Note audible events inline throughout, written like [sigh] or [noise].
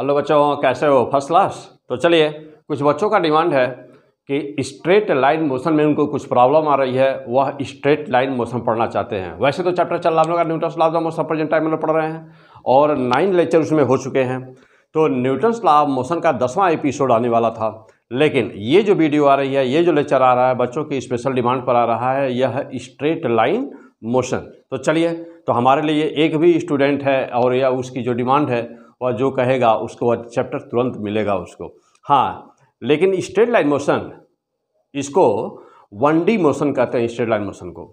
Hello बच्चों कैसे हो फर्स्ट क्लास तो चलिए कुछ बच्चों का डिमांड है कि स्ट्रेट लाइन मोशन में उनको कुछ प्रॉब्लम आ रही है वह स्ट्रेट लाइन मोशन पढ़ना चाहते हैं वैसे तो चैप्टर चल रहा है Newton's law motion present time में पढ़ रहे हैं और नाइन लेक्चर उसमें हो चुके हैं तो न्यूटन स्लाव मोशन का दसवां एपिसोड आने वाला था लेकिन ये जो वीडियो आ रही है ये जो लेक्चर आ रहा है बच्चों की स्पेशल डिमांड पर आ रहा है यह स्ट्रेट लाइन मोशन तो चलिए तो हमारे लिए एक भी स्टूडेंट है और यह उसकी जो डिमांड है वह जो कहेगा उसको चैप्टर तुरंत मिलेगा उसको हाँ लेकिन स्ट्रेट लाइन मोशन इसको वन डी मोशन कहते हैं स्ट्रेट लाइन मोशन को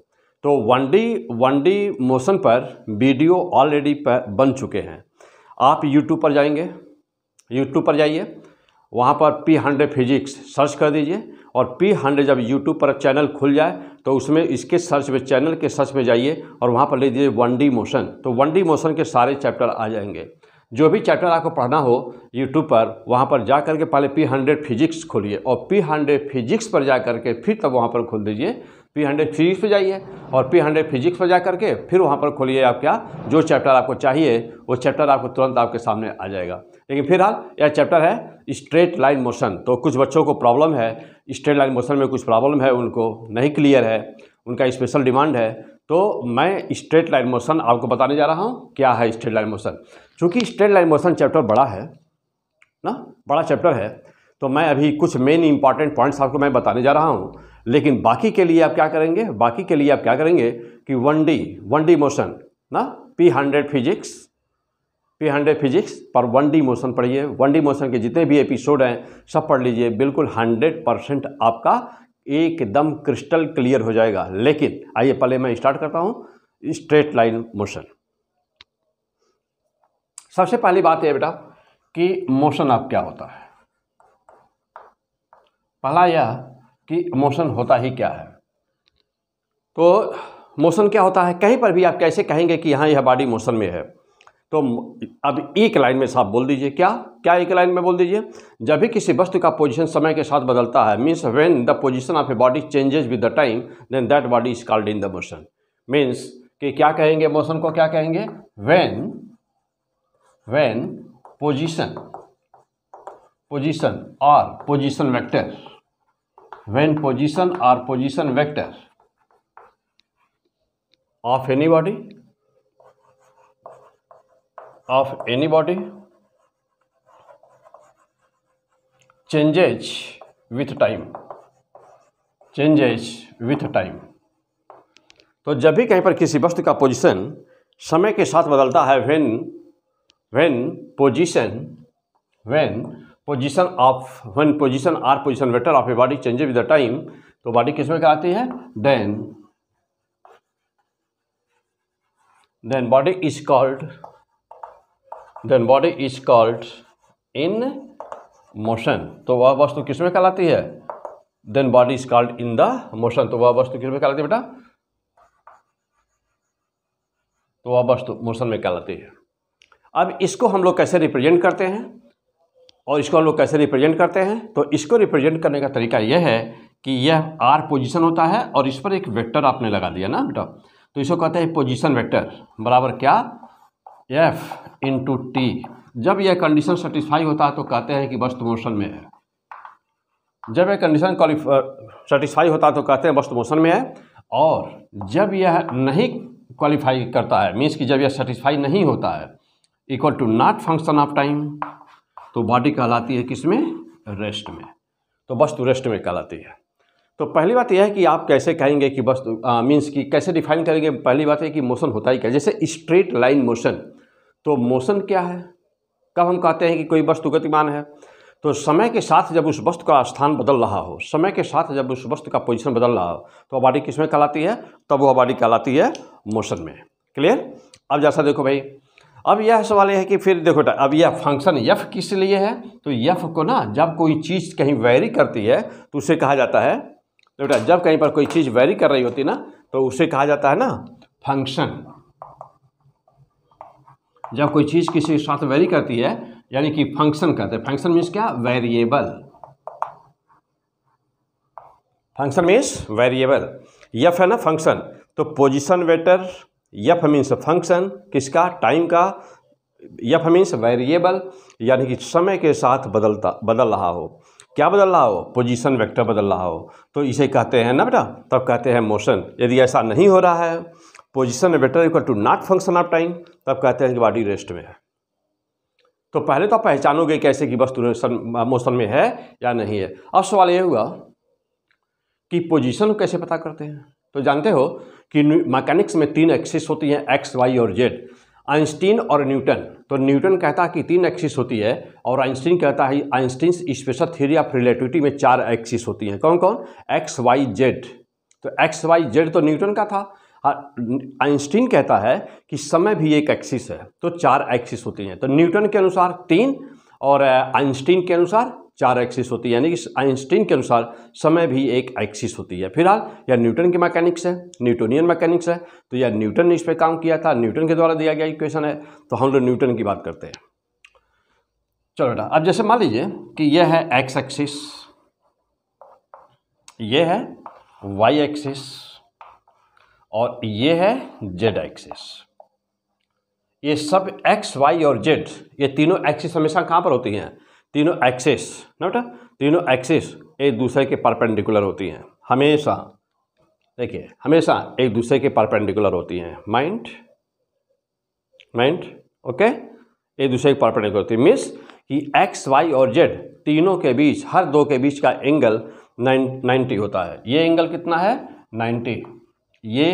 तो one D one D motion पर वीडियो ऑलरेडी बन चुके हैं आप यूट्यूब पर जाएंगे यूट्यूब पर जाइए वहाँ पर पी हंड्रेड फिजिक्स सर्च कर दीजिए और पी हंड्रेड जब यूट्यूब पर चैनल खुल जाए तो उसमें इसके सर्च में चैनल के सर्च में जाइए और वहाँ पर ले दीजिए वन डी मोशन तो वन डी मोशन के सारे चैप्टर आ जाएंगे जो भी चैप्टर आपको पढ़ना हो यूट्यूब पर वहाँ पर जा करके पहले पी हंड्रेड फिजिक्स खोलिए और पी हंड्रेड फिजिक्स पर जा करके फिर तब वहाँ पर खोल दीजिए पी हंड्रेड फिजिक्स पर जाइए और पी हंड्रेड फिजिक्स पर जा करके फिर वहाँ पर खोलिए आप क्या जो चैप्टर आपको चाहिए वो चैप्टर आपको तुरंत आपके सामने आ जाएगा लेकिन फिलहाल यह चैप्टर है स्ट्रेट लाइन मोशन तो कुछ बच्चों को प्रॉब्लम है स्ट्रेट लाइन मोशन में कुछ प्रॉब्लम है उनको नहीं क्लियर है उनका स्पेशल डिमांड है तो मैं स्ट्रेट लाइन मोशन आपको बताने जा रहा हूँ क्या है स्ट्रेट लाइन मोशन चूँकि स्ट्रेट लाइन मोशन चैप्टर बड़ा है ना बड़ा चैप्टर है तो मैं अभी कुछ मेन इंपॉर्टेंट पॉइंट्स आपको मैं बताने जा रहा हूँ लेकिन बाकी के लिए आप क्या करेंगे बाकी के लिए आप क्या करेंगे कि one D one D motion ना P hundred physics P hundred physics पर वन डी मोशन पढ़िए वन डी मोशन के जितने भी एपिसोड हैं सब पढ़ लीजिए बिल्कुल हंड्रेड परसेंट आपका एकदम क्रिस्टल क्लियर हो जाएगा लेकिन आइए पहले मैं स्टार्ट करता हूँ स्ट्रेट लाइन मोशन सबसे पहली बात यह बेटा कि मोशन अब क्या होता है पहला यह कि मोशन होता ही क्या है तो मोशन क्या होता है कहीं पर भी आप कैसे कहेंगे कि यहाँ यह बॉडी मोशन में है तो अब एक लाइन में साफ बोल दीजिए क्या क्या एक लाइन में बोल दीजिए जब भी किसी वस्तु का पोजीशन समय के साथ बदलता है means when the position of a body changes with the time then that body is called in the motion means कि क्या कहेंगे मोशन को क्या कहेंगे when when position position or position vector when position or position vector of any body of any body changes with time changes with time तो जब भी कहीं पर किसी वस्तु का पोजीशन समय के साथ बदलता है when when position when position of when position or position vector of a body changes with the time तो बॉडी किस में आती है then then body is called then body is called in motion तो वह वस्तु तो किसमें कहलाती है then body is called in the motion तो वह वस्तु तो किसमें कहलाती है बेटा तो वह वस्तु तो मोशन में कहलाती है अब इसको हम लोग कैसे रिप्रेजेंट करते हैं और इसको हम लोग कैसे रिप्रेजेंट करते हैं तो इसको रिप्रेजेंट करने का तरीका यह है कि यह आर पोजिशन होता है और इस पर एक वैक्टर आपने लगा दिया ना बेटा तो इसको कहते हैं पोजिशन वैक्टर बराबर क्या एफ टू टी जब यह कंडीशन सेटिस्फाई होता है तो कहते हैं कि वस्तु मोशन में है जब यह कंडीशन सेटिस्फाई होता है तो कहते हैं वस्तु मोशन में है और जब यह नहीं क्वालिफाई करता है मीन्स कि जब यह सेटिस्फाई नहीं होता है equal to not function of time तो बॉडी कहलाती है किसमें रेस्ट में तो वस्तु रेस्ट में कहलाती है तो पहली बात यह है कि आप कैसे कहेंगे कि वस्तु मीन्स कि कैसे डिफाइन करेंगे पहली बात है कि मोशन होता ही क्या जैसे स्ट्रेट लाइन मोशन तो मोशन क्या है कब हम कहते हैं कि कोई वस्तु गतिमान है तो समय के साथ जब उस वस्तु का स्थान बदल रहा हो समय के साथ जब उस वस्तु का पोजिशन बदल रहा हो तो आबादी किस में कहलाती है तब वो आबादी कहलाती है मोशन में क्लियर अब जैसा देखो भाई अब यह सवाल यह है कि फिर देखो अब यह फंक्शन यफ किस लिए है तो यफ को ना जब कोई चीज़ कहीं वैरी करती है तो उसे कहा जाता है तो बेटा जब कहीं पर कोई चीज़ वैरी कर रही होती ना तो उसे कहा जाता है ना फंक्शन जब कोई चीज़ किसी के साथ वैरी करती है यानी कि फंक्शन करते हैं फंक्शन मीन्स क्या वेरिएबल फंक्शन मीन्स वेरिएबल यफ है ना फंक्शन तो पोजिशन वेटर यफ मीन्स फंक्शन किसका टाइम का यफ मीन्स वेरिएबल यानी कि समय के साथ बदलता बदल रहा हो क्या बदल रहा हो पोजीशन वेक्टर बदल रहा हो तो इसे कहते हैं ना बेटा तब कहते हैं मोशन यदि ऐसा नहीं हो रहा है position vector equal to not function of time तब कहते हैं कि बॉडी रेस्ट में है तो पहले तो आप पहचानोगे कैसे कि वस्तु मोशन में है या नहीं है अब सवाल ये हुआ कि पोजीशन को कैसे पता करते हैं तो जानते हो कि मैकेनिक्स में तीन एक्सिस होती हैं एक्स वाई और जेड आइंस्टीन और न्यूटन तो न्यूटन कहता है कि तीन एक्सिस होती है और आइंस्टीन कहता है Einstein special theory of relativity में चार एक्सिस होती हैं कौन कौन एक्स वाई जेड तो एक्स वाई जेड तो न्यूटन का था हाँ, आइंस्टीन कहता है कि समय भी एक एक्सिस है तो चार एक्सिस होती हैं तो न्यूटन के अनुसार तीन और आइंस्टीन के अनुसार चार एक्सिस होती है यानी कि आइंस्टीन के अनुसार समय भी एक एक्सिस होती है फिलहाल यह न्यूटन की मैकेनिक्स है न्यूटोनियन मैकेनिक्स है तो यह न्यूटन ने इस पर काम किया था न्यूटन के द्वारा दिया गया इक्वेशन है तो हम लोग न्यूटन की बात करते हैं चलो बेटा अब जैसे मान लीजिए कि यह है एक्स एक्सिस ये है वाई एक्सिस और ये है जेड एक्सिस ये सब एक्स वाई और जेड ये तीनों एक्सिस हमेशा कहाँ पर होती हैं तीनों एक्सेस ना बेटा तीनों एक्सेस एक दूसरे के परपेंडिकुलर होती हैं हमेशा देखिए हमेशा एक दूसरे के परपेंडिकुलर होती हैं माइंड माइंड ओके एक दूसरे के परपेंडिकुलर होती है मीन्स कि एक्स वाई और जेड तीनों के बीच हर दो के बीच का एंगल नाइन नाइन्टी होता है ये एंगल कितना है नाइन्टी ये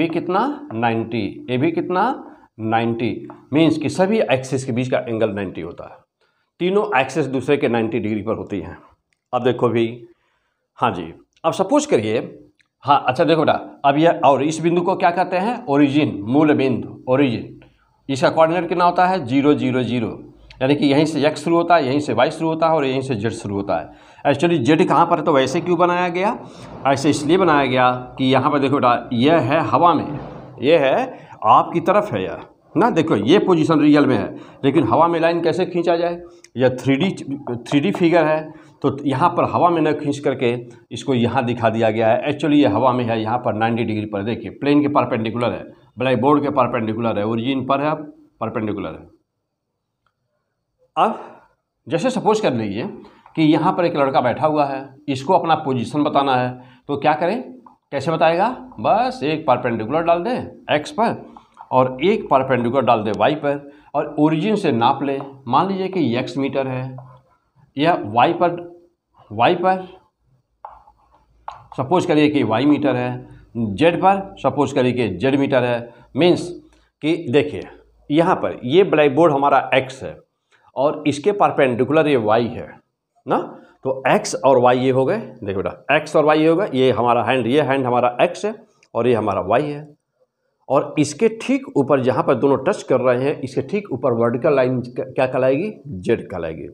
भी कितना नाइन्टी ये भी कितना नाइन्टी मीन्स कि सभी एक्सिस के बीच का एंगल नाइन्टी होता है तीनों एक्सेस दूसरे के 90 डिग्री पर होती हैं अब देखो भी हाँ जी अब सपोज करिए हाँ अच्छा देखो बेटा अब यह और इस बिंदु को क्या कहते हैं ओरिजिन मूल बिंदु ओरिजिन इसका कोऑर्डिनेट कितना होता है जीरो जीरो जीरो यानी कि यहीं से एक्स शुरू होता है यहीं से वाई शुरू होता है और यहीं से जेड शुरू होता है एक्चुअली जेड कहाँ पर है तो वैसे क्यों बनाया गया ऐसे इसलिए बनाया गया कि यहाँ पर देखो बेटा यह है हवा में यह है आपकी तरफ है यह ना देखो ये पोजीशन रियल में है लेकिन हवा में लाइन कैसे खींचा जाए या थ्री डी फिगर है तो यहाँ पर हवा में न खींच करके इसको यहाँ दिखा दिया गया है एक्चुअली ये हवा में है यहाँ पर 90 डिग्री पर देखिए प्लेन के परपेंडिकुलर है ब्लैक बोर्ड के परपेंडिकुलर है ओरिजिन पर है परपेंडिकुलर है अब जैसे सपोज कर लीजिए कि यहाँ पर एक लड़का बैठा हुआ है इसको अपना पोजिशन बताना है तो क्या करें कैसे बताएगा बस एक परपेंडिकुलर डाल दें एक्स पर और एक परपेंडिकुलर डाल दें वाई पर और ओरिजिन से नाप लें मान लीजिए कि एक्स मीटर है या वाई पर वाई पर सपोज करिए कि वाई मीटर है जेड पर सपोज करिए कि जेड मीटर है मीन्स कि देखिए यहाँ पर ये ब्लैक बोर्ड हमारा एक्स है और इसके परपेंडिकुलर ये वाई है ना तो एक्स और वाई ये हो गए देखो बेटा एक्स और वाई ये होगा ये हमारा हैंड ये हैंड हमारा एक्स है और ये हमारा वाई है और इसके ठीक ऊपर जहाँ पर दोनों टच कर रहे हैं इसके ठीक ऊपर वर्टिकल लाइन क्या कहलाएगी जेड कहलाएगी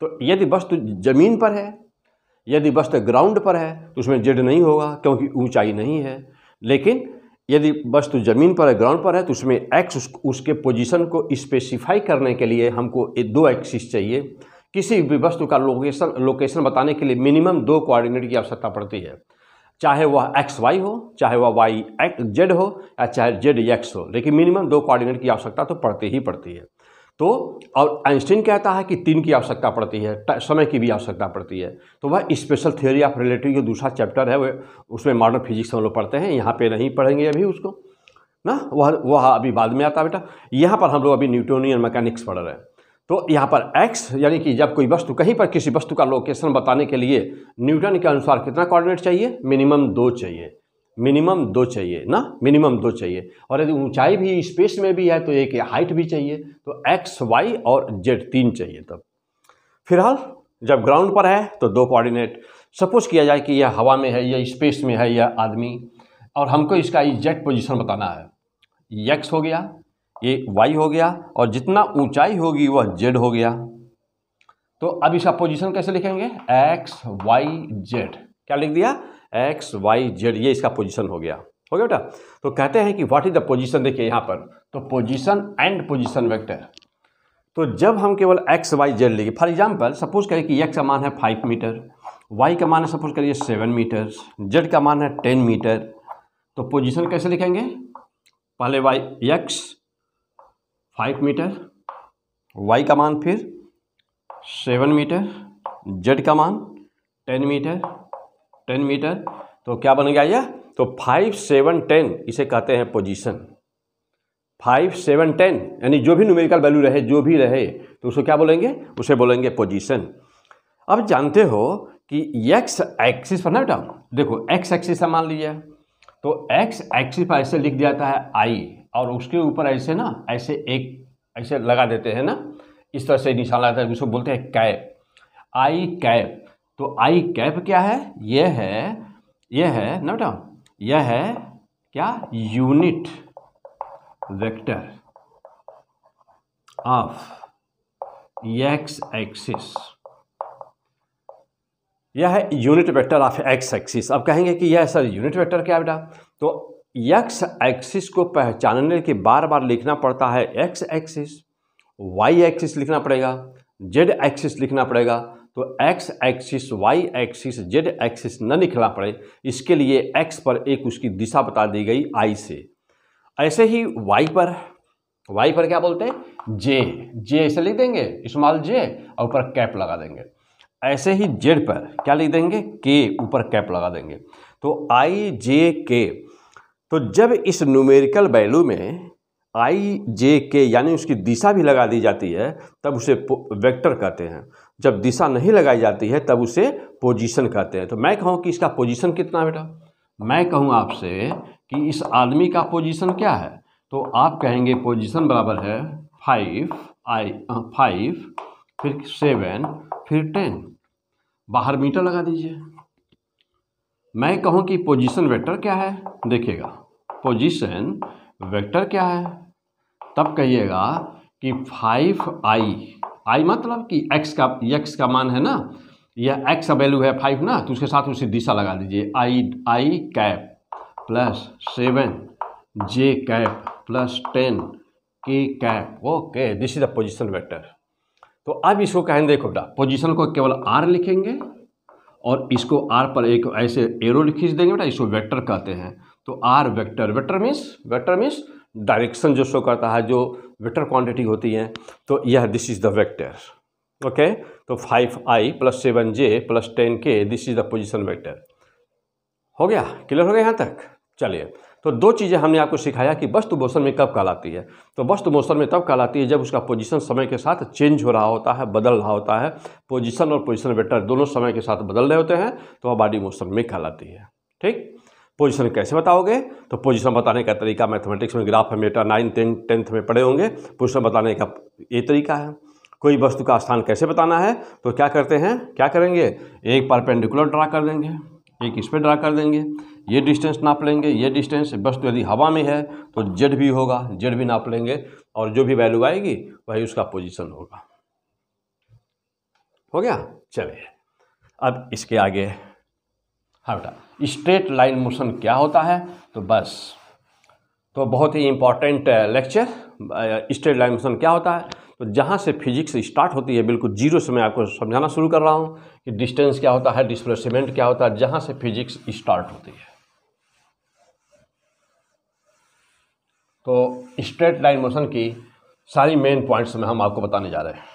तो यदि वस्तु जमीन पर है यदि वस्तु ग्राउंड पर है तो उसमें जेड नहीं होगा क्योंकि ऊंचाई नहीं है लेकिन यदि वस्तु ज़मीन पर है ग्राउंड पर है तो उसमें एक्स उस, उसके पोजिशन को स्पेसिफाई करने के लिए हमको दो एक्सिस चाहिए किसी भी वस्तु का लोकेशन लोकेशन बताने के लिए मिनिमम दो कोऑर्डिनेट की आवश्यकता पड़ती है चाहे वह एक्स वाई हो चाहे वह वाई एक्स जेड हो या चाहे जेड एक्स हो लेकिन मिनिमम दो कोऑर्डिनेट की आवश्यकता तो पड़ती ही पड़ती है तो और आइंस्टीन कहता है कि तीन की आवश्यकता पड़ती है समय की भी आवश्यकता पड़ती है तो वह स्पेशल थियोरी ऑफ रिलेटिव जो दूसरा चैप्टर है वह उसमें मॉडर्न फिजिक्स हम लोग पढ़ते हैं यहाँ पर नहीं पढ़ेंगे अभी उसको ना वह वह अभी बाद में आता बेटा यहाँ पर हम लोग अभी न्यूटोनियन मैकेनिक्स पढ़ रहे हैं तो यहाँ पर x यानी कि जब कोई वस्तु कहीं पर किसी वस्तु का लोकेशन बताने के लिए न्यूटन के अनुसार कितना कोऑर्डिनेट चाहिए मिनिमम दो चाहिए मिनिमम दो चाहिए ना मिनिमम दो चाहिए और यदि ऊंचाई भी स्पेस में भी है तो एक हाइट भी चाहिए तो एक्स वाई और जेड तीन चाहिए तब फिलहाल जब ग्राउंड पर है तो दो कॉर्डिनेट सपोज किया जाए कि यह हवा में है यह स्पेस में है यह आदमी और हमको इसका एग्जैक्ट पोजिशन बताना है एक्स हो गया ये वाई हो गया और जितना ऊंचाई होगी वह जेड हो गया तो अब इसका अपोजिशन कैसे लिखेंगे एक्स वाई जेड क्या लिख दिया एक्स वाई जेड ये इसका पोजिशन हो गया हो गया बेटा तो कहते हैं कि व्हाट इज द पोजिशन देखिए यहां पर तो पोजिशन एंड पोजिशन वेक्टर तो जब हम केवल एक्स वाई जेड लिखे फॉर एग्जाम्पल सपोज करें कि x का मान है फाइव मीटर वाई का मान है सपोज करिए सेवन मीटर जेड का मान है टेन मीटर तो पोजिशन कैसे लिखेंगे पहले Y X five metre Y का मान फिर सेवन मीटर जेड का मान टेन मीटर टेन मीटर तो क्या बन गया यह तो फाइव सेवन टेन इसे कहते हैं पोजीशन फाइव सेवन टेन यानी जो भी न्यूमेरिकल वैल्यू रहे जो भी रहे तो उसको क्या बोलेंगे उसे बोलेंगे पोजीशन अब जानते हो कि x एक्सिस पर ना बेटा देखो एक्स एक्सिस मान लीजिए तो एक्स एक्सिस पर ऐसे लिख दिया जाता है आई और उसके ऊपर ऐसे ना ऐसे एक ऐसे लगा देते हैं ना इस तरह से निशान लगाते हैं उसको बोलते हैं कैप आई कैप तो आई कैप क्या है यह है यह है ना बेटा यह है क्या unit vector of X axis यह है unit vector of X axis अब कहेंगे कि यह सर यूनिट वेक्टर क्या बेटा तो एक्स एक्सिस को पहचानने के बार बार लिखना पड़ता है एक्स एक्सिस वाई एक्सिस लिखना पड़ेगा जेड एक्सिस लिखना पड़ेगा तो X axis Y axis Z axis न लिखना पड़े इसके लिए एक्स पर एक उसकी दिशा बता दी गई आई से ऐसे ही वाई पर वाई पर क्या बोलते हैं जे जे ऐसे लिख देंगे स्मॉल जे और ऊपर कैप लगा देंगे ऐसे ही जेड पर क्या लिख देंगे के ऊपर कैप लगा देंगे तो आई जे के तो जब इस न्यूमेरिकल वैल्यू में आई जे के यानी उसकी दिशा भी लगा दी जाती है तब उसे वेक्टर कहते हैं जब दिशा नहीं लगाई जाती है तब उसे पोजीशन कहते हैं तो मैं कहूँ कि इसका पोजीशन कितना बेटा मैं कहूँ आपसे कि इस आदमी का पोजीशन क्या है तो आप कहेंगे पोजीशन बराबर है फाइव आई फाइव फिर सेवन फिर टेन बाहर मीटर लगा दीजिए मैं कहूँ कि पोजीशन वेक्टर क्या है देखिएगा पोजीशन वेक्टर क्या है तब कहिएगा कि फाइव आई आई मतलब कि एक्स का यक्स का मान है ना यह एक्स का वैल्यू है फाइव ना तो उसके साथ उसे दिशा लगा दीजिए I I cap plus seven J cap plus ten K cap okay this is the position vector तो अब इसको कहें देखो बेटा पोजिशन को केवल आर लिखेंगे और इसको आर पर एक ऐसे एरो खींच देंगे बेटा इसको वेक्टर कहते हैं तो R vector vector means vector means direction जो शो करता है जो वेक्टर क्वांटिटी होती है तो यह this is the vector okay तो five I plus seven J plus ten K this is the position vector हो गया क्लियर हो गया यहाँ तक चलिए तो दो चीज़ें हमने आपको सिखाया कि वस्तु मोशन में कब कहलाती है तो वस्तु मोशन में तब कहलाती है जब उसका पोजीशन समय के साथ चेंज हो रहा होता है बदल रहा होता है पोजीशन और पोजीशन वेक्टर दोनों समय के साथ बदल रहे होते हैं तो वह बॉडी मोशन में कहलाती है ठीक पोजीशन कैसे बताओगे तो पोजीशन बताने का तरीका मैथमेटिक्स में ग्राफ है मेटा नाइन टेन टेंथ में पढ़े होंगे पोजिशन बताने का ये तरीका है कोई वस्तु का स्थान कैसे बताना है तो क्या करते हैं क्या करेंगे एक परपेंडिकुलर ड्रा कर देंगे एक इस पर ड्रा कर देंगे ये डिस्टेंस नाप लेंगे ये डिस्टेंस वस्तु तो यदि हवा में है तो जेड भी होगा जेड भी नाप लेंगे और जो भी वैल्यू आएगी वही उसका पोजिशन होगा हो गया चलिए अब इसके आगे हाँ बेटा स्ट्रेट लाइन मोशन क्या होता है तो बस तो बहुत ही important lecture straight line motion क्या होता है तो जहाँ से फिजिक्स स्टार्ट होती है बिल्कुल जीरो से मैं आपको समझाना शुरू कर रहा हूँ कि डिस्टेंस क्या होता है डिस्प्लेसमेंट क्या होता है जहाँ से फिजिक्स स्टार्ट होती है तो स्ट्रेट लाइन मोशन की सारी मेन पॉइंट्स में हम आपको बताने जा रहे हैं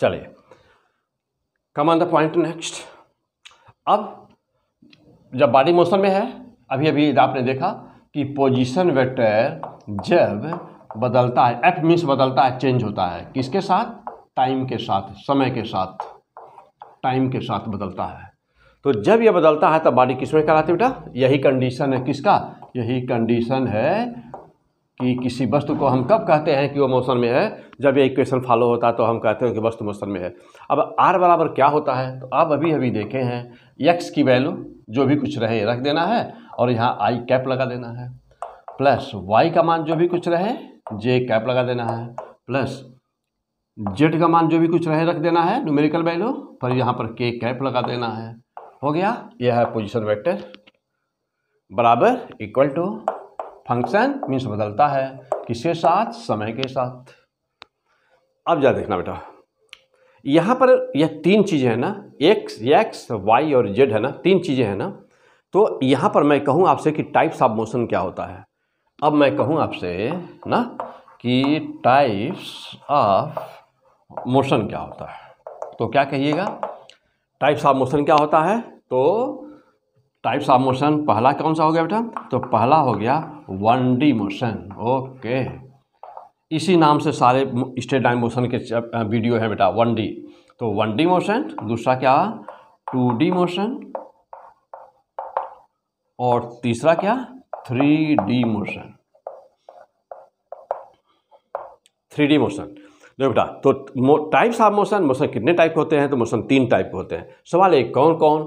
चलिए come on the point next अब जब बॉडी मोशन में है अभी अभी आपने देखा कि पोजीशन वेक्टर जब बदलता है एफ मीन्स बदलता है चेंज होता है किसके साथ टाइम के साथ समय के साथ टाइम के साथ बदलता है तो जब यह बदलता है तब बॉडी किसमें कहलाती है बेटा यही कंडीशन है किसका यही कंडीशन है कि किसी वस्तु को हम कब कहते हैं कि वो मोशन में है जब ये इक्वेशन फॉलो होता है तो हम कहते हैं कि वस्तु मोशन में है अब आर बराबर क्या होता है तो आप अभी अभी देखे हैं यक्स की वैल्यू जो भी कुछ रहे रख देना है और यहाँ आई कैप लगा देना है प्लस वाई का मान जो भी कुछ रहे जे कैप लगा देना है प्लस जेड का मान जो भी कुछ रहे रख देना है न्यूमेरिकल वैल्यू पर यहाँ पर के कैप लगा देना है हो गया यह है पोजिशन वेक्टर बराबर इक्वल टू फंक्शन मीन्स बदलता है किसके साथ समय के साथ अब जा देखना बेटा यहाँ पर यह तीन चीज़ें हैं ना एक्स एक्स वाई और जेड है ना तीन चीज़ें हैं ना तो यहाँ पर मैं कहूँ आपसे कि टाइप्स ऑफ मोशन क्या होता है अब मैं कहूँ आपसे ना कि टाइप्स ऑफ मोशन क्या होता है तो क्या कहिएगा टाइप्स ऑफ मोशन क्या होता है तो टाइप्स ऑफ मोशन पहला कौन सा हो गया बेटा तो पहला हो गया वन डी मोशन ओके इसी नाम से सारे स्टेट टाइम मोशन के वीडियो है बेटा वन डी तो वन डी मोशन दूसरा क्या टू डी मोशन और तीसरा क्या three D motion three D motion देखो बेटा तो टाइप्स ऑफ मोशन मोशन कितने टाइप होते हैं तो मोशन तीन टाइप होते हैं सवाल एक कौन कौन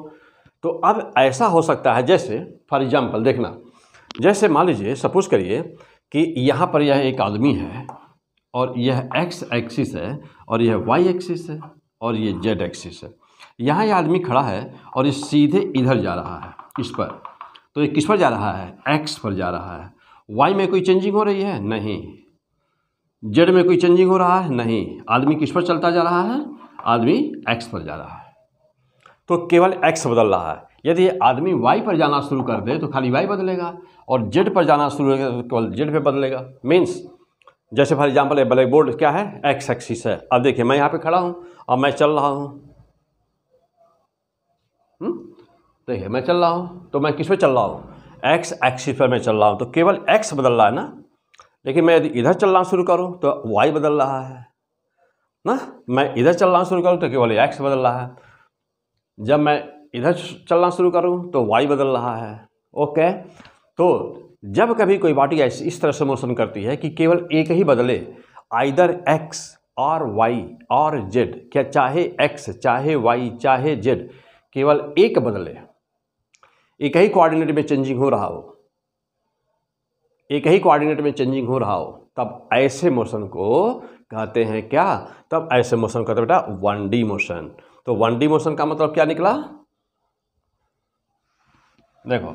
तो अब ऐसा हो सकता है जैसे फॉर एग्जाम्पल देखना जैसे मान लीजिए सपोज करिए कि यहाँ पर यह एक आदमी है और यह एक्स एक्सिस है और यह वाई एक्सिस है और यह जेड एक्सिस है यहाँ यह आदमी खड़ा है और ये सीधे इधर जा रहा है इस पर तो ये किस पर जा रहा है एक्स पर जा रहा है वाई में कोई चेंजिंग हो रही है नहीं जेड में कोई चेंजिंग हो रहा है नहीं आदमी किस पर चलता जा रहा है आदमी एक्स पर जा रहा है तो केवल एक्स बदल रहा है यदि आदमी वाई पर जाना शुरू कर दे तो खाली वाई बदलेगा और जेड पर जाना शुरू करेगा तो केवल जेड पे बदलेगा मीन्स जैसे फॉर एग्जाम्पल ये ब्लैक बोर्ड क्या है एक्स एक्सिस है अब देखिए मैं यहाँ पे खड़ा हूँ और मैं चल रहा हूँ हम्म? देखिए मैं चल रहा हूँ तो मैं किस पर चल रहा हूँ एक्स एक्सिस पर मैं चल रहा हूँ तो केवल एक्स बदल रहा है ना लेकिन मैं यदि इधर चलना शुरू करूँ तो वाई बदल रहा है ना मैं इधर चलना शुरू करूँ तो केवल एक्स बदल रहा है जब मैं इधर चलना शुरू करूँ तो वाई बदल रहा है ओके तो जब कभी कोई बाटी ऐसी इस तरह से मोशन करती है कि केवल एक ही बदले आइदर एक्स और वाई और जेड क्या चाहे एक्स चाहे वाई चाहे जेड केवल एक बदले एक ही कोऑर्डिनेट में चेंजिंग हो रहा हो एक ही कोऑर्डिनेट में चेंजिंग हो रहा हो तब ऐसे मोशन को कहते हैं क्या तब ऐसे मोशन कहते बेटा वन डी मोशन तो वन डी मोशन का मतलब क्या निकला देखो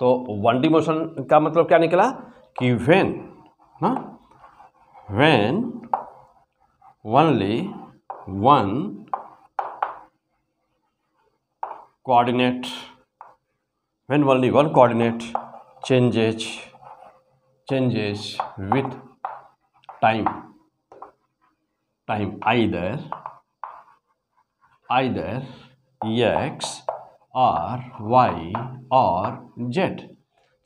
तो वन डी मोशन का मतलब क्या निकला कि वेन ना when only one coordinate when only one coordinate changes changes with time time either either x or y or z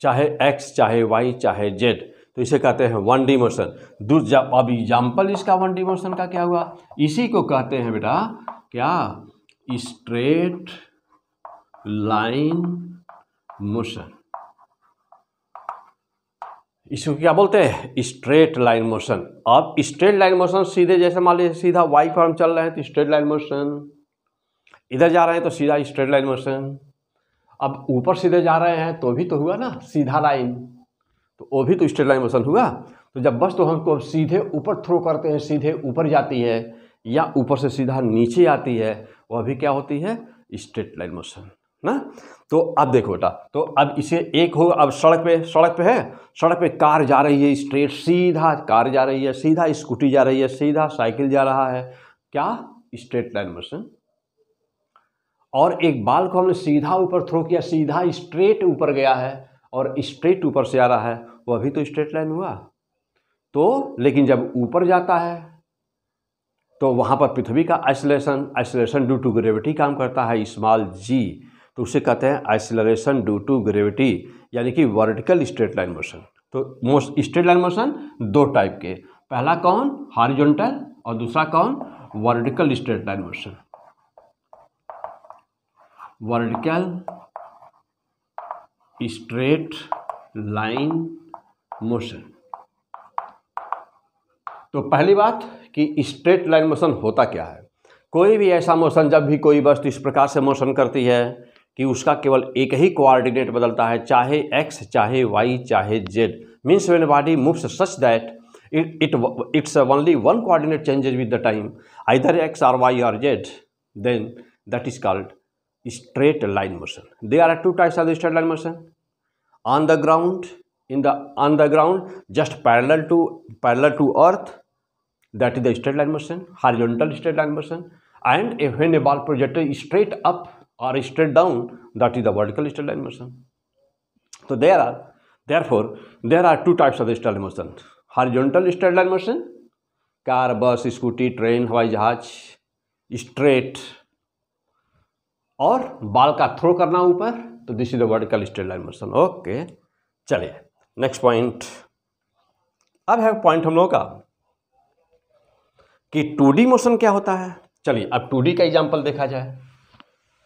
चाहे x चाहे y चाहे z तो इसे कहते हैं वन डी मोशन दूसरा अब एग्जाम्पल इसका वन डी मोशन का क्या हुआ इसी को कहते हैं बेटा क्या स्ट्रेट लाइन मोशन इसको क्या बोलते हैं स्ट्रेट लाइन मोशन अब स्ट्रेट लाइन मोशन सीधे जैसे मान लीजिए सीधा वाई पर हम चल रहे हैं तो स्ट्रेट लाइन मोशन इधर जा रहे हैं तो सीधा स्ट्रेट लाइन मोशन अब ऊपर सीधे जा रहे हैं तो भी तो हुआ ना सीधा लाइन तो वो भी तो स्ट्रेट लाइन मोशन हुआ तो जब बस तो हमको सीधे ऊपर थ्रो करते हैं सीधे ऊपर जाती है या ऊपर से सीधा नीचे आती है वह भी क्या होती है स्ट्रेट लाइन मोशन ना तो अब देखो बेटा तो अब इसे एक हो अब सड़क पे सड़क पे है सड़क पे कार जा रही है स्ट्रेट सीधा कार जा रही है सीधा स्कूटी जा रही है सीधा साइकिल जा रहा है क्या स्ट्रेट लाइन मोशन और एक बाल को हमने सीधा ऊपर थ्रो किया सीधा स्ट्रेट ऊपर गया है और स्ट्रेट ऊपर से आ रहा है वो अभी तो स्ट्रेट लाइन हुआ तो लेकिन जब ऊपर जाता है तो वहाँ पर पृथ्वी का acceleration acceleration due to gravity काम करता है स्मॉल जी तो उसे कहते हैं आइसोलेशन ड्यू टू ग्रेविटी यानी कि वर्टिकल स्ट्रेट लाइन मोशन तो मोस्ट स्ट्रेट लाइन मोशन दो टाइप के पहला कौन हॉरिजॉन्टल और दूसरा कौन vertical straight line motion vertical straight line motion तो पहली बात कि स्ट्रेट लाइन मोशन होता क्या है कोई भी ऐसा मोशन जब भी कोई वस्तु इस प्रकार से मोशन करती है कि उसका केवल एक ही कोऑर्डिनेट बदलता है चाहे एक्स चाहे वाई चाहे Z means when body moves such that it it's only one coordinate changes with the time either X or Y or Z then that is called straight line motion they are two types of the straight line motion on the ground in the on the ground just parallel to parallel to earth that is the straight line motion horizontal straight line motion and a when A ball project straight up or straight down that is the vertical stellar motion. So there are therefore there are two types of straight line motion horizontal stellar motion car bus scooty train hawai जहाज straight और बाल का throw करना ऊपर तो this is the vertical straight line motion okay चलिए next point अब है पॉइंट हम लोगों का कि टू मोशन क्या होता है चलिए अब टू का एग्जांपल देखा जाए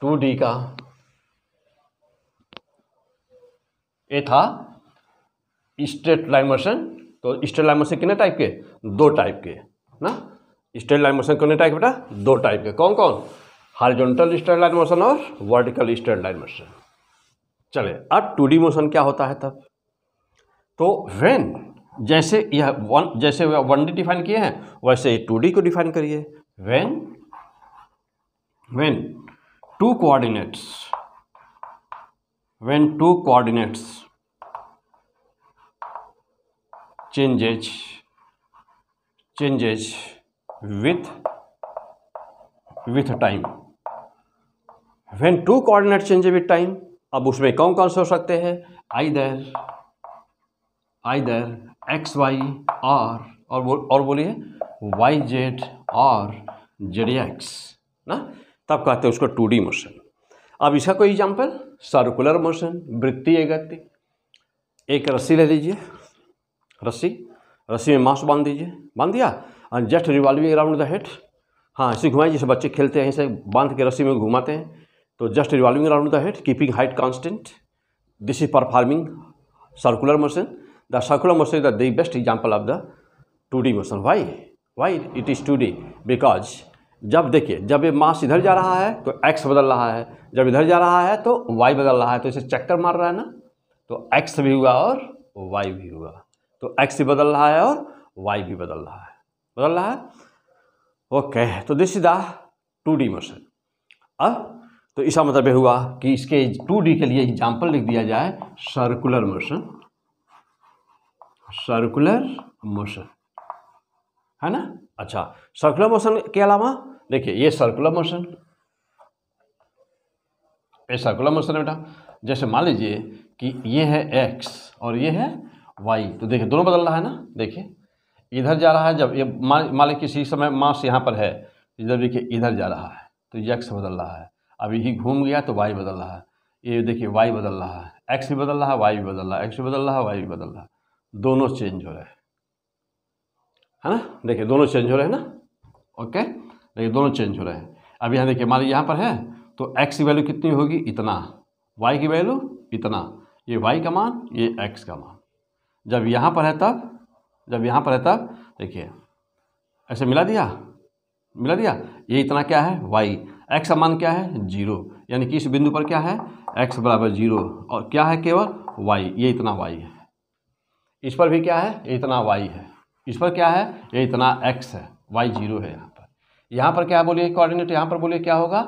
टू डी का ये था स्ट्रेट लाइन मोशन तो स्ट्रेट लाइन मोशन कितने टाइप के दो टाइप के ना स्ट्रेट लाइन मोशन कितने टाइप बेटा दो टाइप के कौन कौन हॉरिजॉन्टल स्ट्रेट लाइन मोशन और वर्टिकल स्ट्रेट लाइन मोशन चले अब टू डी मोशन क्या होता है तब तो वेन जैसे यह वन जैसे वन डी डिफाइन किए हैं वैसे टू डी को डिफाइन करिए when when two coordinates when two coordinates changes changes with with time when two coordinates change with time अब उसमें कौन कौन से हो सकते हैं either either X Y or और बोलिए Y Z or Z X ना तब कहते हैं उसको टू डी मोशन अब इसका कोई एग्जाम्पल सर्कुलर मोशन वृत्तीय गति एक रस्सी ले लीजिए रस्सी रस्सी में मांस बांध दीजिए बांध दिया and just revolving around the head हाँ ऐसे हाँ, घुमाएं जैसे बच्चे खेलते हैं ऐसे बांध के रस्सी में घुमाते हैं तो just revolving around the head keeping height constant this is performing circular motion the circular motion is the best example of the two D motion why why it is two D because जब देखिए जब ये मास इधर जा रहा है तो x बदल रहा है जब इधर जा रहा है तो वाई बदल रहा है तो इसे चक्कर मार रहा है ना तो एक्स भी हुआ और वाई भी हुआ तो एक्स भी बदल रहा है और वाई भी बदल रहा है बदल रहा है ओके तो this is the two D motion अब तो इसका मतलब यह हुआ कि इसके टू डी के लिए एग्जाम्पल लिख दिया जाए सर्कुलर मोशन सर्कुलर मोशन है ना अच्छा सर्कुलर मोशन के अलावा देखिए ये सर्कुलर मोशन ये सर्कुलर मोशन है बेटा जैसे मान लीजिए कि ये है एक्स और ये है वाई तो देखिए दोनों बदल रहा है ना देखिए इधर जा रहा है जब ये मान लीजिए किसी समय मास यहाँ पर है इधर देखिए इधर जा रहा है तो ये एक्स बदल रहा है अभी ही घूम गया तो वाई बदल रहा है ये देखिए वाई बदल रहा है एक्स भी बदल रहा है वाई भी बदल रहा है एक्स भी बदल रहा है वाई भी बदल रहा है दोनों चेंज हो रहे हैं है ना देखिए दोनों चेंज हो रहे हैं ना ओके ये दोनों चेंज हो रहे हैं अब यहाँ देखिए हमारे यहाँ पर है तो एक्स की वैल्यू कितनी होगी इतना वाई की वैल्यू इतना ये वाई का मान ये एक्स का मान जब यहाँ पर है तब जब यहाँ पर है तब देखिए ऐसे मिला दिया मिला दिया ये इतना क्या है वाई एक्स का मान क्या है जीरो यानी कि इस बिंदु पर क्या है एक्स बराबर जीरो और क्या है केवल वाई ये इतना वाई है इस पर भी क्या है ये इतना वाई है इस पर क्या है ये इतना एक्स है वाई जीरो है यहाँ यहाँ पर क्या बोलिए कोऑर्डिनेट यहाँ पर बोलिए क्या होगा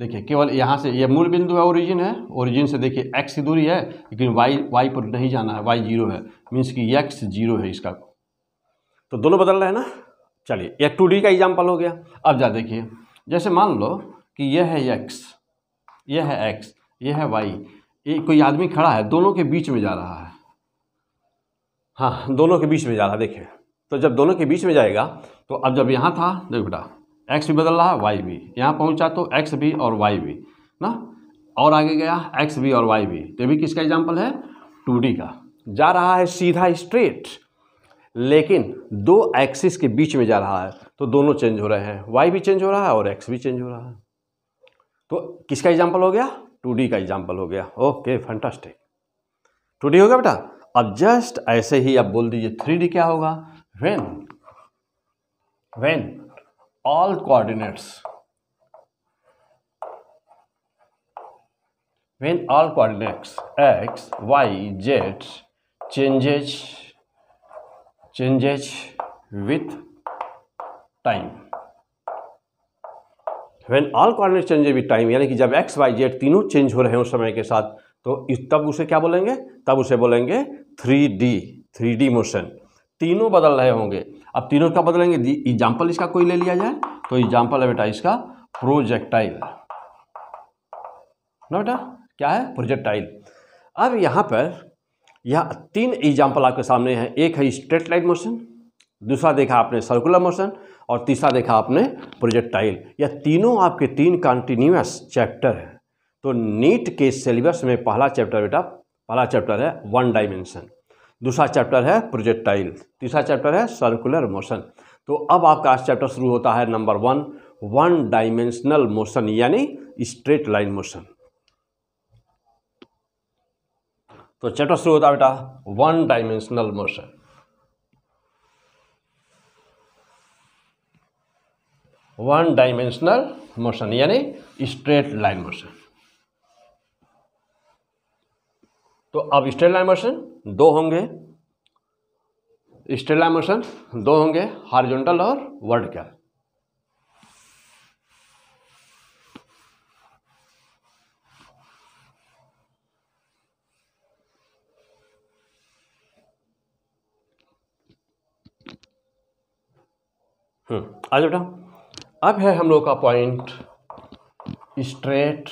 देखिए केवल यहाँ से ये मूल बिंदु है ओरिजिन है ओरिजिन से देखिए एक्स की दूरी है लेकिन वाई वाई पर नहीं जाना है वाई जीरो है मीन्स कि एक्स जीरो है इसका तो दोनों बदल रहे हैं ना चलिए एक टू डी का एग्जाम्पल हो गया अब जा देखिए जैसे मान लो कि यह है एक्स यह है एक्स यह है वाई ये कोई आदमी खड़ा है दोनों के बीच में जा रहा है हाँ दोनों के बीच में जा रहा है देखिए तो जब दोनों के बीच में जाएगा तो अब जब यहाँ था देखो बेटा एक्स भी बदल रहा है वाई भी यहाँ पहुँचा तो एक्स भी और वाई भी ना और आगे गया एक्स भी और वाई भी तो भी किसका एग्जाम्पल है टू का जा रहा है सीधा स्ट्रेट लेकिन दो एक्सिस के बीच में जा रहा है तो दोनों चेंज हो रहे हैं वाई भी चेंज हो रहा है और एक्स भी चेंज हो रहा है तो किसका एग्जाम्पल हो गया टू का एग्जाम्पल हो गया ओके फंटास्टिक टू हो गया बेटा अब जस्ट ऐसे ही आप बोल दीजिए थ्री क्या होगा when when all coordinates when all coordinates x y z changes changes with time when all coordinates changes with time यानी कि जब x y z तीनों चेंज हो रहे हैं उस समय के साथ तो इस तब उसे क्या बोलेंगे तब उसे बोलेंगे 3D 3D मोशन तीनों बदल रहे होंगे अब तीनों का बदलेंगे एग्जाम्पल इसका कोई ले लिया जाए तो एग्जाम्पल है बेटा इसका प्रोजेक्टाइल ना बेटा क्या है प्रोजेक्टाइल अब यहाँ पर यह तीन एग्जाम्पल आपके सामने हैं एक है स्ट्रेट लाइन मोशन दूसरा देखा आपने सर्कुलर मोशन और तीसरा देखा आपने प्रोजेक्टाइल यह तीनों आपके तीन कंटिन्यूस चैप्टर हैं तो नीट के सिलेबस में पहला चैप्टर बेटा पहला चैप्टर है वन डायमेंशन दूसरा चैप्टर है प्रोजेक्टाइल तीसरा चैप्टर है सर्कुलर मोशन तो अब आपका आज चैप्टर शुरू होता है number one one dimensional motion यानी स्ट्रेट लाइन मोशन तो चैप्टर शुरू होता है बेटा one dimensional motion one dimensional motion यानी स्ट्रेट लाइन मोशन तो अब स्ट्रेट लाइन मोशन दो होंगे स्टेला मोशन दो होंगे हॉरिजॉन्टल और वर्टिकल हम्म, आ जाओ बेटा अब है हम लोग का पॉइंट स्ट्रेट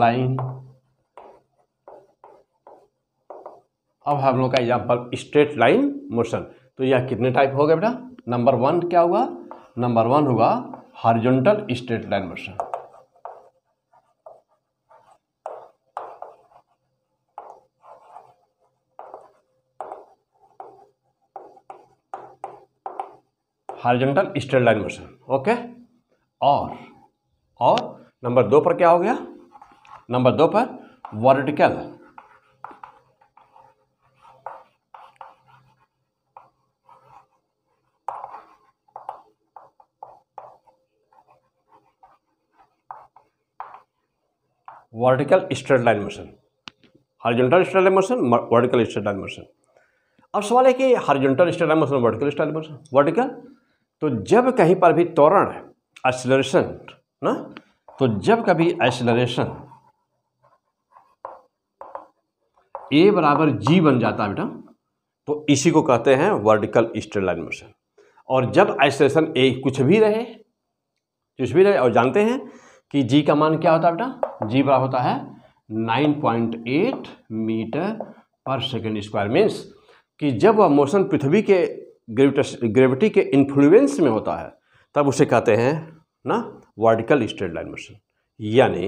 लाइन अब हम लोग का एग्जाम्पल स्ट्रेट लाइन मोशन तो यह कितने टाइप हो गए बेटा नंबर वन क्या हुआ नंबर वन हुआ horizontal straight line motion horizontal straight line motion okay और और नंबर दो पर क्या हो गया नंबर दो पर vertical vertical straight line motion horizontal straight line motion vertical straight line motion अब सवाल है कि horizontal straight line motion vertical straight line motion vertical तो जब कहीं पर भी त्वरण एक्सलरेशन ना तो जब कभी एक्सलरेशन ए बराबर जी बन जाता है बेटा तो इसी को कहते हैं वर्टिकल स्ट्रेट लाइन मोशन और जब एक्सलेशन ए कुछ भी रहे कुछ भी रहे और जानते हैं कि जी का मान क्या होता है बेटा जी बड़ा होता है 9.8 metre per second square means कि जब वह मोशन पृथ्वी के ग्रेविटेशन ग्रेविटी के इन्फ्लुएंस में होता है तब उसे कहते हैं ना वर्टिकल स्ट्रेट लाइन मोशन यानी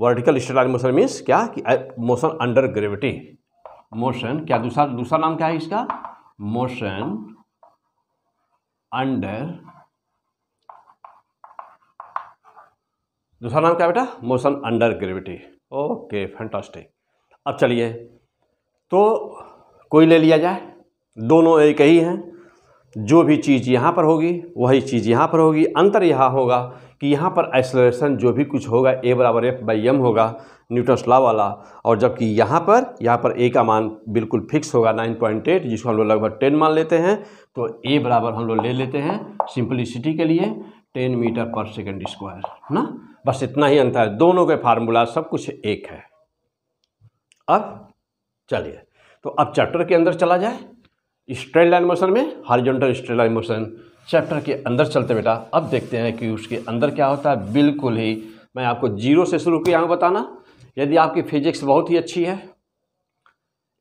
vertical straight line motion means क्या कि मोशन अंडर ग्रेविटी मोशन क्या दूसरा दूसरा नाम क्या है इसका मोशन अंडर दूसरा नाम क्या बेटा motion under gravity okay fantastic अब चलिए तो कोई ले लिया जाए दोनों एक ही हैं जो भी चीज़ यहाँ पर होगी वही चीज़ यहाँ पर होगी अंतर यहाँ होगा कि यहाँ पर एक्सलरेशन जो भी कुछ होगा ए बराबर एफ बाई एम होगा न्यूटन्स लॉ वाला और जबकि यहाँ पर यहाँ पर ए का मान बिल्कुल फिक्स होगा नाइन पॉइंट एट जिसको हम लोग लगभग टेन मान लेते हैं तो ए बराबर हम लोग ले लेते हैं सिंपलिसिटी के लिए ten metre per second square है ना बस इतना ही अंतर है दोनों के फार्मूला सब कुछ एक है अब चलिए तो अब चैप्टर के अंदर चला जाए स्ट्रेट लाइन मोशन में horizontal straight line motion chapter के अंदर चलते बेटा अब देखते हैं कि उसके अंदर क्या होता है बिल्कुल ही मैं आपको जीरो से शुरू किया हूँ बताना यदि आपकी फिजिक्स बहुत ही अच्छी है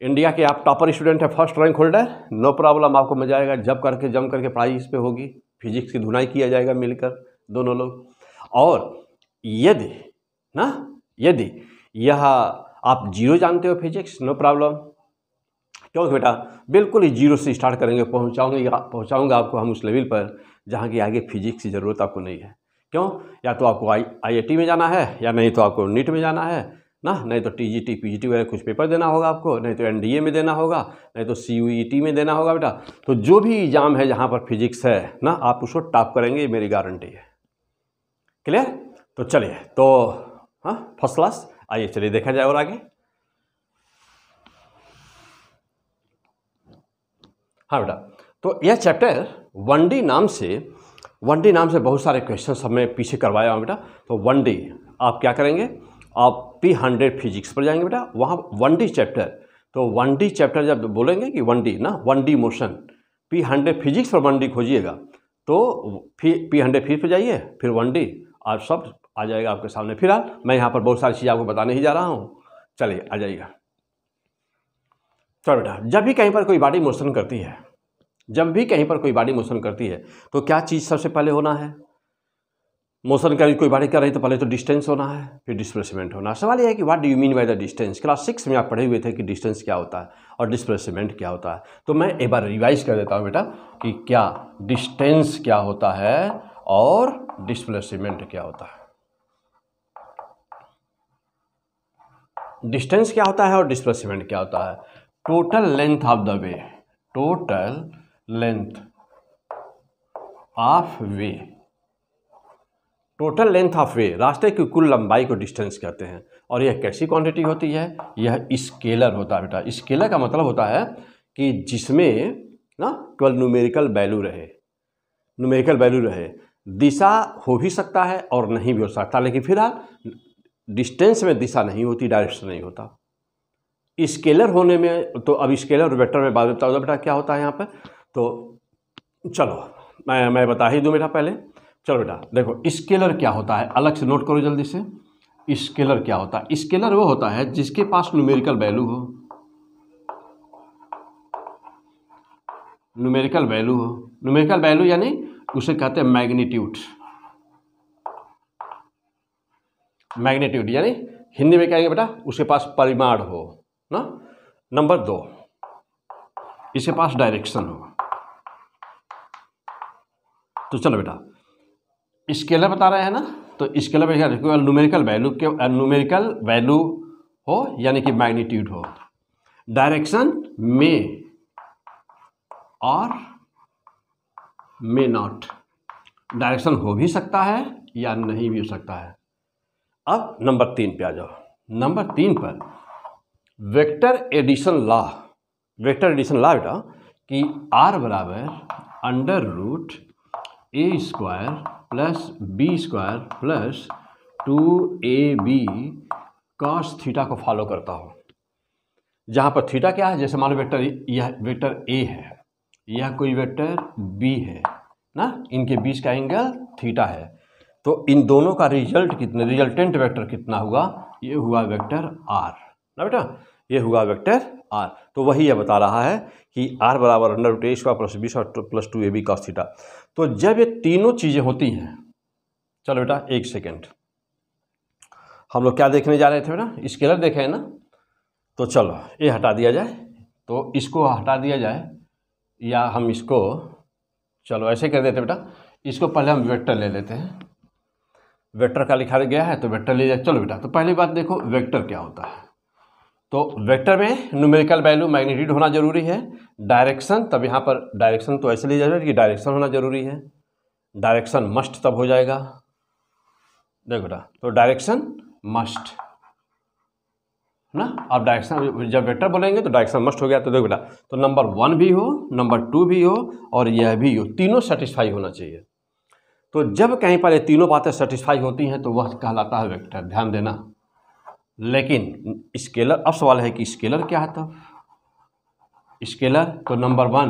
इंडिया के आप टॉपर स्टूडेंट हैं first rank holder no problem आपको मजा आएगा जब करके जम करके पढ़ाई इस पर होगी फिजिक्स की धुनाई किया जाएगा मिलकर दोनों लोग और यदि ना यदि यह आप जीरो जानते हो फिजिक्स नो प्रॉब्लम क्योंकि बेटा बिल्कुल ही जीरो से स्टार्ट करेंगे पहुँचाऊँगा पहुँचाऊँगा आपको हम उस लेवल पर जहाँ की आगे फिजिक्स की ज़रूरत आपको नहीं है क्यों या तो आपको आई आई में जाना है या नहीं तो आपको नीट में जाना है ना नहीं तो T G T P G T वगैरह कुछ पेपर देना होगा आपको नहीं तो एन डी ए में देना होगा नहीं तो सी यू ई टी में देना होगा बेटा तो जो भी एग्ज़ाम है जहाँ पर फिजिक्स है ना आप उसको टॉप करेंगे मेरी गारंटी है क्लियर तो चलिए तो हाँ फर्स्ट क्लास आइए चलिए देखा जाए और आगे हाँ बेटा तो यह चैप्टर वन डी नाम से वन डी नाम से बहुत सारे क्वेश्चन हमें पीछे करवाया हूँ बेटा तो वन डी आप क्या करेंगे आप पी हंड्रेड फिजिक्स पर जाएंगे बेटा वहाँ वन डी चैप्टर तो वन डी चैप्टर जब बोलेंगे कि वन डी ना one D motion P hundred physics पर वन डी खोजिएगा तो फिर पी हंड्रेड फिजिक्स पर जाइए फिर वन डी आप सब आ जाएगा आपके सामने फिलहाल मैं यहाँ पर बहुत सारी चीज़ें आपको बताने ही जा रहा हूँ चलिए आ जाइएगा चलो बेटा जब भी कहीं पर कोई बॉडी मोशन करती है जब भी कहीं पर कोई बॉडी मोशन करती है तो क्या चीज़ सबसे पहले होना है मोशन कर कोई बॉडी कर रही तो पहले तो डिस्टेंस होना है फिर डिस्प्लेसमेंट होना है सवाल यह है कि what do you mean by the distance class six में आप पढ़े हुए थे कि डिस्टेंस क्या होता है और डिस्प्लेसमेंट क्या होता है तो मैं एक बार रिवाइज कर देता हूँ बेटा कि क्या डिस्टेंस क्या होता है और डिस्प्लेसमेंट क्या होता है डिस्टेंस क्या होता है और डिस्प्लेसमेंट क्या होता है total length of the way total length of way total length of way रास्ते की कुल लंबाई को डिस्टेंस कहते हैं और यह कैसी क्वांटिटी होती है यह स्केलर होता है बेटा स्केलर का मतलब होता है कि जिसमें ना केवल न्यूमेरिकल वैल्यू रहे न्यूमेरिकल वैल्यू रहे दिशा हो भी सकता है और नहीं भी हो सकता लेकिन फिलहाल डिस्टेंस में दिशा नहीं होती डायरेक्शन नहीं होता स्केलर होने में तो अब स्केलर और वेक्टर में बाद में बताऊँगा बेटा क्या होता है यहाँ पर तो चलो मैं मैं बता ही दूँ बेटा पहले चलो बेटा देखो स्केलर क्या होता है अलग से नोट करो जल्दी से स्केलर क्या होता है स्केलर वो होता है जिसके पास न्यूमेरिकल वैल्यू हो न्यूमेरिकल वैल्यू हो न्यूमेरिकल वैल्यू यानी उसे कहते हैं मैग्नीट्यूड मैग्नेट्यूड यानी हिंदी में कहेंगे बेटा उसके पास परिमाण हो ना नंबर दो इसके पास डायरेक्शन हो तो चलो बेटा स्केलर बता रहे हैं ना तो स्केलर में केवल न्यूमेरिकल वैल्यू के न्यूमेरिकल वैल्यू हो यानी कि मैग्नीट्यूड हो डायरेक्शन में और मे नॉट डायरेक्शन हो भी सकता है या नहीं भी हो सकता है अब नंबर तीन पे आ जाओ नंबर तीन पर vector addition law vector addition law बेटा कि आर बराबर under root A square plus B square plus two A B cos theta को फॉलो करता हो जहाँ पर थीटा क्या है जैसे मान लो वेक्टर यह वेक्टर ए है यह कोई वेक्टर बी है ना इनके बीच का एंगल थीटा है तो इन दोनों का रिजल्ट कितने रिजल्टेंट वेक्टर कितना हुआ ये हुआ वेक्टर आर ना बेटा ये हुआ वेक्टर आर तो वही यह बता रहा है कि आर बराबर under root A square plus B square plus two A B cos theta तो जब ये तीनों चीज़ें होती हैं चलो बेटा एक सेकेंड हम लोग क्या देखने जा रहे थे बेटा स्केलर देखे ना तो चलो ये हटा दिया जाए तो इसको हटा दिया जाए या हम इसको चलो ऐसे कर देते बेटा इसको पहले हम वेक्टर ले लेते हैं वेक्टर का लिखा गया है तो वेक्टर ले जाए चलो बेटा तो पहली बात देखो वेक्टर क्या होता है तो वेक्टर में न्यूमेरिकल वैल्यू मैग्नीट्यूड होना जरूरी है डायरेक्शन तब यहाँ पर डायरेक्शन तो ऐसे ले जाए कि डायरेक्शन होना जरूरी है डायरेक्शन मस्ट तब हो जाएगा देखो बेटा तो डायरेक्शन मस्ट ना आप डायरेक्शन जब वेक्टर बोलेंगे तो डायरेक्शन मस्ट हो गया तो देखो बेटा तो नंबर वन भी हो नंबर टू भी हो और यह भी हो तीनों सेटिस्फाई होना चाहिए तो जब कहीं पर ये तीनों बातें सेटिस्फाई होती हैं तो वह कहलाता है वेक्टर ध्यान देना लेकिन स्केलर अब सवाल है कि स्केलर क्या है तब स्केलर तो नंबर वन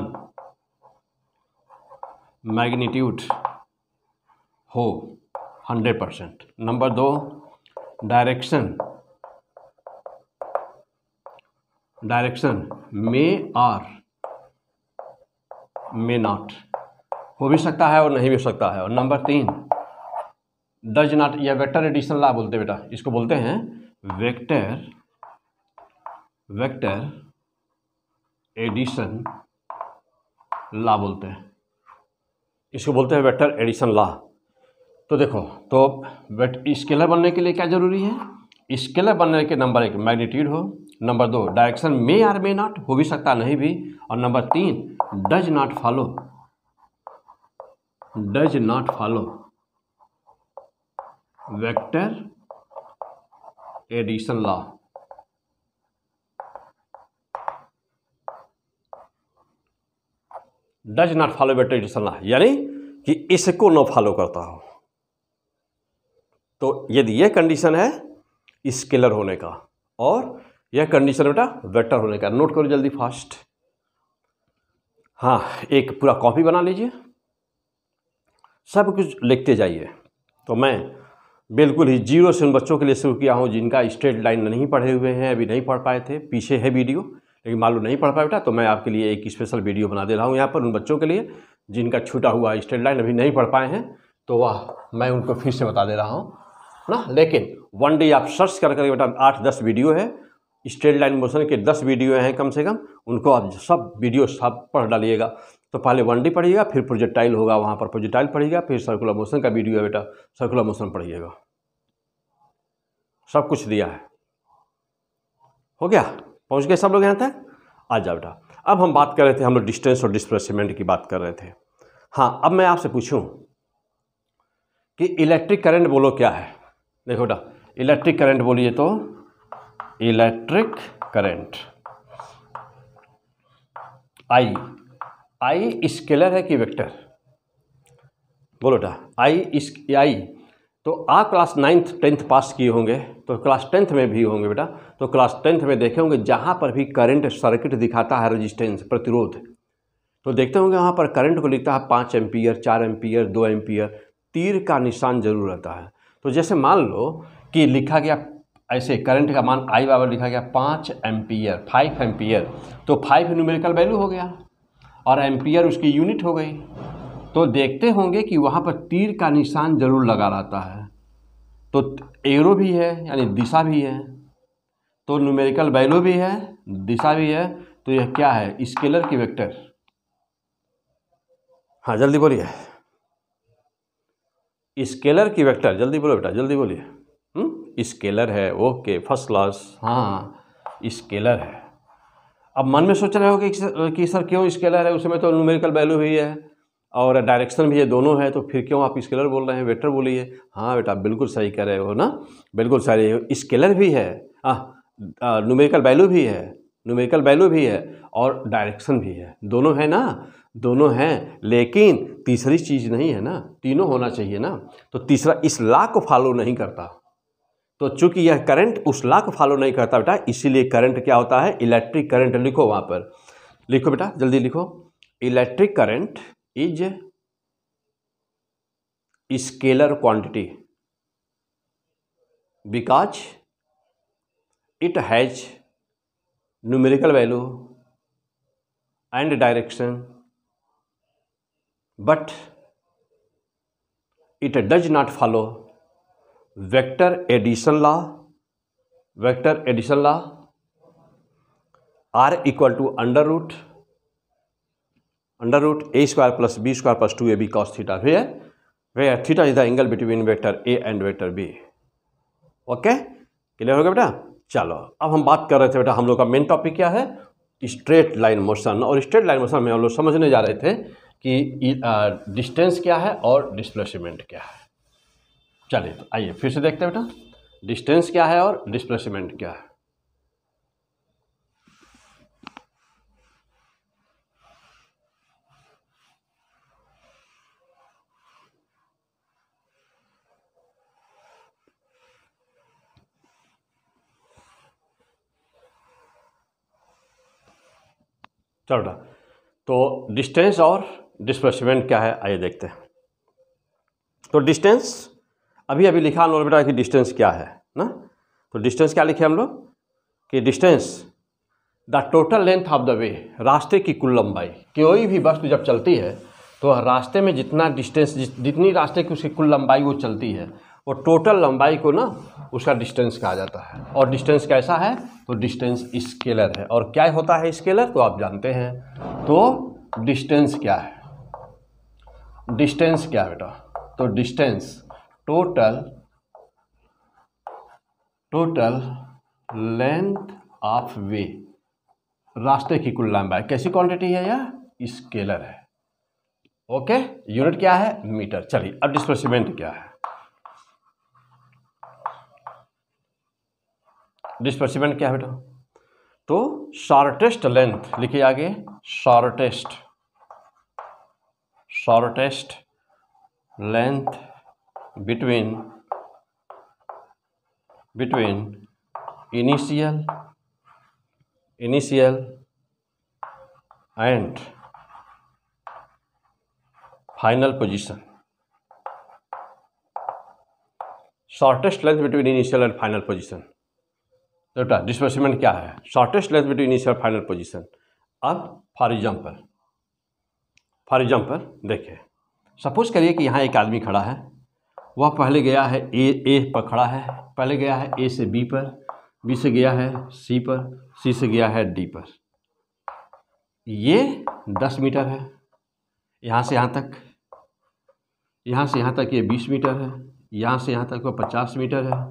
मैग्नीट्यूड हो हंड्रेड परसेंट नंबर दो direction direction may or may not हो भी सकता है और नहीं भी हो सकता है और नंबर तीन डज नॉट या वेक्टर एडिशन ला बोलते बेटा इसको बोलते हैं वेक्टर वेक्टर एडिशन ला बोलते हैं इसको बोलते हैं वेक्टर एडिशन ला तो देखो तो वेट स्केलर बनने के लिए क्या ज़रूरी है स्केलर बनने के नंबर एक मैग्नीट्यूड हो नंबर दो direction may or may not हो भी सकता नहीं भी और नंबर तीन does not follow does not follow vector addition law does not follow vector addition law यानी कि इसको न फॉलो करता हो तो यदि यह कंडीशन है स्केलर होने का और यह कंडीशन बेटा वेक्टर होने का नोट करो जल्दी फास्ट हाँ एक पूरा कॉपी बना लीजिए सब कुछ लिखते जाइए तो मैं बिल्कुल ही जीरो से उन बच्चों के लिए शुरू किया हूँ जिनका स्ट्रेट लाइन नहीं पढ़े हुए हैं अभी नहीं पढ़ पाए थे पीछे है वीडियो लेकिन मालूम नहीं पढ़ पाए बेटा तो मैं आपके लिए एक स्पेशल वीडियो बना दे रहा हूँ यहाँ पर उन बच्चों के लिए जिनका छूटा हुआ स्ट्रेट लाइन अभी नहीं पढ़ पाए हैं तो वह मैं उनको फिर से बता दे रहा हूँ ना लेकिन वन डे आप सर्च कर करके बेटा आठ दस वीडियो है स्ट्रेट लाइन मोशन के दस वीडियो हैं कम से कम उनको आप सब वीडियो सब पढ़ डालिएगा तो पहले वन डी पढ़िएगा फिर प्रोजेक्टाइल होगा वहाँ पर प्रोजेक्टाइल पढ़िएगा फिर सर्कुलर मोशन का वीडियो है बेटा सर्कुलर मोशन पढ़िएगा सब कुछ दिया है हो गया पहुँच गए सब लोग यहाँ तक आ जाओ बेटा अब हम बात कर रहे थे हम लोग डिस्टेंस और डिस्प्लेसमेंट की बात कर रहे थे हाँ अब मैं आपसे पूछूँ कि इलेक्ट्रिक करंट बोलो क्या है देखो बेटा इलेक्ट्रिक करंट बोलिए तो electric current I I scalar है कि वेक्टर बोलो बेटा आई इस आई तो आप क्लास नाइन्थ टेंथ पास किए होंगे तो क्लास टेंथ में भी होंगे बेटा तो क्लास टेंथ में देखे होंगे जहाँ पर भी करंट सर्किट दिखाता है रेजिस्टेंस प्रतिरोध तो देखते होंगे वहाँ पर करंट को लिखता है पाँच एम्पियर चार एम्पियर दो एम्पियर तीर का निशान जरूर रहता है तो जैसे मान लो कि लिखा गया ऐसे करंट का मान आई बाबर लिखा गया पाँच एम्पियर फाइव एम्पियर तो फाइव न्यूमेरिकल वैल्यू हो गया और एम्पियर उसकी यूनिट हो गई तो देखते होंगे कि वहाँ पर तीर का निशान ज़रूर लगा रहता है तो एरो भी है यानी दिशा भी है तो न्यूमेरिकल वैल्यू भी है दिशा भी है तो यह क्या है स्केलर की वेक्टर हाँ जल्दी बोलिए स्केलर की वेक्टर जल्दी बोलो बेटा जल्दी बोलिए स्केलर हम्म, है ओके फर्स्ट क्लास हाँ स्केलर है अब मन में सोच रहे हो कि कि सर क्यों स्केलर है उसमें तो न्यूमेरिकल वैल्यू भी है और डायरेक्शन भी ये दोनों है तो फिर क्यों आप स्केलर बोल रहे हैं वेटर बोलिए है। हाँ बेटा बिल्कुल सही कह रहे हो ना बिल्कुल सही हो स्केलर भी है न्यूमेरिकल हाँ, वैल्यू भी है न्यूमेरिकल वैल्यू भी है और डायरेक्शन भी है दोनों है ना दोनों हैं लेकिन तीसरी चीज़ नहीं है ना तीनों होना चाहिए ना तो तीसरा इस ला को फॉलो नहीं करता तो चूंकि यह करंट उस को फॉलो नहीं करता बेटा इसीलिए करंट क्या होता है इलेक्ट्रिक करंट लिखो वहां पर लिखो बेटा जल्दी लिखो electric current is scalar quantity because it has numerical value and direction but it does not follow vector addition law vector addition law R equal to under root under root A square plus B square plus two A B cos theta where way theta is the angle between vector A and vector B okay clear हो गया बेटा चलो अब हम बात कर रहे थे बेटा हम लोग का मेन टॉपिक क्या है स्ट्रेट लाइन मोशन और स्ट्रेट लाइन मोशन में हम लोग समझने जा रहे थे कि डिस्टेंस क्या है और डिस्प्लेसमेंट क्या है चलिए तो आइए फिर से देखते हैं बेटा डिस्टेंस क्या है और डिस्प्लेसमेंट क्या है चलो तो डिस्टेंस और डिस्प्लेसमेंट क्या है आइए देखते हैं तो डिस्टेंस अभी अभी लिखा हम लोग बेटा कि डिस्टेंस क्या है ना तो डिस्टेंस क्या लिखे हम लोग कि distance the total length of the way रास्ते की कुल लंबाई कोई भी वस्तु जब चलती है तो रास्ते में जितना डिस्टेंस जितनी रास्ते की उसकी कुल लंबाई वो चलती है वो टोटल लंबाई को ना उसका डिस्टेंस कहा जाता है और डिस्टेंस कैसा है तो डिस्टेंस स्केलर है और क्या होता है स्केलर तो आप जानते हैं तो डिस्टेंस क्या है डिस्टेंस क्या बेटा तो distance total total length of way रास्ते की कुल लंबाई कैसी क्वांटिटी है यह स्केलर है ओके यूनिट क्या है मीटर चलिए अब डिस्प्लेसमेंट क्या है डिस्प्लेसमेंट क्या है बेटा तो शॉर्टेस्ट लेंथ लिखिए आगे shortest shortest length between between initial initial and final position shortest length between initial and final position बेटा डिस्प्लेसमेंट क्या है shortest length between initial final position अब फॉर एग्जांपल फॉर एग्जांपल देखिए सपोज करिए कि यहाँ एक आदमी खड़ा है वह पहले गया है ए ए पखड़ा है पहले गया है ए से बी पर बी से गया है सी पर सी से गया है डी पर ये दस मीटर है यहाँ से यहाँ तक यहाँ से यहाँ तक ये बीस मीटर है यहाँ से यहाँ तक वो पचास मीटर है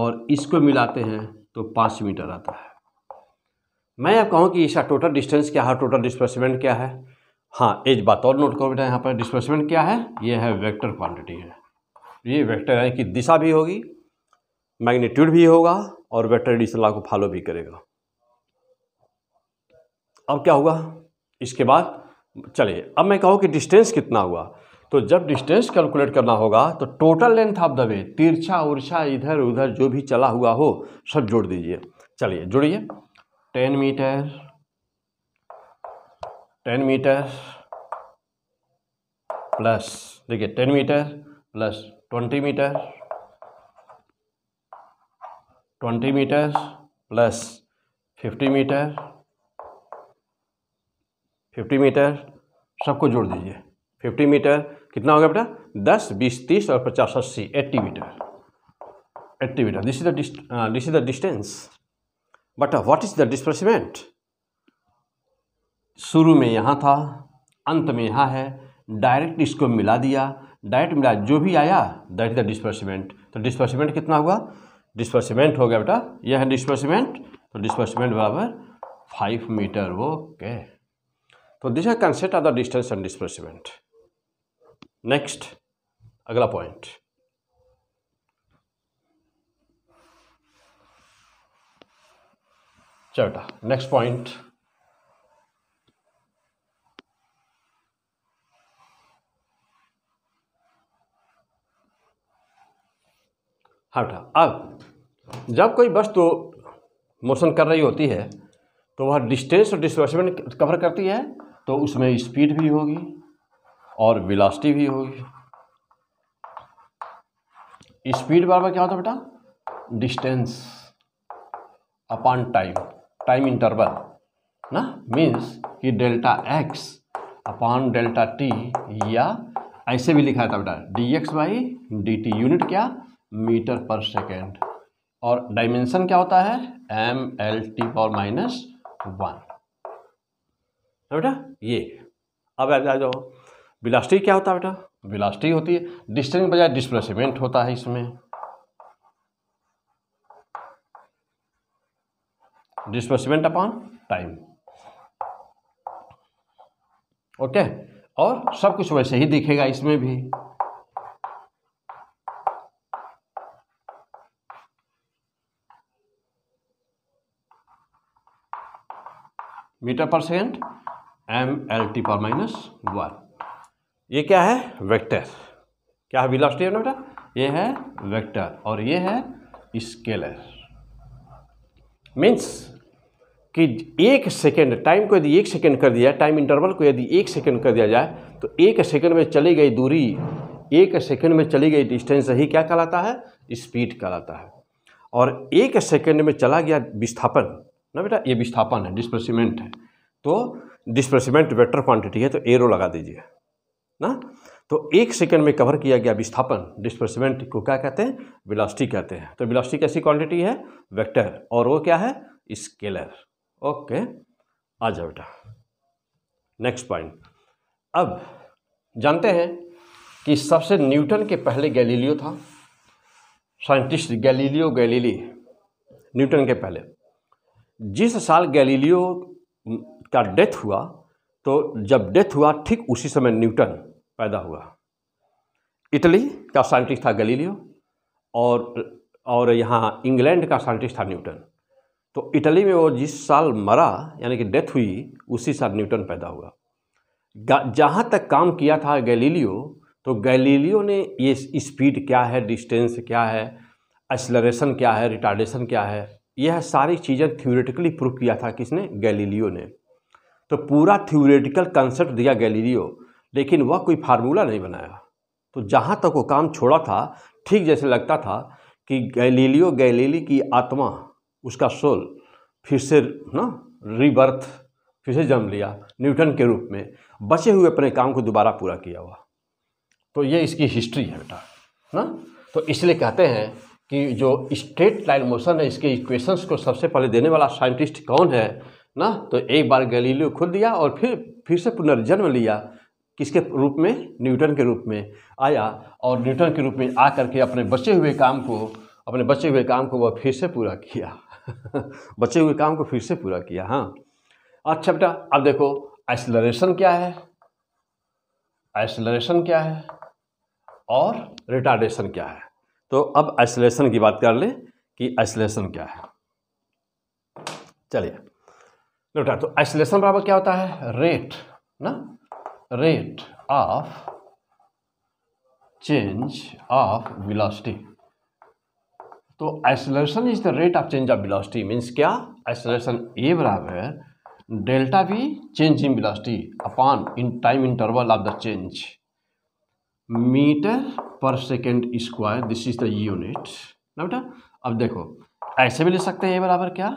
और इसको मिलाते हैं तो पाँच मीटर आता है मैं अब कहूँ कि इसका टोटल डिस्टेंस क्या है टोटल डिस्प्लेसमेंट क्या है हाँ एक बात और नोट करो बेटा यहाँ पर डिस्प्लेसमेंट क्या है ये है वेक्टर क्वांटिटी है तो ये वेक्टर यानी कि दिशा भी होगी मैग्नीट्यूड भी होगा और वेक्टर एडिशन लॉ को फॉलो भी करेगा अब क्या हुआ इसके बाद चलिए अब मैं कहूँ कि डिस्टेंस कितना हुआ तो जब डिस्टेंस कैलकुलेट करना होगा तो total length of the way तिरछा उर्छा इधर उधर जो भी चला हुआ हो सब जोड़ दीजिए चलिए जोड़िए ten metre ten metre plus देखिए ten metre plus twenty metre twenty metre plus fifty metre fifty metre सबको जोड़ दीजिए फिफ्टी मीटर कितना हो गया बेटा दस बीस तीस और पचास अस्सी eighty metre eighty metre this is the this is the distance but what is the displacement शुरू में यहाँ था अंत में यहाँ है डायरेक्ट इसको मिला दिया डायरेक्ट मिला जो भी आया दैट इज द डिस्पर्समेंट तो डिस्पर्समेंट कितना हुआ डिस्पर्समेंट हो गया बेटा यह है डिस्पर्समेंट तो डिस्पर्समेंट बराबर फाइव मीटर ओके तो this are concept of the distance and displacement next अगला पॉइंट चलो नेक्स्ट पॉइंट हटा हाँ अब जब कोई वस्तु तो मोशन कर रही होती है तो वह डिस्टेंस और डिस्प्लेसमेंट कवर करती है तो उसमें स्पीड भी होगी और विलासिटी भी होगी स्पीड बराबर क्या होता है बेटा distance upon time time interval ना मीन्स कि delta X upon delta T या ऐसे भी लिखा था बेटा D X by D T unit क्या मीटर पर सेकेंड और डायमेंशन क्या होता है M L T power minus one हाँ बेटा ये अब आ जाओ विलास्टी क्या होता है बेटा विलास्टी होती है डिस्टेंस बजाय डिस्प्लेसमेंट होता है इसमें डिस्प्लेसमेंट अपॉन टाइम ओके और सब कुछ वैसे ही दिखेगा इसमें भी metre per second M L T per minus one ये क्या है वेक्टर क्या है विलासिटी है बेटा ये है वेक्टर और ये है स्केलर मीन्स कि एक सेकेंड टाइम को यदि एक सेकेंड कर दिया टाइम इंटरवल को यदि एक सेकेंड कर दिया जाए तो एक सेकेंड में चली गई दूरी एक सेकेंड में चली गई डिस्टेंस ही क्या कहलाता है स्पीड कहलाता है और एक सेकेंड में चला गया विस्थापन ना बेटा ये विस्थापन है डिस्प्लेसमेंट है तो डिस्प्लेसमेंट वेक्टर क्वांटिटी है तो एरो लगा दीजिए ना तो एक सेकंड में कवर किया गया विस्थापन डिस्प्लेसमेंट को क्या कहते हैं बिलास्टिक कहते हैं तो बिलास्टिक कैसी क्वांटिटी है वेक्टर और वो क्या है स्केलर ओके आ जाओ बेटा नेक्स्ट पॉइंट अब जानते हैं कि सबसे न्यूटन के पहले गैलीलियो था साइंटिस्ट गैलीलियो गैलीली न्यूटन के पहले जिस साल गैलीलियो का डेथ हुआ तो जब डेथ हुआ ठीक उसी समय न्यूटन पैदा हुआ इटली का साइंटिस्ट था गैलीलियो और और यहाँ इंग्लैंड का साइंटिस्ट था न्यूटन तो इटली में वो जिस साल मरा यानी कि डेथ हुई उसी साल न्यूटन पैदा हुआ जहाँ तक काम किया था गैलीलियो तो गैलीलियो ने ये स्पीड क्या है डिस्टेंस क्या है एक्सलरेशन क्या है रिटार्डेशन क्या है यह सारी चीज़ें थ्योरेटिकली प्रूव किया था किसने गैलीलियो ने तो पूरा थ्योरेटिकल कंसेप्ट दिया गैलीलियो लेकिन वह कोई फार्मूला नहीं बनाया तो जहाँ तक वो काम छोड़ा था ठीक जैसे लगता था कि गैलीलियो गैलीली की आत्मा उसका सोल फिर से ना रिबर्थ फिर से जन्म लिया न्यूटन के रूप में बचे हुए अपने काम को दोबारा पूरा किया हुआ तो ये इसकी हिस्ट्री है बेटा ना तो इसलिए कहते हैं कि जो स्ट्रेट लाइन मोशन है इसके इक्वेशंस को सबसे पहले देने वाला साइंटिस्ट कौन है ना तो एक बार गलीलियो खुद दिया और फिर फिर से पुनर्जन्म लिया किसके रूप में न्यूटन के रूप में आया और न्यूटन के रूप में आ करके अपने बचे हुए काम को अपने बचे हुए काम को वह फिर से पूरा किया [laughs] बचे हुए काम को फिर से पूरा किया हाँ अच्छा बेटा अब देखो एसलरेशन क्या है एसलरेशन क्या है और रिटार्डेशन क्या है तो अब आइसोलेशन की बात कर ले कि आइसोलेशन क्या है चलिए लौटा तो आइसोलेशन बराबर क्या होता है रेट ना rate of change of velocity तो acceleration is the rate of change of velocity means क्या आइसोलेशन ए बराबर delta V change in velocity upon in time interval of the change metre per second square this is the unit ना बेटा अब देखो ऐसे भी ले सकते हैं ये बराबर क्या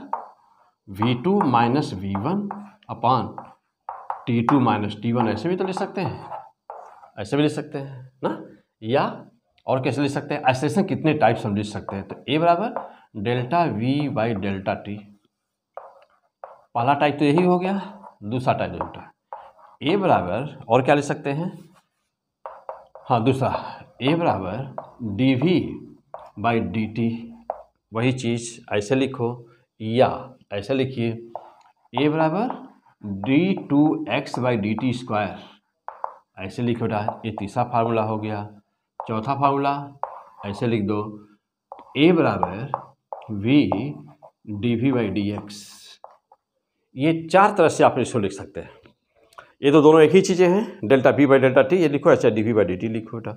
V two minus V one upon T two minus T one ऐसे भी तो ले सकते हैं ऐसे भी ले सकते हैं ना या और कैसे ले सकते हैं ऐसे ऐसे कितने टाइप हम सकते हैं तो ए बराबर delta V by delta T पहला टाइप तो यही हो गया दूसरा टाइप डेल्टा ए बराबर और क्या ले सकते हैं हाँ दूसरा ए बराबर D V by D T वही चीज़ ऐसे लिखो या ऐसे लिखिए ए बराबर D two X by D T square ऐसे लिखो बेटा ये तीसरा फार्मूला हो गया चौथा फार्मूला ऐसे लिख दो ए बराबर V D V by D X ये चार तरह से आप इसको लिख सकते हैं ये तो दोनों एक ही चीज़ें हैं delta P by delta T ये लिखो अच्छा D V by D T लिखो बेटा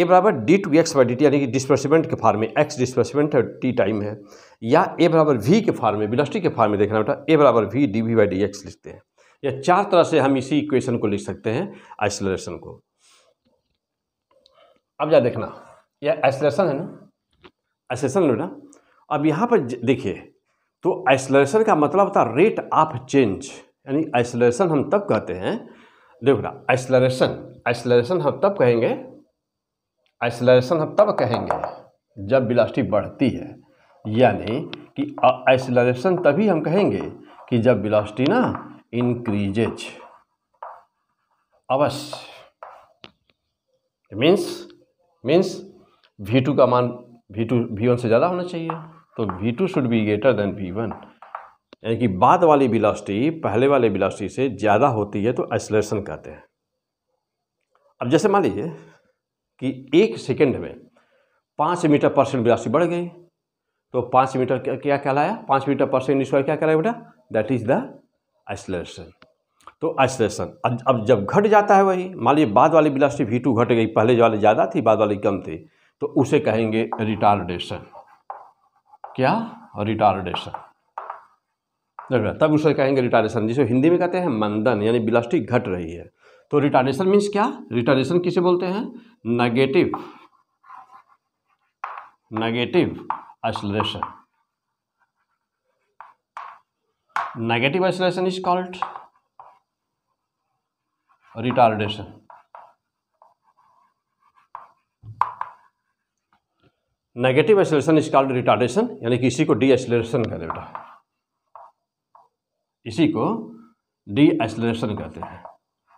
ए बराबर D two X by D T यानी कि डिस्प्लेसमेंट के फार्म में एक्स डिस्प्लेसमेंट है टी टाइम है या ए बराबर वी के फार्म में विलास्टी के फार्म में देखना बेटा ए बराबर V D V by D X लिखते हैं या चार तरह से हम इसी इक्वेशन को लिख सकते हैं आइसोलेशन को अब जा देखना यह आइसोलेशन है ना आइसोलेशन बेटा अब यहाँ पर देखिए तो आइसोलेशन का मतलब होता रेट ऑफ चेंज यानी आइसोलेशन हम तब कहते हैं देखो ना आइसोलेशन आइसोलेशन हम तब कहेंगे आइसोलेशन हम तब कहेंगे जब बिलास्टी बढ़ती है यानी कि आइसोलेशन तभी हम कहेंगे कि जब बिलास्टी ना इंक्रीजेज अवश्य मीन्स मीन्स वी टू का मान वी टू वी वन से ज़्यादा होना चाहिए तो V two should be greater than V one यानी कि बाद वाली बिलासिटी पहले वाले बिलासिटी से ज़्यादा होती है तो एक्सलेशन कहते हैं अब जैसे मान लीजिए कि एक सेकंड में पाँच मीटर परसेंट बिलासिटी बढ़ गई तो पाँच मीटर क्या कहलाया पाँच मीटर परसेंट सेकेंड क्या कहलाया बेटा दैट इज़ द एक्सलेशन तो एक्सलेशन अब जब घट जाता है वही मान लीजिए बाद वाली बिलासिटी वी टू घट गई पहले वाली ज़्यादा थी बाद वाली कम थी तो उसे कहेंगे रिटार्डेशन क्या रिटार्डेशन तब उसे कहेंगे रिटारेशन जिसे हिंदी में कहते हैं मंदन यानी बिलास्टिक घट रही है तो रिटारेशन मीन्स क्या रिटारेशन किसे बोलते हैं negative negative acceleration negative acceleration is called retardation negative acceleration is called retardation यानी किसी को डी एक्सलेशन कह बेटा इसी को डी एक्सलेशन कहते हैं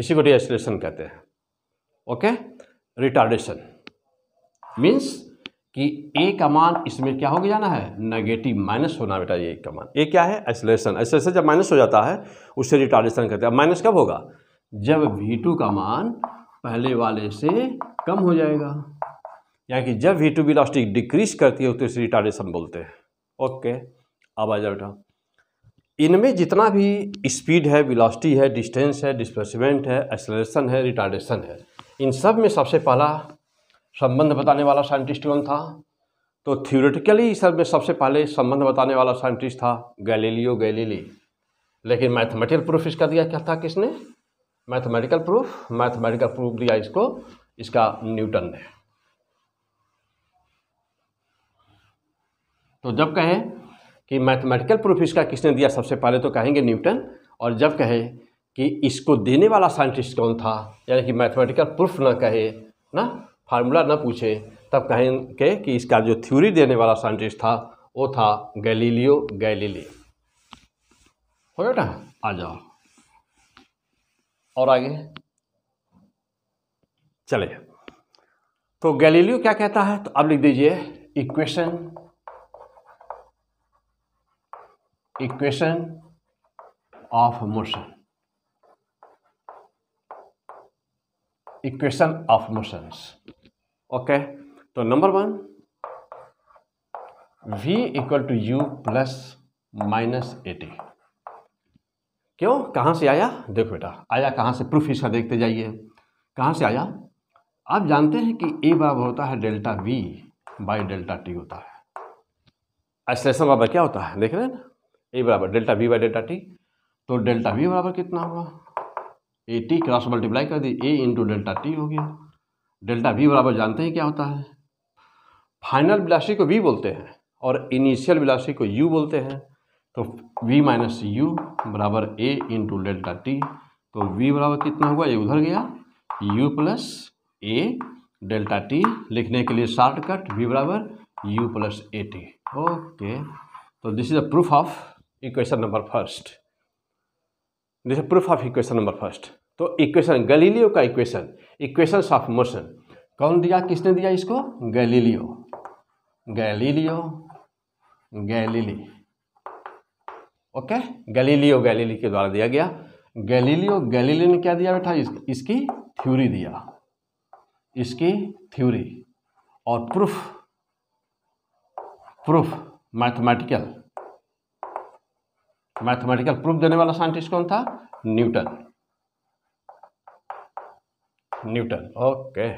इसी को डी एक्सलेशन कहते हैं ओके रिटार्डेशन मीन्स कि ए का मान इसमें क्या हो गया जाना है नेगेटिव माइनस होना बेटा ये का मान ए क्या है एक्सलेशन एक्सलेशन जब माइनस हो जाता है उससे रिटार्डेशन कहते हैं माइनस कब होगा जब वी टू का मान पहले वाले से कम हो जाएगा यानी कि जब वी टू बिलास्टिक डिक्रीज करती है तो इसे रिटार्डेशन बोलते हैं ओके अब आ जाओ बेटा इनमें जितना भी स्पीड है विलासिटी है डिस्टेंस है डिस्प्लेसमेंट है एक्सलेशन है रिटार्डेशन है इन सब में सबसे पहला संबंध बताने वाला साइंटिस्ट कौन था तो थ्योरेटिकली सब में सबसे पहले संबंध बताने वाला साइंटिस्ट था गैलीलियो गैलीली लेकिन मैथमेटिकल प्रूफ इसका दिया क्या था किसने मैथमेटिकल प्रूफ मैथमेटिकल प्रूफ दिया इसको इसका न्यूटन ने तो जब कहें कि मैथमेटिकल प्रूफ इसका किसने दिया सबसे पहले तो कहेंगे न्यूटन और जब कहें कि इसको देने वाला साइंटिस्ट कौन था यानी कि मैथमेटिकल प्रूफ ना कहे ना फार्मूला ना पूछे तब कहेंगे कि इसका जो थ्योरी देने वाला साइंटिस्ट था वो था गैलीलियो गैलीली हो गया ना आ जाओ और आगे चले तो गैलीलियो क्या कहता है तो अब लिख दीजिए equation equation of motion equation of motions okay तो number one v equal to U plus minus A T क्यों कहाँ से आया देखो बेटा आया कहाँ से प्रूफ इसका देखते जाइए कहाँ से आया आप जानते हैं कि ए बराबर होता है delta V by delta T होता है एक्सलेशन बराबर क्या होता है देख रहे हैं ना ए बराबर delta V by delta T तो डेल्टा वी बराबर कितना होगा ए टी क्रॉस मल्टीप्लाई कर दी ए इंटू डेल्टा टी हो गया डेल्टा वी बराबर जानते हैं क्या होता है फाइनल बिलासी को वी बोलते हैं और इनिशियल विलासी को यू बोलते हैं तो वी माइनस यू बराबर ए इंटू डेल्टा टी तो वी बराबर कितना हुआ ये उधर गया U plus A delta T लिखने के लिए शॉर्टकट वी बराबर U plus A T okay तो this is a proof of equation number first this proof of equation number first तो इक्वेशन गलीलियो का इक्वेशन इक्वेशन ऑफ मोशन कौन दिया किसने दिया इसको Galileo Galileo Galilei okay Galileo Galilei के द्वारा दिया गया गैलीलियो गैलीली ने क्या दिया बेटा इस, इसकी थ्योरी दिया इसकी थ्योरी और proof proof mathematical mathematical proof देने वाला साइंटिस्ट कौन था न्यूटन न्यूटन ओके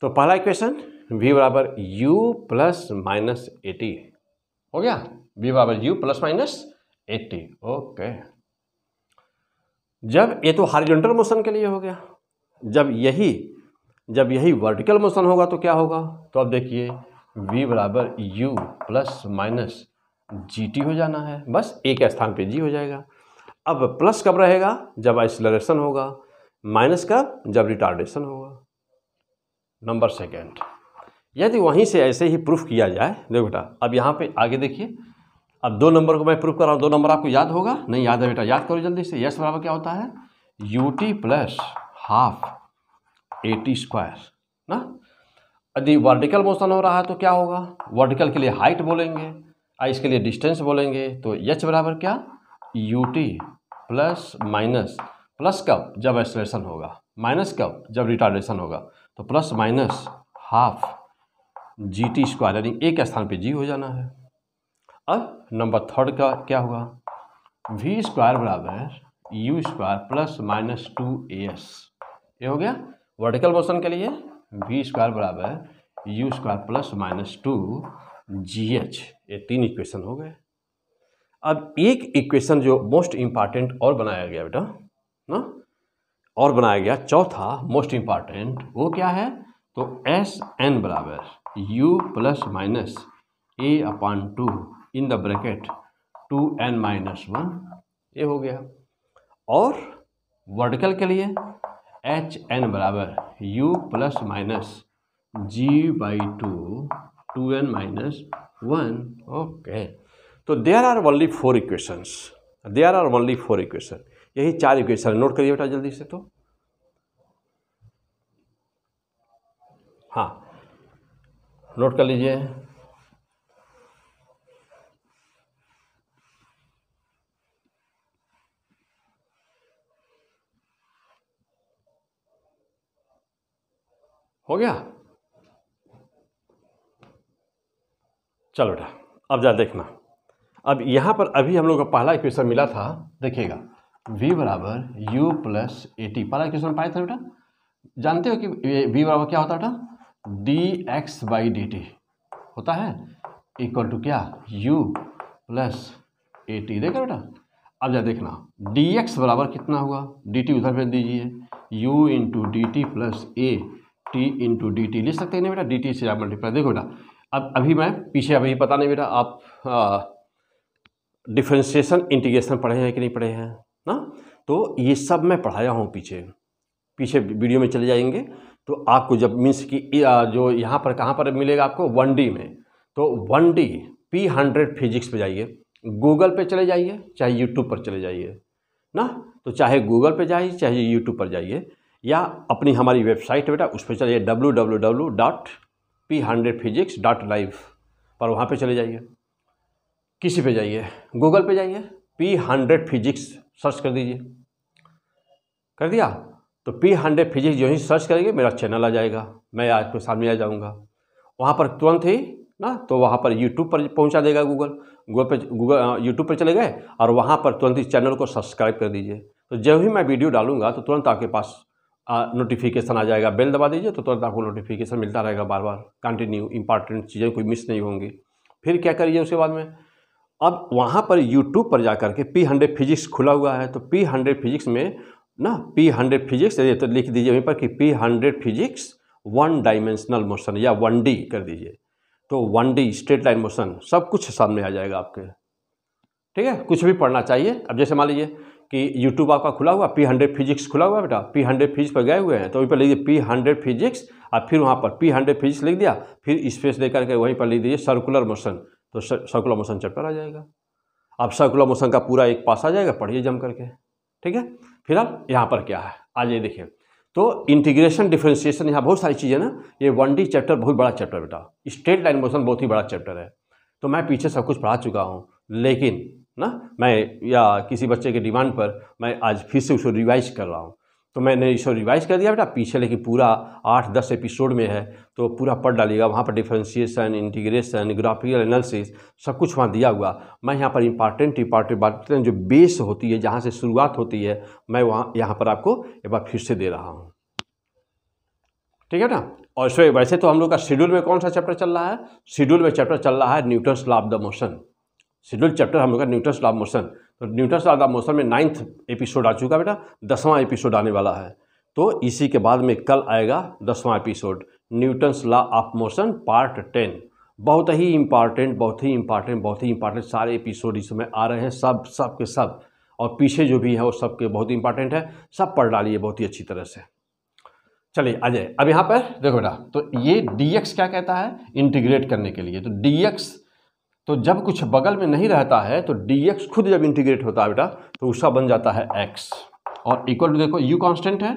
तो पहला इक्वेशन v बराबर यू प्लस माइनस एटी हो गया v बराबर U plus minus A T okay जब ये तो हॉरिजॉन्टल मोशन के लिए हो गया जब यही जब यही वर्टिकल मोशन होगा तो क्या होगा तो अब देखिए v बराबर यू प्लस माइनस जी हो जाना है बस ए के स्थान पे जी हो जाएगा अब प्लस कब रहेगा जब आइसलरेशन होगा माइनस कब जब रिटार्डेशन होगा नंबर सेकेंड यदि वहीं से ऐसे ही प्रूफ किया जाए देखो बेटा अब यहाँ पे आगे देखिए अब दो नंबर को मैं प्रूफ कर रहा हूँ दो नंबर आपको याद होगा नहीं याद है बेटा याद करो जल्दी से यस बराबर क्या होता है U T plus half A T square ना यदि वर्टिकल मोशन हो रहा है तो क्या होगा वर्टिकल के लिए हाइट बोलेंगे और इसके लिए डिस्टेंस बोलेंगे तो एच बराबर क्या U T plus minus plus कब जब एक्सलेशन होगा माइनस कब जब रिटार्डेशन होगा तो plus minus half G T square यानी एक स्थान पे जी हो जाना है अब नंबर थर्ड का क्या हुआ वी स्क्वायर बराबर U square plus minus two A S ये हो गया वर्टिकल मोशन के लिए वी स्क्वायर बराबर U square plus minus two जी एच ये तीन इक्वेशन हो गए अब एक इक्वेशन जो मोस्ट इम्पॉर्टेंट और बनाया गया बेटा ना और बनाया गया चौथा मोस्ट इम्पॉर्टेंट वो क्या है तो एस एन बराबर U plus minus A upon two in the bracket two N minus one ये हो गया और वर्टिकल के लिए एच एन बराबर U plus minus G by two two N minus one okay तो there are only four equations there are only four equation यही चार इक्वेशन नोट करिए बेटा जल्दी से तो हाँ नोट कर लीजिए हो गया चलो बेटा अब जा देखना अब यहाँ पर अभी हम लोग का पहला इक्वेशन मिला था देखिएगा v बराबर यू प्लस ए टी पहला इक्वेशन पाया था बेटा जानते हो कि v बराबर क्या होता है बेटा D X by D T होता है इक्वल टू क्या u प्लस ए टी देखा बेटा अब जा देखना डी एक्स बराबर कितना हुआ डी टी उधर भेज दीजिए u into D T plus A T into D T लिख सकते हैं बेटा डी टी से आप मल्टीप्लाई देखो बेटा अब अभी मैं पीछे अभी पता नहीं बेटा आप डिफ्रेंशिएशन इंटीग्रेशन पढ़े हैं कि नहीं पढ़े हैं ना तो ये सब मैं पढ़ाया हूँ पीछे पीछे वीडियो में चले जाएंगे तो आपको जब मीन्स कि जो यहाँ पर कहाँ पर मिलेगा आपको वन डी में तो one D P hundred physics पे जाइए गूगल पे चले जाइए चाहे यूट्यूब पर चले जाइए ना तो चाहे गूगल पे जाइए चाहे यूट्यूब पर जाइए या अपनी हमारी वेबसाइट बेटा उस पर चलिए W W W dot P hundred physics dot live पर वहाँ पे चले जाइए किसी पे जाइए गूगल पे जाइए पी हंड्रेड फिजिक्स सर्च कर दीजिए कर दिया तो पी हंड्रेड फिजिक्स जो ही सर्च करेंगे मेरा चैनल आ जाएगा मैं आपके सामने आ जाऊँगा वहाँ पर तुरंत ही ना तो वहाँ पर यूट्यूब पर पहुँचा देगा गूगल गूगल पे गूगल यूट्यूब पर चले गए और वहाँ पर तुरंत ही चैनल को सब्सक्राइब कर दीजिए तो जब ही मैं वीडियो डालूंगा तो तुरंत आपके पास नोटिफिकेशन आ जाएगा बेल दबा दीजिए तो तुरंत आपको नोटिफिकेशन मिलता रहेगा बार बार कंटिन्यू इंपॉर्टेंट चीज़ें कोई मिस नहीं होंगी फिर क्या करिए उसके बाद में अब वहाँ पर यूट्यूब पर जा करके पी हंड्रेड फिजिक्स खुला हुआ है तो पी हंड्रेड फिजिक्स में ना पी हंड्रेड फिजिक्स ये तो लिख दीजिए वहीं पर कि P hundred physics one dimensional motion या वन डी कर दीजिए तो one D straight line motion सब कुछ सामने आ जाएगा आपके ठीक है कुछ भी पढ़ना चाहिए अब जैसे मान लीजिए कि यूट्यूब आपका खुला हुआ पी हंड्रेड फिजिक्स खुला हुआ बेटा पी हंड्रेड फिजिक्स पर गए हुए हैं तो वहीं पर लिख दिए पी हंड्रेड फिजिक्स और फिर वहाँ पर पी हंड्रेड फिजिक्स लिख दिया फिर स्पेस लेकर के वहीं पर लिख दीजिए सर्कुलर मोशन तो सर्कुलर मोशन चैप्टर आ जाएगा अब सर्कुलर मोशन का पूरा एक पास आ जाएगा पढ़िए जम करके ठीक है फिर अब यहाँ पर क्या है आ जाइए देखिए तो इंटीग्रेशन डिफ्रेंशिएशन यहाँ बहुत सारी चीज़ें ना ये वन डी चैप्टर बहुत बड़ा चैप्टर बेटा स्ट्रेट लाइन मोशन बहुत ही बड़ा चैप्टर है तो मैं पीछे सब कुछ पढ़ा चुका हूँ लेकिन ना मैं या किसी बच्चे के डिमांड पर मैं आज फिर से उसको रिवाइज कर रहा हूँ तो मैंने इसको रिवाइज कर दिया बेटा पीछे लेकिन पूरा आठ दस एपिसोड में है तो पूरा पढ़ डालिएगा वहाँ पर डिफ्रेंशिएशन इंटीग्रेशन ग्राफिकल एनालिसिस सब कुछ वहाँ दिया हुआ मैं यहाँ पर इंपॉर्टेंट इंपॉर्टेंट बात जो बेस होती है जहाँ से शुरुआत होती है मैं वहाँ यहाँ पर आपको एक बार फिर से दे रहा हूँ ठीक है ना और इसमें वैसे तो हम लोग का शेड्यूल में कौन सा चैप्टर चल रहा है शेड्यूल में चैप्टर चल रहा है Newton's law of the motion schedule chapter हम लोग का न्यूटन लॉ मोशन तो न्यूटन लॉ मोशन में नाइन्थ एपिसोड आ चुका बेटा दसवां एपिसोड आने वाला है तो इसी के बाद में कल आएगा दसवां episode Newton's law of motion part ten बहुत ही इम्पॉर्टेंट बहुत ही इम्पॉर्टेंट बहुत ही इम्पॉर्टेंट सारे एपिसोड इस समय आ रहे हैं सब सब के सब और पीछे जो भी है वो सब के बहुत ही इम्पॉर्टेंट है सब पढ़ डालिए बहुत ही अच्छी तरह से चलिए आ जाए अब यहाँ पर देखो बेटा तो ये डी क्या कहता है इंटीग्रेट करने के लिए तो डी एक्स तो जब कुछ बगल में नहीं रहता है तो एक्स खुद जब इंटीग्रेट होता है बेटा तो उसका बन जाता है एक्स और इक्वल टू देखो यू कांस्टेंट है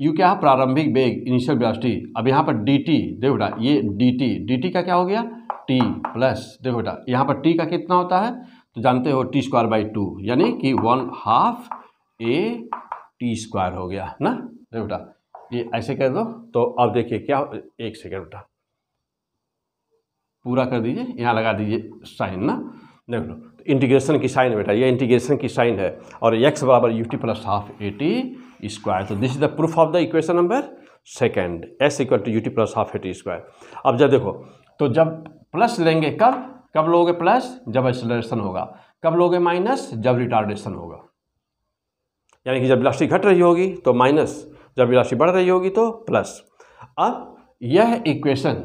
यू क्या है प्रारंभिक बेग इनिशियल वेलोसिटी अब यहाँ पर डी टी देखो बेटा ये डी टी डी टी का क्या हो गया टी प्लस देखो बेटा यहाँ पर टी का कितना होता है तो जानते हो टी स्क्वायर बाई टू यानी कि one half A T square हो गया ना देखो बेटा ये ऐसे कर दो तो अब देखिए क्या एक सेकेंड बेटा पूरा कर दीजिए यहाँ लगा दीजिए साइन ना देख लो तो इंटीग्रेशन की साइन बेटा ये इंटीग्रेशन की साइन है और एक्स बराबर U T plus half A T square तो this is the proof of the equation number second S equal to U T plus half A T square अब जब देखो तो जब प्लस लेंगे कब कब लोगे प्लस जब एक्सलेशन होगा कब लोगे माइनस जब रिटार्डेशन होगा यानी कि जब वेलोसिटी घट रही होगी तो माइनस जब वेलोसिटी बढ़ रही होगी तो प्लस अब यह इक्वेशन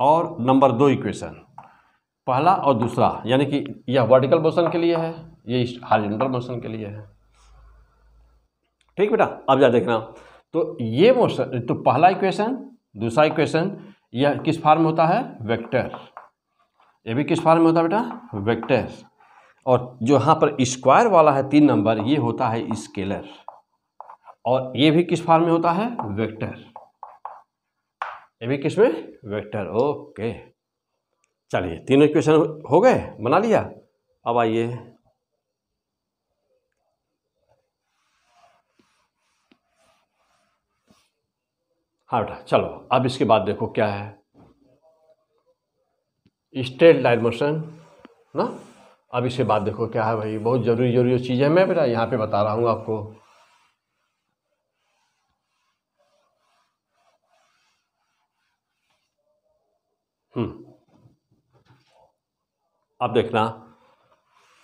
और नंबर दो इक्वेशन पहला और दूसरा यानी कि यह वर्टिकल मोशन के लिए है ये हॉरिजॉन्टल मोशन के लिए है ठीक बेटा अब जा देखना तो ये मोशन तो पहला इक्वेशन दूसरा इक्वेशन यह किस फॉर्म में होता है वेक्टर ये भी किस फॉर्म में होता है बेटा वेक्टर और जो यहाँ पर स्क्वायर वाला है तीन नंबर ये होता है स्केलर और ये भी किस फॉर्म में होता है वेक्टर ये भी किस में वेक्टर ओके चलिए तीनों इक्वेशन हो गए बना लिया अब आइए हाँ बेटा चलो अब इसके बाद देखो क्या है स्टेट लाइन मोशन ना अब इसके बाद देखो क्या है भाई बहुत ज़रूरी ज़रूरी चीज़ है मैं बेटा यहाँ पे बता रहा हूँ आपको हम्म। अब देखना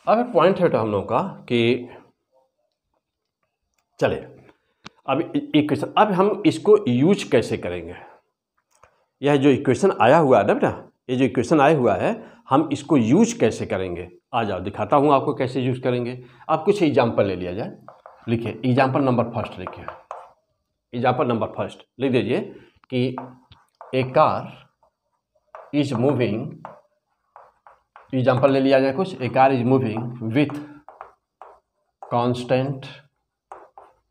अब एक पॉइंट है बेटा हम लोगों का कि चले अब इक्वेशन अब हम इसको यूज कैसे करेंगे यह जो इक्वेशन आया हुआ है ना बेटा ये जो इक्वेशन आया हुआ है हम इसको यूज कैसे करेंगे आ जाओ दिखाता हूँ आपको कैसे यूज करेंगे आप कुछ एग्जाम्पल ले लिया जाए लिखिए एग्जाम्पल नंबर फर्स्ट लिखिए एग्जाम्पल नंबर फर्स्ट लिख दीजिए कि एक कार इज मूविंग एग्जाम्पल ले लिया जाए कुछ a car is moving with constant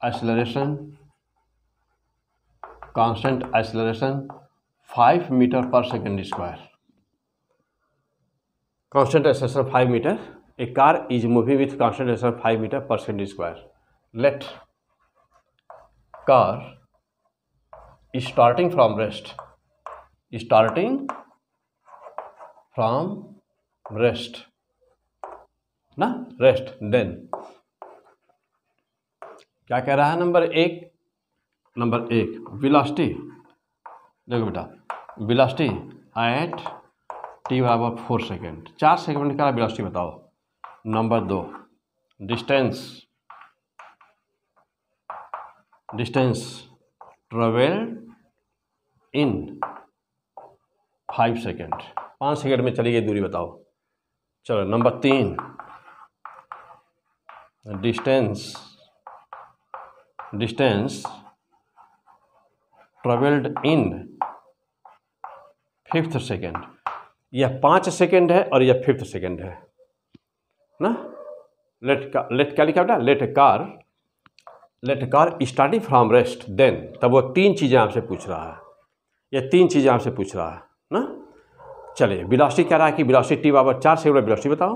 acceleration constant acceleration five metre per second square constant acceleration five metre a car is moving with constant acceleration five metre per second square let car starting from rest starting from rest ना rest then क्या कह रहा है number एक number एक velocity देखो बेटा velocity at T बराबर फोर सेकेंड चार सेकेंड क्या विलास्टी बताओ नंबर दो distance distance travel in five second पाँच सेकेंड में चली गई दूरी बताओ चलो नंबर तीन distance distance travelled in fifth second यह पाँच सेकेंड है और यह फिफ्थ सेकेंड है ना लेट का लेट क्या लिखा बेटा let car let car starting from rest then तब वो तीन चीज़ें आपसे पूछ रहा है यह तीन चीज़ें आपसे पूछ रहा है ना चले बिलासिटी क्या रहा है कि बिलासिटी टी बराबर चार सेकंड बिलासिटी बताओ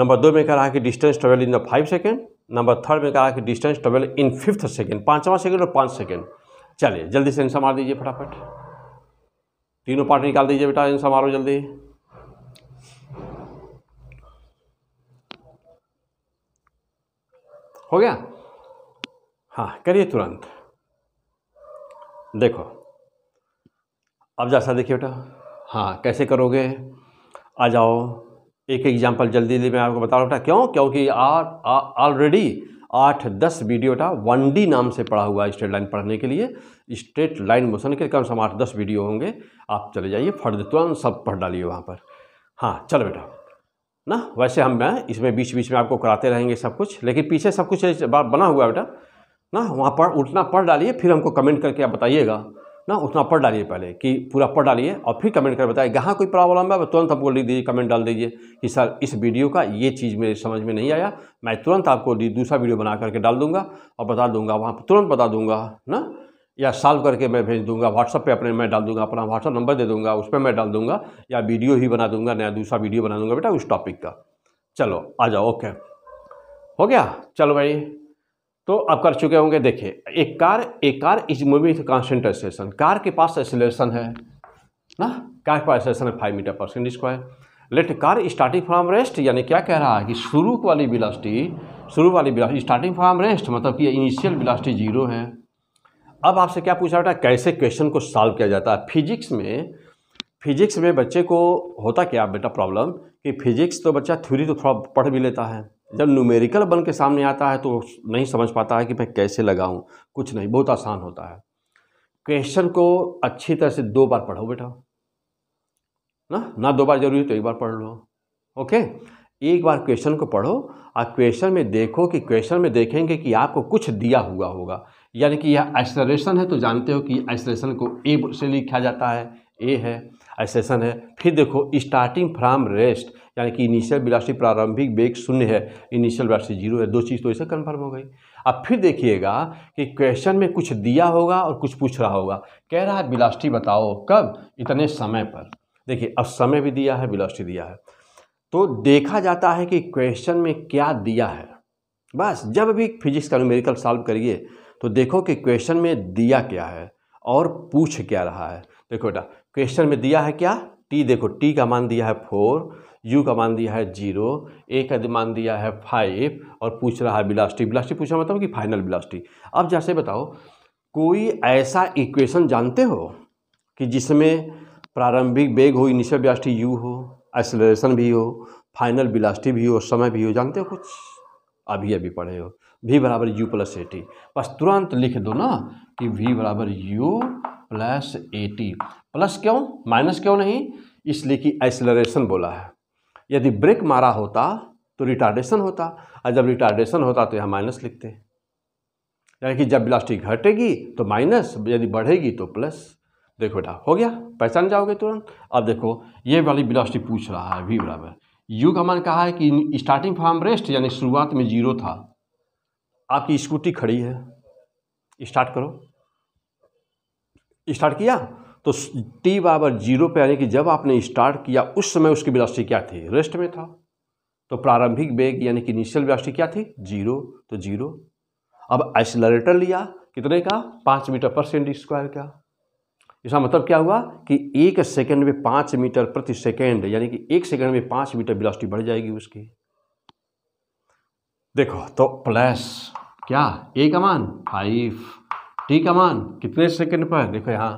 नंबर दो में कह रहा है कि distance travel in the five second number third में कह रहा है कि distance travel in fifth second पाँचवा सेकेंड और पाँच सेकेंड चलिए जल्दी से आंसर मार दीजिए फटाफट तीनों पार्ट निकाल दीजिए बेटा आंसर मारो जल्दी हो गया हाँ करिए तुरंत देखो अब जैसा देखिए बेटा हाँ कैसे करोगे आ जाओ एक एग्जाम्पल जल्दी जल्दी मैं आपको बता रहा हूँ क्यों क्योंकि ऑलरेडी आठ दस वीडियो था वन डी नाम से पढ़ा हुआ है स्ट्रेट लाइन पढ़ने के लिए स्ट्रेट लाइन मोशन के कम से कम आठ दस वीडियो होंगे आप चले जाइए फर्द तुरंत सब पढ़ डालिए वहाँ पर हाँ चलो बेटा ना वैसे हम मैं इसमें बीच बीच में आपको कराते रहेंगे सब कुछ लेकिन पीछे सब कुछ बना हुआ है बेटा ना वहाँ पर उठना पढ़ डालिए फिर हमको कमेंट करके आप बताइएगा ना उतना पढ़ डालिए पहले कि पूरा पढ़ डालिए और फिर कमेंट कर बताइए जहाँ कोई प्रॉब्लम है तो तुरंत आपको लिख दीजिए कमेंट डाल दीजिए कि सर इस वीडियो का ये चीज़ मेरे समझ में नहीं आया मैं तुरंत आपको दूसरा वीडियो बना करके डाल दूंगा और बता दूंगा वहाँ पर तुरंत बता दूंगा ना या सॉल्व करके मैं भेज दूंगा व्हाट्सअप पे अपने मैं डाल दूंगा अपना व्हाट्सअप नंबर दे दूंगा उस पर मैं डाल दूंगा या वीडियो ही बना दूंगा नया दूसरा वीडियो बना दूंगा बेटा उस टॉपिक का चलो आ जाओ ओके हो गया चलो भाई तो अब कर चुके होंगे देखिए एक कार एक car is moving to constant car के पास एक्सेलेशन है ना कार के पास एक्सेलेशन है five metre per second square let car starting from rest यानी क्या कह रहा है कि शुरू वाली बिलास्टी शुरू वाली बिलास्टी स्टार्टिंग फ्रॉम रेस्ट मतलब कि इनिशियल बिलास्टी जीरो है अब आपसे क्या पूछा बेटा कैसे क्वेश्चन को सॉल्व किया जाता है फिजिक्स में फिजिक्स में बच्चे को होता क्या बेटा प्रॉब्लम कि फिजिक्स तो बच्चा थ्योरी तो थोड़ा पढ़ भी लेता है जब न्यूमेरिकल बन के सामने आता है तो नहीं समझ पाता है कि मैं कैसे लगाऊं कुछ नहीं बहुत आसान होता है क्वेश्चन को अच्छी तरह से दो बार पढ़ो बेटा ना ना दो बार जरूरी तो एक बार पढ़ लो ओके एक बार क्वेश्चन को पढ़ो और क्वेश्चन में देखो कि क्वेश्चन में देखेंगे कि आपको कुछ दिया हुआ होगा यानी कि यह एक्सलेशन है तो जानते हो कि एक्सलेशन को ए से लिखा जाता है ए है एसेसन है फिर देखो स्टार्टिंग फ्राम रेस्ट यानी कि इनिशियल वेलोसिटी प्रारंभिक बेग शून्य है इनिशियल वेलोसिटी जीरो है दो चीज़ तो ऐसे कन्फर्म हो गई अब फिर देखिएगा कि क्वेश्चन में कुछ दिया होगा और कुछ पूछ रहा होगा कह रहा है वेलोसिटी बताओ कब इतने समय पर देखिए अब समय भी दिया है वेलोसिटी दिया है तो देखा जाता है कि क्वेश्चन में क्या दिया है बस जब भी फिजिक्स का न्यूमेरिकल सॉल्व करिए तो देखो कि क्वेश्चन में दिया क्या है और पूछ क्या रहा है देखो बेटा क्वेश्चन में दिया है क्या टी देखो टी का मान दिया है फोर यू का मान दिया है जीरो ए का मान दिया है फाइव और पूछ रहा है बिलास्टी बिलास्टी पूछा मतलब कि फाइनल बिलास्टी अब जैसे बताओ कोई ऐसा इक्वेशन जानते हो कि जिसमें प्रारंभिक वेग हो इनिशियल बिलास्टी यू हो एसलेशन भी हो फाइनल बिलास्टी भी हो समय भी हो जानते हो कुछ अभी अभी पढ़े हो वी बराबर U plus A T bus तुरंत लिख दो ना कि वी बराबर यू प्लस एटी प्लस क्यों माइनस क्यों नहीं इसलिए कि एक्सलरेशन बोला है यदि ब्रेक मारा होता तो रिटार्डेशन होता और जब रिटार्डेशन होता तो यहाँ माइनस लिखते यानी कि जब वेलोसिटी घटेगी तो माइनस यदि बढ़ेगी तो प्लस देखो बेटा हो गया पहचान जाओगे तुरंत अब देखो ये वाली वेलोसिटी पूछ रहा है वी बराबर यू का मान कहा है कि स्टार्टिंग फ्रॉम रेस्ट यानी शुरुआत में जीरो था आपकी स्कूटी खड़ी है स्टार्ट करो स्टार्ट किया तो टी बराबर जीरो पर यानी कि जब आपने स्टार्ट किया उस समय उसकी वेलोसिटी क्या थी रेस्ट में था तो प्रारंभिक बेग यानी कि इनिशियल वेलोसिटी क्या थी जीरो तो जीरो अब एक्सलरेटर लिया कितने का पाँच मीटर पर सेकेंड स्क्वायर का इसका मतलब क्या हुआ कि एक सेकेंड में पाँच मीटर प्रति सेकेंड यानी कि एक सेकेंड में पाँच मीटर बिलासिटी बढ़ जाएगी उसकी देखो तो प्लस क्या ए का मान फाइव टी का मान कितने सेकंड पर देखो यहाँ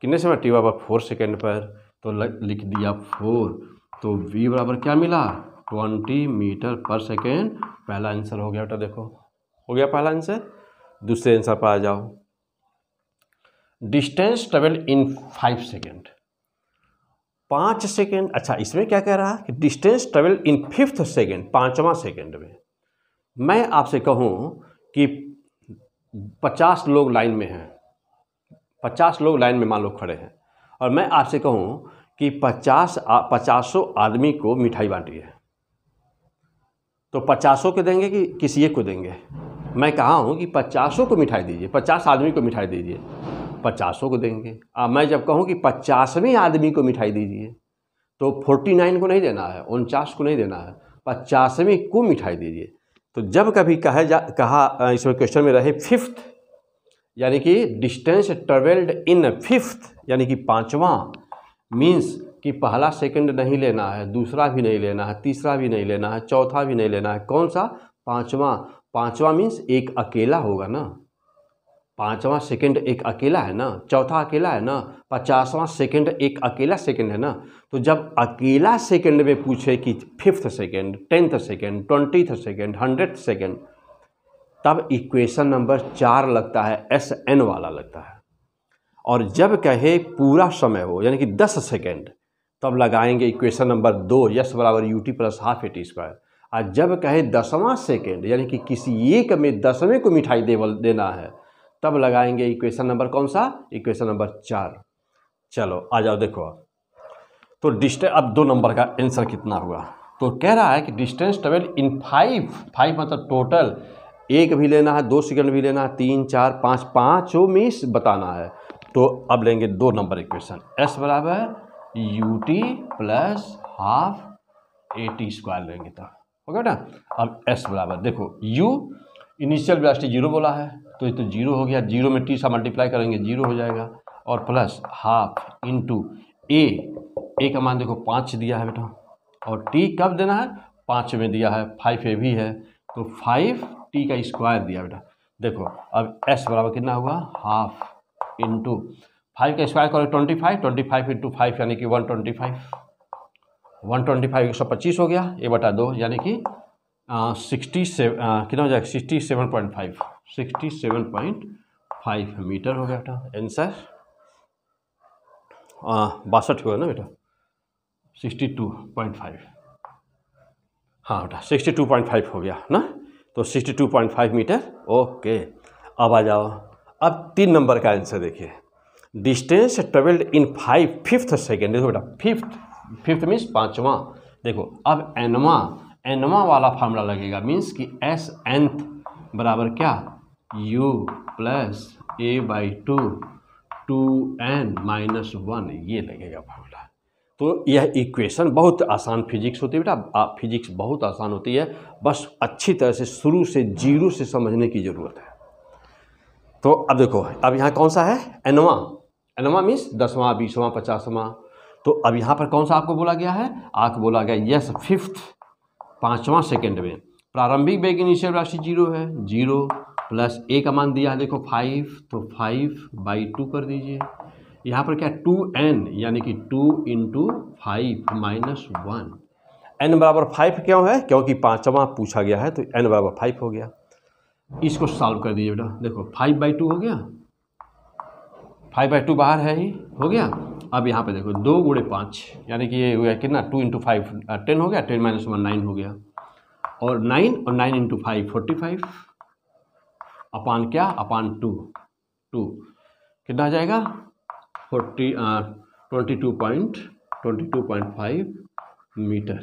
कितने समय टी बराबर फोर सेकेंड पर तो लिख दिया फोर तो वी बराबर क्या मिला ट्वेंटी मीटर पर सेकेंड पहला आंसर हो गया बेटा देखो हो गया पहला आंसर दूसरे आंसर पर आ जाओ distance travel in five second पाँच सेकेंड अच्छा इसमें क्या कह रहा है कि distance travel in fifth second पाँचवा सेकेंड में मैं आपसे कहूँ कि पचास लोग लाइन में हैं पचास लोग लाइन में मान लो खड़े हैं और मैं आपसे कहूँ कि पचास पचासों आदमी को मिठाई बांटिए तो पचासों को देंगे कि किसी एक को देंगे मैं कहा हूँ कि पचासों को मिठाई दीजिए पचास आदमी को मिठाई दीजिए पचासों को देंगे अब मैं जब कहूँ कि पचासवें आदमी को मिठाई दीजिए तो फोर्टी नाइन को नहीं देना है उनचास को नहीं देना है पचासवीं को मिठाई दीजिए तो जब कभी कहा जा कहा इसमें क्वेश्चन में रहे फिफ्थ यानी कि डिस्टेंस ट्रेवल्ड इन फिफ्थ यानी कि पाँचवा मीन्स कि पहला सेकंड नहीं लेना है दूसरा भी नहीं लेना है तीसरा भी नहीं लेना है चौथा भी नहीं लेना है कौन सा पाँचवा पाँचवा मीन्स एक अकेला होगा ना पाँचवा सेकंड एक अकेला है ना चौथा अकेला है ना पचासवां सेकंड एक अकेला सेकंड है ना तो जब अकेला सेकंड में पूछे कि fifth second tenth second twentieth second hundred second तब इक्वेशन नंबर चार लगता है एस एन वाला लगता है और जब कहे पूरा समय हो यानी कि दस सेकेंड तब लगाएंगे इक्वेशन नंबर दो यस बराबर U T plus half A T square और जब कहे दसवां सेकेंड यानी कि किसी एक में दसवें को मिठाई देना है तब लगाएंगे इक्वेशन नंबर कौन सा इक्वेशन नंबर चार चलो आ जाओ देखो तो डिस्टेंस अब दो नंबर का आंसर कितना हुआ तो कह रहा है कि distance travel in five five मतलब टोटल एक भी लेना है दो सेकंड भी लेना है तीन चार पाँच पाँचों में बताना है तो अब लेंगे दो नंबर इक्वेशन एस बराबर U T plus half A T square लेंगे तब ओके बेटा ना अब एस बराबर देखो यू इनिशियल वेलोसिटी जीरो बोला है तो ये तो जीरो हो गया जीरो में टी सा मल्टीप्लाई करेंगे जीरो हो जाएगा और plus half into A A का मान देखो पाँच दिया है बेटा और टी कब देना है पाँच में दिया है फाइव ए भी है तो फाइव टी का स्क्वायर दिया बेटा देखो अब एस बराबर कितना हुआ हाफ इंटू फाइव का स्क्वायर करो twenty five twenty five into five यानी कि one twenty five one twenty five एक सौ पच्चीस हो गया ए बटा दो यानी कि सिक्सटी सेवन कितना हो जाएगा sixty seven point five sixty seven point five metre हो गया बेटा आंसर बासठ हुआ ना बेटा सिक्सटी टू पॉइंट फाइव हाँ बेटा सिक्सटी टू पॉइंट फाइव हो गया ना तो sixty two point five metre okay अब आ जाओ अब तीन नंबर का आंसर देखिए distance travelled in five fifth second देखो बेटा फिफ्थ फिफ्थ मीन्स पाँचवा देखो अब एनवा एनवा वाला फार्मूला लगेगा मीन्स कि एस एंथ बराबर क्या U plus A by two two N minus one ये लगेगा फार्मूला तो यह इक्वेशन बहुत आसान फिजिक्स होती है बेटा फिजिक्स बहुत आसान होती है बस अच्छी तरह से शुरू से जीरो से समझने की ज़रूरत है तो अब देखो अब यहाँ कौन सा है एनवा एनवा मीन्स दसवां बीसवां पचासवां तो अब यहाँ पर कौन सा आपको बोला गया है आपको बोला गया यस फिफ्थ पाँचवा सेकेंड में प्रारंभिक वेग इनिशियल राशि जीरो है जीरो प्लस ए का मान दिया है देखो फाइव तो फाइव बाई टू कर दीजिए यहाँ पर क्या टू एन यानी कि two into five minus one N बराबर फाइव क्यों है क्योंकि पाँचवा पूछा गया है तो एन बराबर फाइव हो गया इसको सॉल्व कर दीजिए बेटा देखो फाइव बाई टू हो गया फाइव बाई टू बाहर है ही हो गया अब यहाँ पे देखो दो गुड़े पाँच यानी कि ये हो गया कितना टू इंटू फाइव टेन हो गया टेन माइनस वन नाइन हो गया और नाइन और nine into five forty five upon क्या अपान टू टू कितना आ जाएगा forty twenty two point twenty two point five metre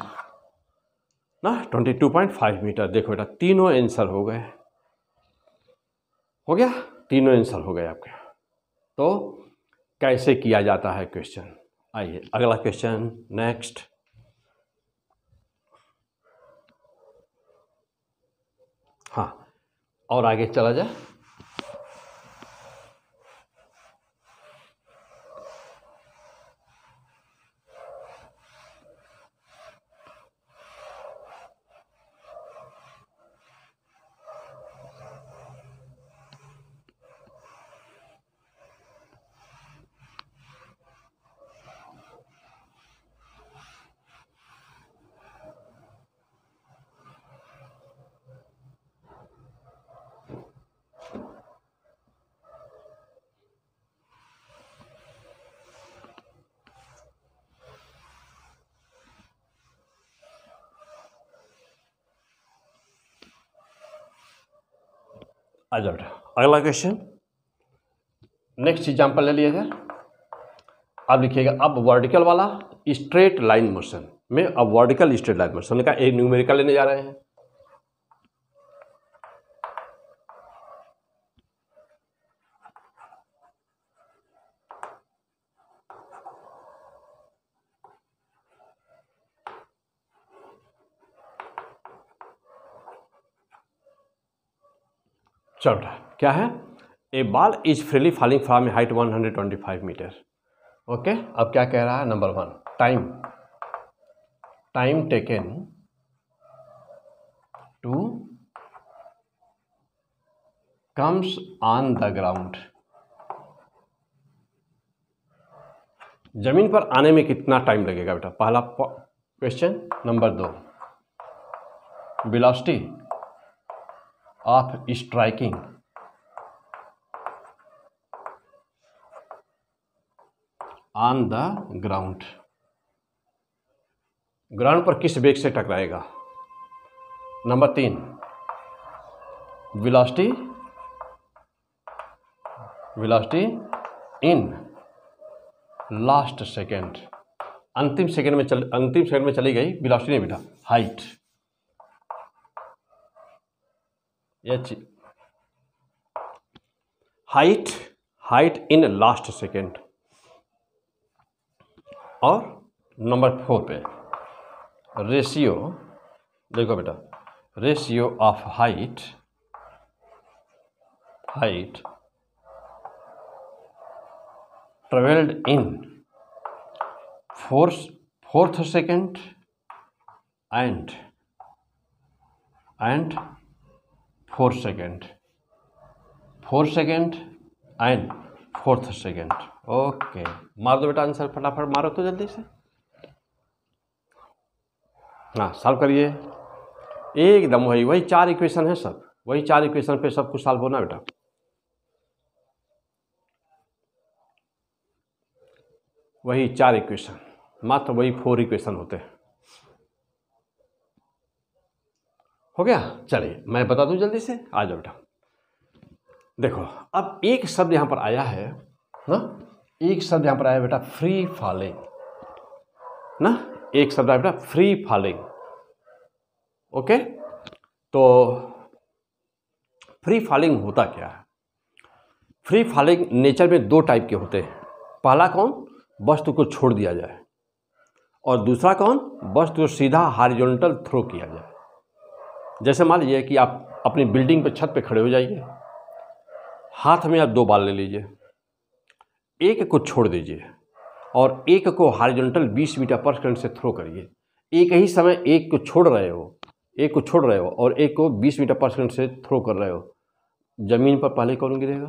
ना twenty two point five metre देखो बेटा तीनों आंसर हो गए हो गया तीनों आंसर हो गए आपके तो कैसे किया जाता है क्वेश्चन आइए अगला क्वेश्चन नेक्स्ट हाँ और आगे चला जाए अजल्ट अगला क्वेश्चन नेक्स्ट एग्जाम्पल ले लीजिएगा अब लिखिएगा अब वर्टिकल वाला स्ट्रेट लाइन मोशन में अब वर्टिकल स्ट्रेट लाइन मोशन का एक न्यूमेरिकल लेने जा रहे हैं चल रहा है क्या है a ball is freely falling from a height 125 metre okay अब क्या कह रहा है number one time time taken to comes on the ground जमीन पर आने में कितना टाइम लगेगा बेटा पहला क्वेश्चन नंबर दो velocity of striking on the ground ground पर किस वेग से टकराएगा नंबर तीन velocity velocity in last second अंतिम सेकेंड में चल अंतिम सेकेंड में चली गई विलास्टी नहीं बेटा height H height height in last second और नंबर फोर पे रेशियो देखो बेटा ratio of height height travelled in fourth fourth second and and four second four second and fourth second okay मार दो बेटा आंसर फटाफट मारो तो जल्दी से हाँ सॉल्व करिए एकदम वही वही चार इक्वेशन है सब वही चार इक्वेशन पे सब कुछ सॉल्व होना बेटा वही चार इक्वेशन मात्र वही फोर इक्वेशन होते हैं हो गया चलिए मैं बता दूं जल्दी से आ जाओ बेटा देखो अब एक शब्द यहां पर आया है ना एक शब्द यहां पर आया बेटा फ्री फॉलिंग ना एक शब्द आया बेटा फ्री फॉलिंग ओके तो फ्री फॉलिंग होता क्या है फ्री फॉलिंग नेचर में दो टाइप के होते हैं पहला कौन वस्तु को छोड़ दिया जाए और दूसरा कौन वस्तु को सीधा हॉरिजॉन्टल थ्रो किया जाए जैसे मान लीजिए कि आप अपनी बिल्डिंग पर छत पर खड़े हो जाइए हाथ में आप दो बाल ले लीजिए एक को छोड़ दीजिए और एक को हॉरिजॉन्टल 20 मीटर पर सेकंड से थ्रो करिए एक ही समय एक को छोड़ रहे हो एक को छोड़ रहे हो और एक को 20 मीटर पर सेकंड से थ्रो कर रहे हो ज़मीन पर पहले कौन गिरेगा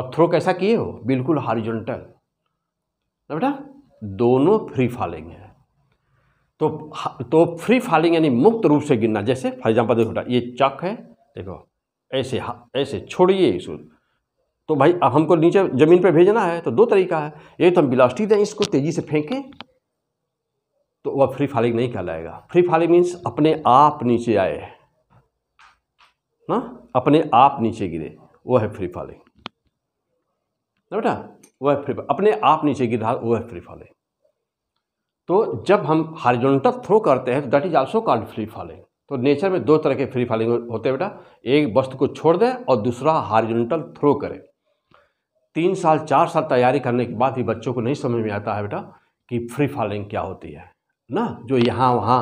और थ्रो कैसा किए हो बिल्कुल हॉरिजॉन्टल बेटा दोनों फ्री फॉलिंग है तो तो फ्री फॉलिंग यानी मुक्त रूप से गिरना जैसे फॉर एग्जाम्पल देखो ये चक है देखो ऐसे ऐसे छोड़िए इसको तो भाई अब हमको नीचे ज़मीन पर भेजना है तो दो तरीका है ये तो हम बिलास्टी दें इसको तेज़ी से फेंकें तो वह फ्री फॉलिंग नहीं कहलाएगा फ्री फॉलिंग मीन्स अपने आप नीचे आए ना हाँ? अपने आप नीचे गिरे वो है फ्री फॉलिंग बेटा वह फ्री अपने आप नीचे गिर रहा वो है फ्री फॉलिंग तो जब हम हॉरिजॉन्टल थ्रो करते हैं तो that is also called free falling तो नेचर में दो तरह के फ्री फॉलिंग होते हैं बेटा एक वस्तु को छोड़ दें और दूसरा हॉरिजॉन्टल थ्रो करें तीन साल चार साल तैयारी करने के बाद भी बच्चों को नहीं समझ में आता है बेटा कि फ्री फॉलिंग क्या होती है ना जो यहाँ वहाँ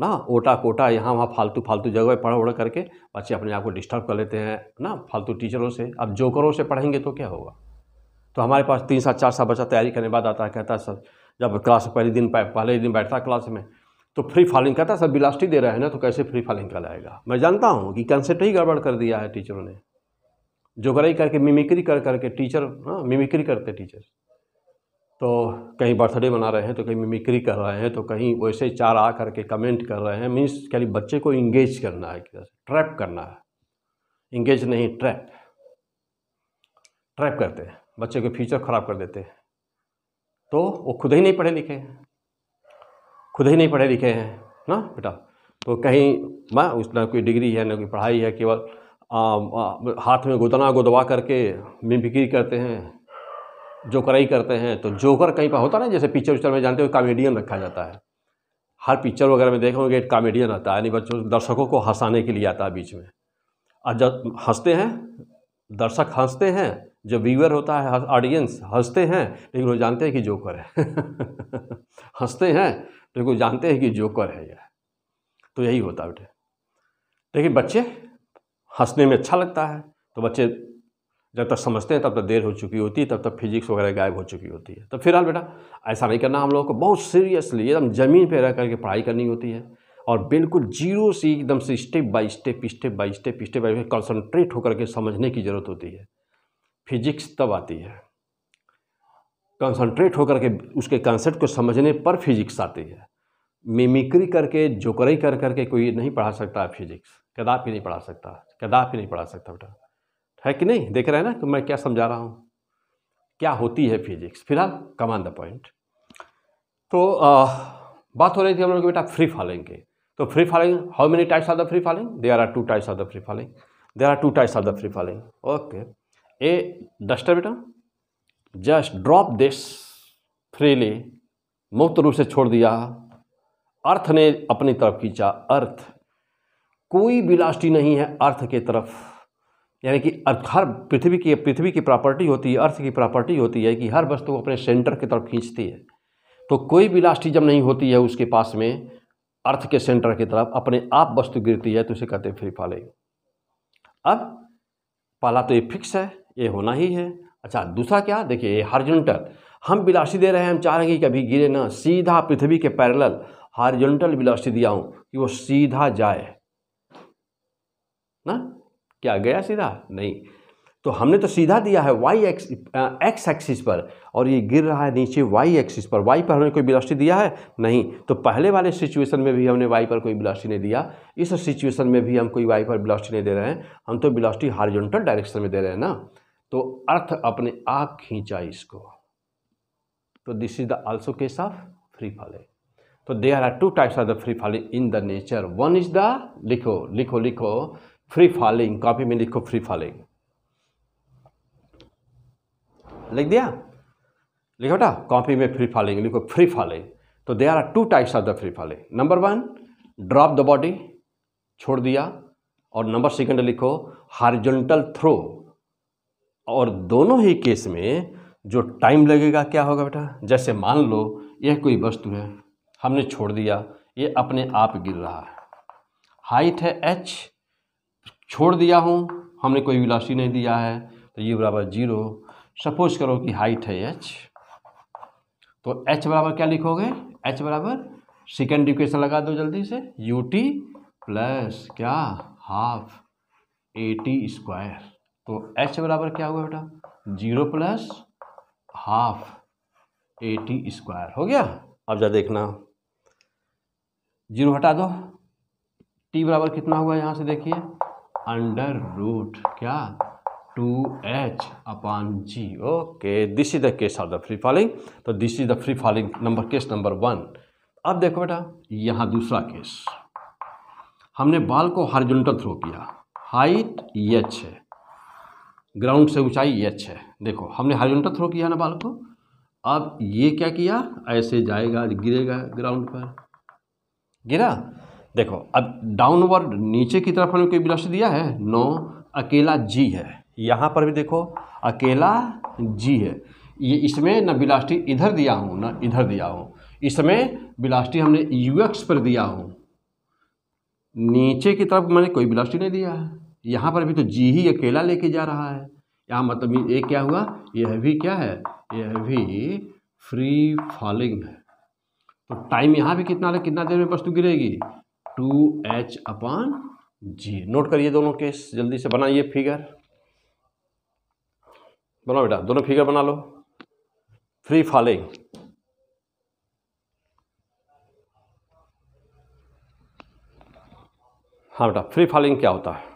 ना ओटा कोटा यहाँ वहाँ फालतू फालतू जगह पढ़ उड़ करके बच्चे अपने आप को डिस्टर्ब कर लेते हैं ना फालतू टीचरों से अब जोकरों से पढ़ेंगे तो क्या होगा तो हमारे पास तीन साल चार साल बच्चा तैयारी करने के बाद आता है कहता है सर जब क्लास पहले दिन पहले ही दिन बैठता क्लास में तो फ्री फॉलिंग कहता सर बिलास्टी दे रहा है ना तो कैसे फ्री फॉलिंग कर कहलाएगा मैं जानता हूँ कि कंसेप्ट ही गड़बड़ कर दिया है टीचरों ने जोगराई करके मिमिक्री कर करके टीचर हाँ मिमिक्री करते टीचर तो कहीं बर्थडे मना रहे हैं तो कहीं मिमिक्री कर रहे हैं तो कहीं वैसे चार आ करके कमेंट कर रहे हैं मीन्स खाली बच्चे को इंगेज करना है ट्रैप करना है इंगेज नहीं ट्रैप ट्रैप करते हैं बच्चे के फ्यूचर ख़राब कर देते हैं तो वो खुद ही नहीं पढ़े लिखे हैं खुद ही नहीं पढ़े लिखे हैं ना बेटा तो कहीं मैं उस ना कोई डिग्री है ना कोई पढ़ाई है केवल हाथ में गुदना गुदवा करके मिमिक्री करते हैं जोकर ही करते हैं तो जोकर कहीं पर होता ना जैसे पिक्चर उक्चर में जानते हो कॉमेडियन रखा जाता है हर पिक्चर वगैरह में देखे एक कॉमेडियन आता है यानी बच्चों दर्शकों को हंसाने के लिए आता है बीच में और जब हंसते हैं दर्शक हंसते हैं जो व्यूअर होता है ऑडियंस हंसते हैं लेकिन वो जानते हैं कि जोकर है [laughs] हंसते हैं लेकिन वो जानते हैं कि जोकर है यह तो यही होता है बेटे लेकिन बच्चे हंसने में अच्छा लगता है तो बच्चे जब तक समझते हैं तब तक देर हो चुकी होती है तब तक फिजिक्स वगैरह गायब हो चुकी होती है तो फिलहाल बेटा ऐसा नहीं करना हम लोगों को बहुत सीरियसली एकदम ज़मीन पर रह करके पढ़ाई करनी होती है और बिल्कुल जीरो से एकदम से step by step step by step step by step concentrate होकर के समझने की ज़रूरत होती है फिजिक्स तब आती है कंसंट्रेट होकर के उसके कंसेप्ट को समझने पर फिजिक्स आती है मिमिक्री करके जोकरई कर करके कोई नहीं पढ़ा सकता फिजिक्स कदापि नहीं पढ़ा सकता कदापि नहीं पढ़ा सकता बेटा है कि नहीं देख रहे हैं ना कि मैं क्या समझा रहा हूँ क्या होती है फिजिक्स फिलहाल कमान द पॉइंट तो आ, बात हो रही थी हम लोग बेटा फ्री फॉलिंग के तो free falling how many types of the free falling they are are two types of the free falling they are two types of the free falling okay a duster बेटा just drop this freely मुक्त रूप से छोड़ दिया अर्थ ने अपनी तरफ खींचा अर्थ कोई बिलास्टी नहीं है अर्थ के तरफ यानी कि अर्थ हर पृथ्वी की पृथ्वी की प्रॉपर्टी होती है अर्थ की प्रॉपर्टी होती है कि हर वस्तु को अपने सेंटर की तरफ खींचती है तो कोई विलासिटी जब नहीं होती है उसके पास में अर्थ के सेंटर की तरफ अपने आप वस्तु गिरती है तो उसे कहते हैं फ्री फॉलिंग अब पहला तो ये फिक्स है ये होना ही है अच्छा दूसरा क्या देखिए ये हम बिलासी दे रहे हैं हम चाह रहे हैं कि कभी गिरे ना सीधा पृथ्वी के पैरेलल हार्जोंटल बिलासी दिया हूँ कि वो सीधा जाए ना क्या गया सीधा नहीं तो हमने तो सीधा दिया है वाई एक्स एक्स एक्सिस पर और ये गिर रहा है नीचे वाई एक्सिस पर वाई पर हमने कोई वेलोसिटी दिया है नहीं तो पहले वाले सिचुएशन में भी हमने वाई पर कोई वेलोसिटी नहीं दिया इस सिचुएशन में भी हम कोई वाई पर वेलोसिटी नहीं दे रहे हैं हम तो वेलोसिटी हॉरिजॉन्टल डायरेक्शन में दे रहे हैं ना तो अर्थ अपने आप खींचा इसको तो this is the also case of free falling तो they are are two types of the free falling in the nature one is the लिखो लिखो लिखो फ्री फॉलिंग कॉपी में लिखो फ्री फॉलिंग लिख दिया लिखो बेटा कॉपी में फ्री फॉलिंग लिखो फ्री फॉलिंग तो they are two types of the free falling number one drop the body छोड़ दिया और नंबर सेकंड लिखो हॉरिजॉन्टल थ्रो और दोनों ही केस में जो टाइम लगेगा क्या होगा बेटा जैसे मान लो यह कोई वस्तु है हमने छोड़ दिया ये अपने आप गिर रहा है हाइट है एच छोड़ दिया हूँ हमने कोई विलासी नहीं दिया है तो ये बराबर जीरो सपोज करो कि हाइट है एच तो एच बराबर क्या लिखोगे एच बराबर सेकेंड इक्वेशन लगा दो जल्दी से यू टी प्लस क्या हाफ ए टी स्क्वायर तो h बराबर क्या हुआ बेटा zero plus half T square हो गया अब जरा देखना जीरो हटा दो t बराबर कितना हुआ यहाँ से देखिए अंडर रूट क्या two H upon G okay this is the case of the free falling तो this is the free falling number case number one अब देखो बेटा यहाँ दूसरा केस हमने बाल को हॉरिजॉन्टल थ्रो किया हाइट एच है ग्राउंड से ऊंचाई एच है देखो हमने हॉरिजॉन्टल थ्रो किया ना बाल को अब ये क्या किया ऐसे जाएगा गिरेगा ग्राउंड पर गिरा देखो अब डाउनवर्ड नीचे की तरफ हमने कोई ब्रश दिया है नो अकेला जी है यहाँ पर भी देखो अकेला जी है ये इसमें ना बिलास्टी इधर दिया हूँ ना इधर दिया हूँ इसमें बिलास्टी हमने यूएक्स पर दिया हूँ नीचे की तरफ मैंने कोई बिलास्टी नहीं दिया है यहाँ पर भी तो जी ही अकेला लेके जा रहा है यहाँ मतलब ये क्या हुआ यह भी क्या है यह भी फ्री फॉलिंग है तो टाइम यहाँ भी कितना लग, कितना देर में वस्तु गिरेगी two H upon G note करिए दोनों केस जल्दी से बनाइए फिगर बनाओ बेटा दोनों फिगर बना लो फ्री फॉलिंग हाँ बेटा फ्री फॉलिंग क्या होता है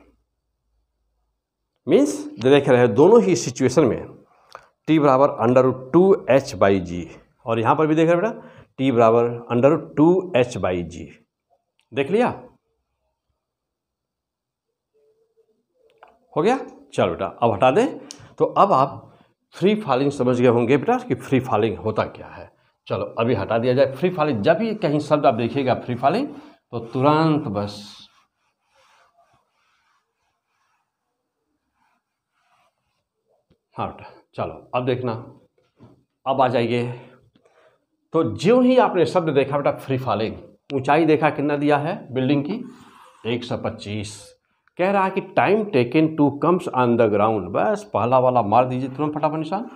मीन्स देख रहे हैं दोनों ही सिचुएशन में टी बराबर under two H by G और यहाँ पर भी देख रहे हैं बेटा टी बराबर under two H by G देख लिया हो गया चल बेटा अब हटा दें तो अब आप फ्री फॉलिंग समझ गए होंगे बेटा कि फ्री फॉलिंग होता क्या है चलो अभी हटा दिया जाए फ्री फॉलिंग जब भी कहीं शब्द आप देखिएगा फ्री फॉलिंग तो तुरंत बस हाँ बेटा चलो अब देखना अब आ जाइए तो ज्यों ही आपने शब्द देखा बेटा फ्री फॉलिंग ऊंचाई देखा कितना दिया है बिल्डिंग की 125 कह रहा है कि time taken to comes on the ground बस पहला वाला मार दीजिए तुरंत फटाफट निशान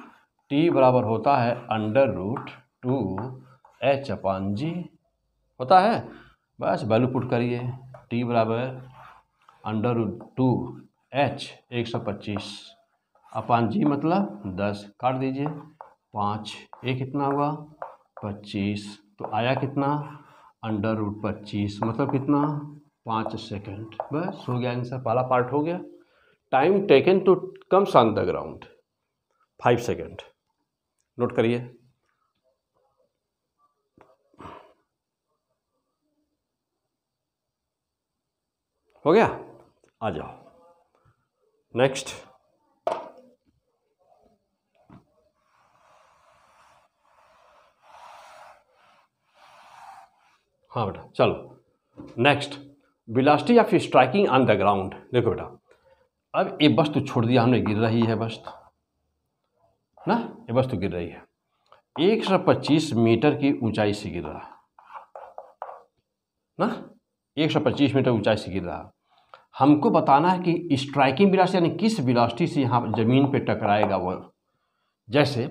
टी बराबर होता है under root two H upon G होता है बस वैल्यू पुट करिए टी बराबर अंडर रूट टू एच एक सौ पच्चीस अपान जी मतलब दस काट दीजिए पाँच ए कितना हुआ पच्चीस तो आया कितना अंडर रूट पच्चीस मतलब कितना पाँच सेकंड बस हो गया आंसर पहला पार्ट हो गया time taken to comes on the ground five second note करिए हो गया आ जाओ नेक्स्ट हाँ बेटा चलो next velocity of striking on the ground देखो बेटा अब ये वस्तु तो छोड़ दिया हमने गिर रही है वस्तु तो। ना ये वस्तु तो गिर रही है एक सौ पच्चीस मीटर की ऊंचाई से गिर रहा है ना एक सौ पच्चीस मीटर ऊंचाई से गिर रहा हमको बताना है कि स्ट्राइकिंग बिलास्टी यानी किस बिलास्टी से यहाँ ज़मीन पे टकराएगा वो जैसे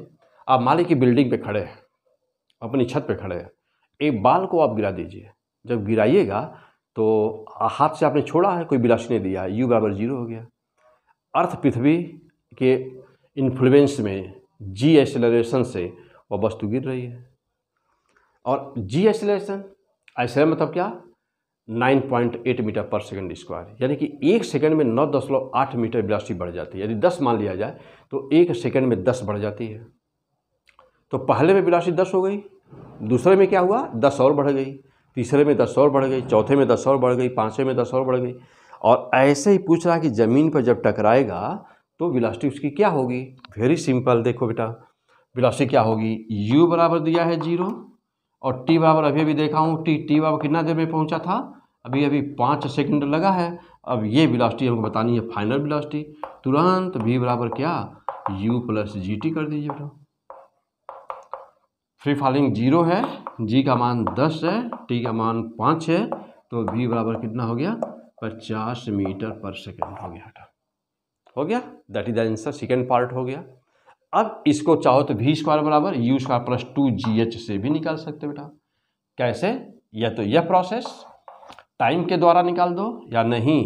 आप मालिक की बिल्डिंग पे खड़े हैं अपनी छत पे खड़े हैं एक बाल को आप गिरा दीजिए जब गिराइएगा तो हाथ से आपने छोड़ा है कोई बिलास नहीं दिया यू बराबर जीरो हो गया अर्थ पृथ्वी के इन्फ्लुएंस में जी एक्सेलरेशन से वह वस्तु गिर रही है और जी एक्सेलरेशन एसेलर मतलब क्या 9.8 मीटर पर सेकंड स्क्वायर यानी कि एक सेकंड में नौ दशमलव आठ मीटर बिलासी बढ़ जाती है यदि 10 मान लिया जाए तो एक सेकंड में 10 बढ़ जाती है तो पहले में बिलासी 10 हो गई दूसरे में क्या हुआ दस और बढ़ गई तीसरे में दस और बढ़ गई चौथे में दस और बढ़ गई पाँचवें में दस और बढ़ गई और ऐसे ही पूछ रहा कि ज़मीन पर जब टकराएगा तो विलास्टिक उसकी क्या होगी वेरी सिंपल देखो बेटा विलास्टिक क्या होगी यू बराबर दिया है जीरो और टी बराबर अभी अभी देखा हूँ टी टी बराबर कितना देर में पहुँचा था अभी अभी पाँच सेकंड लगा है अब ये विलासिटी हमको बतानी है फाइनल विलासिटी तुरंत भी बराबर क्या यू प्लस जी कर दीजिए बेटा फ्री फॉलिंग जीरो है जी का मान दस है टी का मान पाँच है तो वी बराबर कितना हो गया पचास मीटर पर सेकेंड हो गया हो गया that is the answer second part हो गया अब इसको चाहो तो वी स्क्वायर बराबर यू स्क्वायर प्लस टू जी एच से भी निकाल सकते बेटा कैसे या तो यह प्रोसेस टाइम के द्वारा निकाल दो या नहीं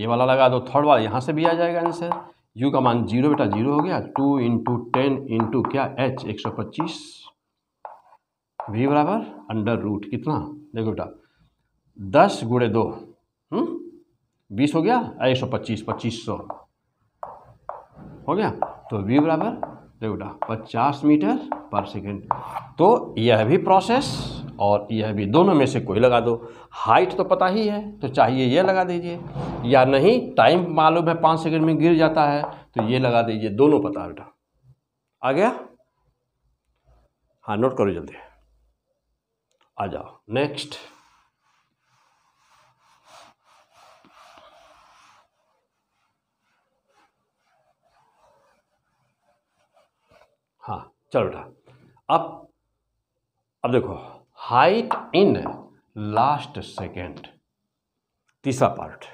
ये वाला लगा दो थर्ड वाला यहां से भी आ जाएगा आंसर यू का मान जीरो बेटा जीरो हो गया टू इंटू टेन इंटू क्या एच एक सौ पच्चीस वी बराबर अंडर रूट कितना देखो बेटा दस गुड़े दो हम्म, बीस हो गया एक सौ पच्चीस पच्चीस सौ हो गया तो वी बराबर देखो बेटा पचास मीटर पर सेकेंड तो यह भी प्रोसेस और यह भी दोनों में से कोई लगा दो हाइट तो पता ही है तो चाहिए यह लगा दीजिए या नहीं टाइम मालूम है पाँच सेकंड में गिर जाता है तो ये लगा दीजिए दोनों पता बेटा आ गया हाँ नोट करो जल्दी आ जाओ नेक्स्ट हाँ चलो बेटा अब अब देखो हाइट इन लास्ट सेकेंड तीसरा पार्ट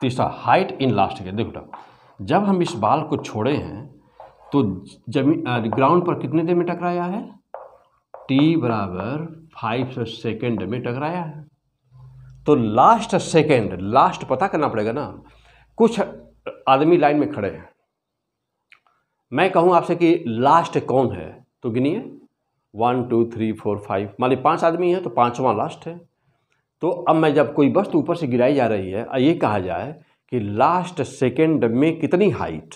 तीसरा हाइट इन लास्ट सेकेंड देखो बेटा जब हम इस बाल को छोड़े हैं तो जमीन ग्राउंड पर कितने देर में टकराया है टी बराबर फाइव सेकेंड में टकराया है तो लास्ट सेकेंड लास्ट पता करना पड़ेगा ना कुछ आदमी लाइन में खड़े हैं मैं कहूं आपसे कि लास्ट कौन है तो गिनिए one two three four five मान ली पाँच आदमी हैं तो पाँचवा लास्ट है तो अब मैं जब कोई वस्तु ऊपर से गिराई जा रही है और ये कहा जाए कि लास्ट सेकेंड में कितनी हाइट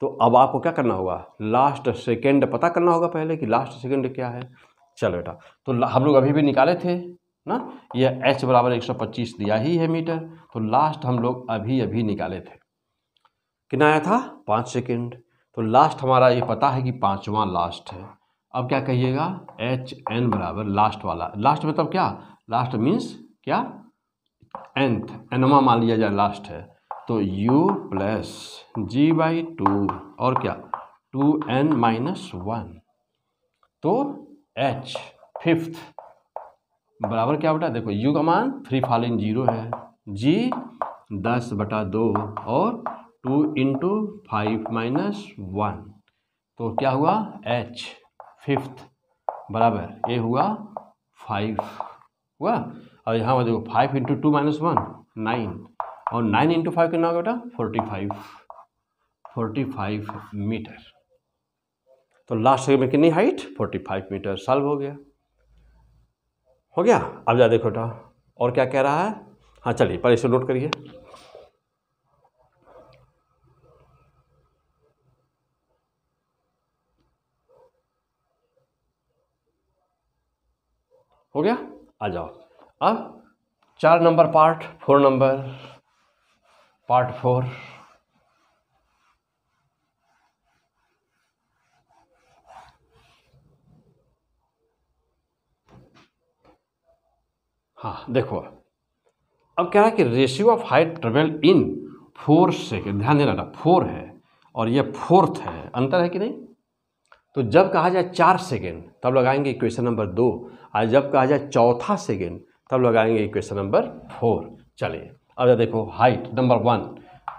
तो अब आपको क्या करना होगा लास्ट सेकेंड पता करना होगा पहले कि लास्ट सेकेंड क्या है चलो बेटा तो हम लोग अभी भी निकाले थे ना यह एच बराबर एक सौ पच्चीस दिया ही है मीटर तो लास्ट हम लोग अभी अभी निकाले थे कितना आया था पाँच सेकेंड तो लास्ट हमारा ये पता है कि पाँचवा लास्ट है अब क्या कहिएगा एच एन बराबर लास्ट वाला लास्ट मतलब क्या लास्ट मीन्स क्या एंथ एनमा मान लिया जाए लास्ट है तो u plus g by two और क्या टू एन माइनस वन तो h फिफ्थ बराबर क्या बेटा देखो u का मान थ्री फॉलिंग जीरो है g दस बटा दो और two into five minus one तो क्या हुआ h फिफ्थ बराबर ये हुआ फाइव हुआ और यहाँ पर देखो five into two minus one nine और नाइन इंटू फाइव कितना होगा बेटा forty five forty five metre तो लास्ट में कितनी height forty five metre solve हो गया हो गया अब जा देखो बेटा और क्या कह रहा है हाँ चलिए पहले इसे नोट करिए हो गया आ जाओ अब चार number part four number part four हाँ देखो अब कह रहा है कि ratio of height travel in four second ध्यान देना फोर है और ये फोर्थ है अंतर है कि नहीं तो जब कहा जाए चार सेकेंड तब लगाएंगे इक्वेशन नंबर दो और जब कहा जाए चौथा सेकेंड तब लगाएंगे इक्वेशन नंबर फोर चलिए अब देखो हाइट नंबर वन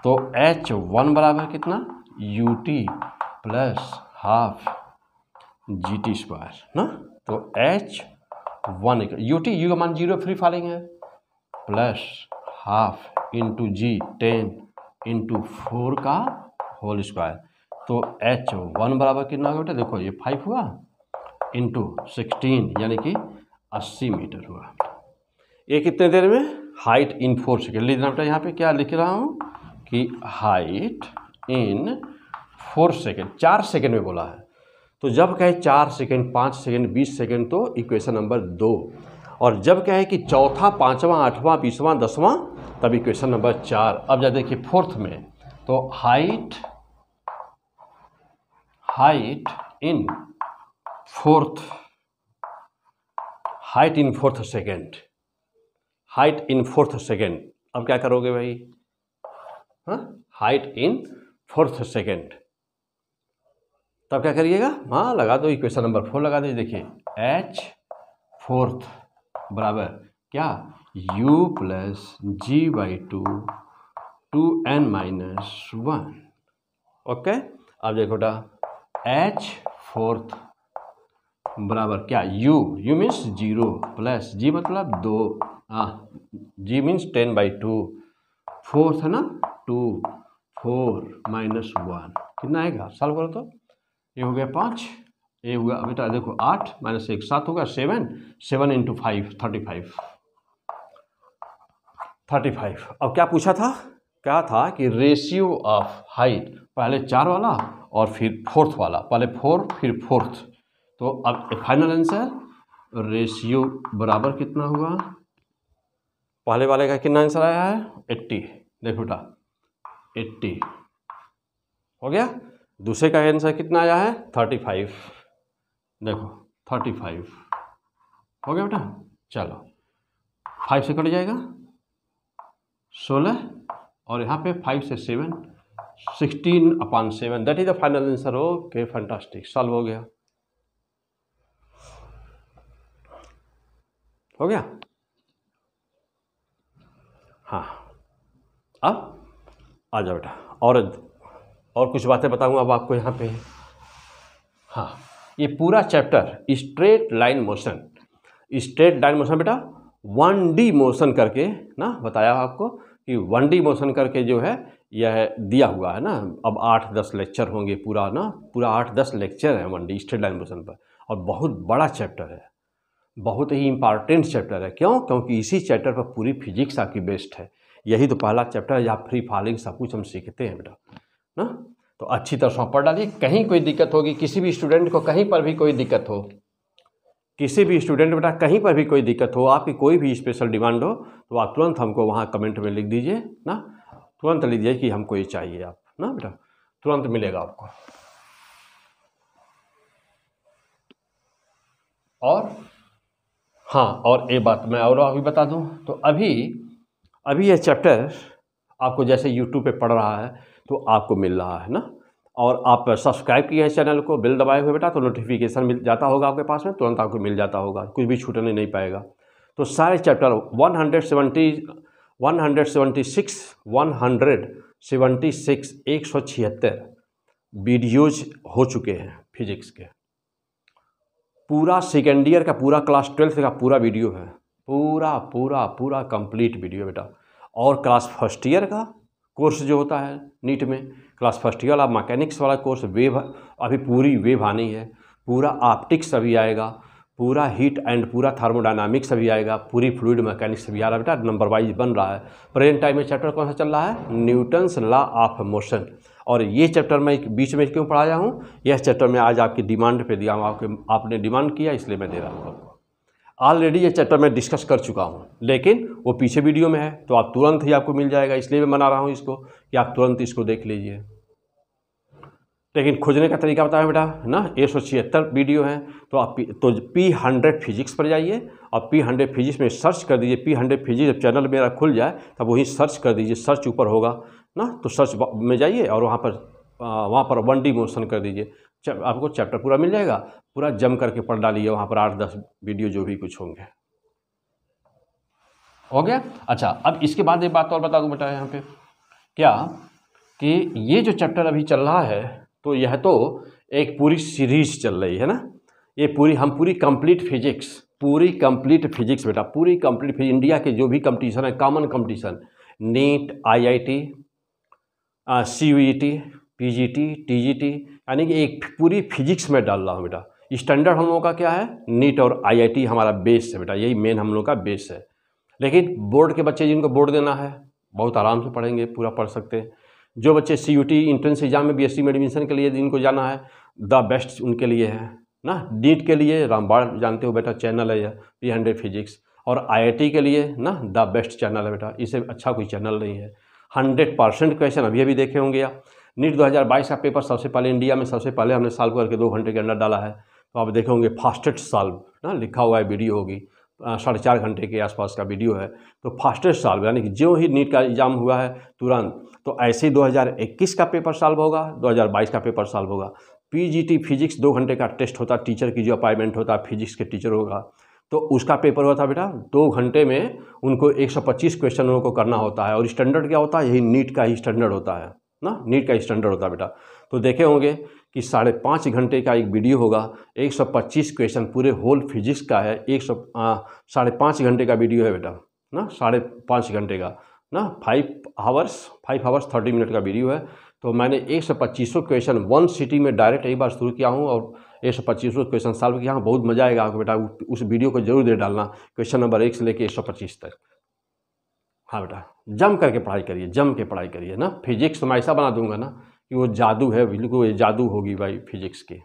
तो एच वन बराबर कितना u T plus half G T square न तो h one u t u का मान जीरो फ्री फॉलिंग है plus half into g ten into four का होल स्क्वायर तो एच वन बराबर कितना होगा बेटा देखो ये फाइव हुआ इंटू सिक्सटीन यानी कि अस्सी मीटर हुआ ये कितने देर में हाइट इन फोर सेकेंड लिख देना बेटा यहाँ पे क्या लिख रहा हूँ कि हाइट इन फोर सेकेंड चार सेकेंड में बोला है तो जब कहे चार सेकेंड पाँच सेकेंड बीस सेकेंड तो इक्वेशन नंबर दो और जब कहे कि चौथा पाँचवा आठवां बीसवां दसवां तब इक्वेशन नंबर चार अब जा देखिए फोर्थ में तो height height in fourth height in fourth second height in fourth second अब क्या करोगे भाई हाइट इन फोर्थ सेकेंड तब क्या करिएगा हाँ लगा दो इक्वेशन नंबर फोर लगा दीजिए देखिए एच फोर्थ बराबर क्या u plus g by two two N minus one okay अब देखो बेटा एच फोर्थ बराबर क्या u u means zero plus g मतलब दो हाँ जी means ten by two fourth है ना टू फोर माइनस वन कितना आएगा सॉल्व करो तो ये हो गया पाँच ये गया बेटा तो देखो आठ माइनस एक सात हो गया seven seven into five thirty five thirty five अब क्या पूछा था क्या था कि रेशियो ऑफ हाइट पहले चार वाला और फिर फोर्थ वाला पहले फोर फिर फोर्थ तो अब फाइनल आंसर रेशियो बराबर कितना हुआ पहले वाले का कितना आंसर आया है एट्टी देखो बेटा एट्टी हो गया दूसरे का आंसर कितना आया है थर्टी फाइव देखो थर्टी फाइव हो गया बेटा चलो फाइव से कट जाएगा सोलह और यहाँ पे फाइव से seven sixteen upon seven that is the final answer हो के फंटास्टिक सॉल्व हो गया हो गया हाँ अब आ जाओ बेटा और और कुछ बातें बताऊंगा अब आपको यहाँ पे हाँ ये पूरा chapter straight line motion straight line motion बेटा वन डी मोशन करके ना बताया आपको कि वन डी मोशन करके जो है यह दिया हुआ है ना अब आठ दस लेक्चर होंगे पूरा ना पूरा आठ दस लेक्चर है one D straight line motion पर और बहुत बड़ा चैप्टर है बहुत ही इम्पॉर्टेंट चैप्टर है क्यों क्योंकि इसी चैप्टर पर पूरी फिजिक्स आपकी बेस्ट है यही तो पहला चैप्टर है जहाँ फ्री फॉलिंग सब कुछ हम सीखते हैं बेटा ना तो अच्छी तरह से पढ़ डालिए कहीं कोई दिक्कत होगी किसी भी स्टूडेंट को कहीं पर भी कोई दिक्कत हो किसी भी स्टूडेंट बेटा कहीं पर भी कोई दिक्कत हो आपकी कोई भी स्पेशल डिमांड हो तो आप तुरंत हमको वहाँ कमेंट में लिख दीजिए ना तुरंत लिख दीजिए कि हमको ये चाहिए आप ना बेटा तुरंत मिलेगा आपको और हाँ और ये बात मैं और अभी बता दूँ तो अभी अभी ये चैप्टर आपको जैसे यूट्यूब पे पढ़ रहा है तो आपको मिल रहा है ना और आप सब्सक्राइब किए हैं चैनल को बिल दबाए हुए बेटा तो नोटिफिकेशन मिल जाता होगा आपके पास में तुरंत आपको मिल जाता होगा कुछ भी छूटने नहीं पाएगा तो सारे चैप्टर 170 176 176 एक सौ छिहत्तर वीडियोज हो चुके हैं फिजिक्स के पूरा सेकेंड ईयर का पूरा क्लास ट्वेल्थ का पूरा वीडियो है पूरा पूरा पूरा कंप्लीट वीडियो बेटा और क्लास फर्स्ट ईयर का कोर्स जो होता है नीट में क्लास फर्स्ट ईयर वाला मैकेनिक्स वाला कोर्स वेव अभी पूरी वेव आनी है पूरा ऑप्टिक्स अभी आएगा पूरा हीट एंड पूरा थर्मोडाइनमिक्स अभी आएगा पूरी फ्लूड मैकेनिक्स भी आ रहा है बेटा नंबर वाइज बन रहा है प्रेजेंट टाइम में चैप्टर कौन सा चल रहा है न्यूटन्स लॉ ऑफ मोशन और ये चैप्टर मैं बीच में क्यों पढ़ाया हूँ यह चैप्टर मैं आज आपकी डिमांड पर दिया हूँ आपके आपने डिमांड किया इसलिए मैं दे रहा हूँ आपको ऑलरेडी ये चैप्टर मैं डिस्कस कर चुका हूँ लेकिन वो पीछे वीडियो में है तो आप तुरंत ही आपको मिल जाएगा इसलिए मैं मना रहा हूँ इसको कि आप तुरंत इसको देख लीजिए लेकिन खोजने का तरीका बताया बेटा है ना एक सौ छिहत्तर वीडियो हैं तो आप तो पी हंड्रेड फिजिक्स पर जाइए और पी हंड्रेड फिजिक्स में सर्च कर दीजिए पी हंड्रेड फिजिक्स जब चैनल मेरा खुल जाए तब वहीं सर्च कर दीजिए सर्च ऊपर होगा ना तो सर्च में जाइए और वहाँ पर वहाँ पर वन डी मोशन कर दीजिए आपको चैप्टर पूरा मिल जाएगा पूरा जम करके पढ़ डालिए वहाँ पर आठ दस वीडियो जो भी कुछ होंगे हो गया अच्छा अब इसके बाद एक बात और बता दूँ बेटा यहाँ पे क्या कि ये जो चैप्टर अभी चल रहा है तो यह तो एक पूरी सीरीज चल रही है ना ये पूरी हम पूरी कंप्लीट फिजिक्स पूरी कंप्लीट फिजिक्स बेटा पूरी कंप्लीट इंडिया के जो भी कंपटीशन है common competition NEET IIT CUET PGT TGT यानी कि एक पूरी फिजिक्स में डाल रहा हूँ बेटा स्टैंडर्ड हम लोगों का क्या है नीट और आईआईटी हमारा बेस है बेटा यही मेन हम लोगों का बेस है लेकिन बोर्ड के बच्चे जिनको बोर्ड देना है बहुत आराम से पढ़ेंगे पूरा पढ़ सकते हैं जो बच्चे C U T entrance exam में बी एस में एडमिशन के लिए जिनको जाना है द बेस्ट उनके लिए है ना नीट के लिए रामबाड़ जानते हो बेटा चैनल है यह थ्री हंड्रेड फिजिक्स और आईआईटी के लिए ना द बेस्ट चैनल है बेटा इसे अच्छा कोई चैनल नहीं है हंड्रेड परसेंट क्वेश्चन अभी अभी देखे होंगे आप नीट 2022 का पेपर सबसे पहले इंडिया में सबसे पहले हमने साल्व करके दो घंटे के अंदर डाला है तो आप होंगे फास्टेस्ट साल्व ना लिखा हुआ है वीडियो होगी साढ़े चार घंटे के आसपास का वीडियो है तो फास्टेस्ट साल यानी कि जो ही नीट का एग्ज़ाम हुआ है तुरंत तो ऐसे ही 2021 का पेपर साल्व होगा 2022 का पेपर साल्व होगा पीजीटी फिजिक्स दो घंटे का टेस्ट होता टीचर की जो अपॉइंटमेंट होता फिजिक्स के टीचर होगा तो उसका पेपर हुआ था बेटा दो घंटे में उनको 125 क्वेश्चन उनको करना होता है और स्टैंडर्ड क्या होता है यही नीट का ही स्टैंडर्ड होता है ना नीट का स्टैंडर्ड होता है बेटा तो देखे होंगे कि साढ़े पाँच घंटे का एक वीडियो होगा 125 क्वेश्चन पूरे होल फिजिक्स का है एक सौ साढ़े पाँच घंटे का वीडियो है बेटा ना साढ़े पाँच घंटे का ना five hours five hours thirty minute का वीडियो है तो मैंने एक सौ पच्चीसों क्वेश्चन वन सिटी में डायरेक्ट एक बार शुरू किया हूँ और एक सौ पच्चीसों क्वेश्चन सॉल्व किया हूँ बहुत मजा आएगा आपको बेटा उस वीडियो को जरूर दे डालना क्वेश्चन नंबर एक से लेकर एक सौ पच्चीस तक हाँ बेटा जम करके पढ़ाई करिए जम के पढ़ाई करिए ना फिजिक्स तो मैं ऐसा बना दूंगा ना कि वो जादू है बिल्कुल ये जादू होगी भाई फिजिक्स की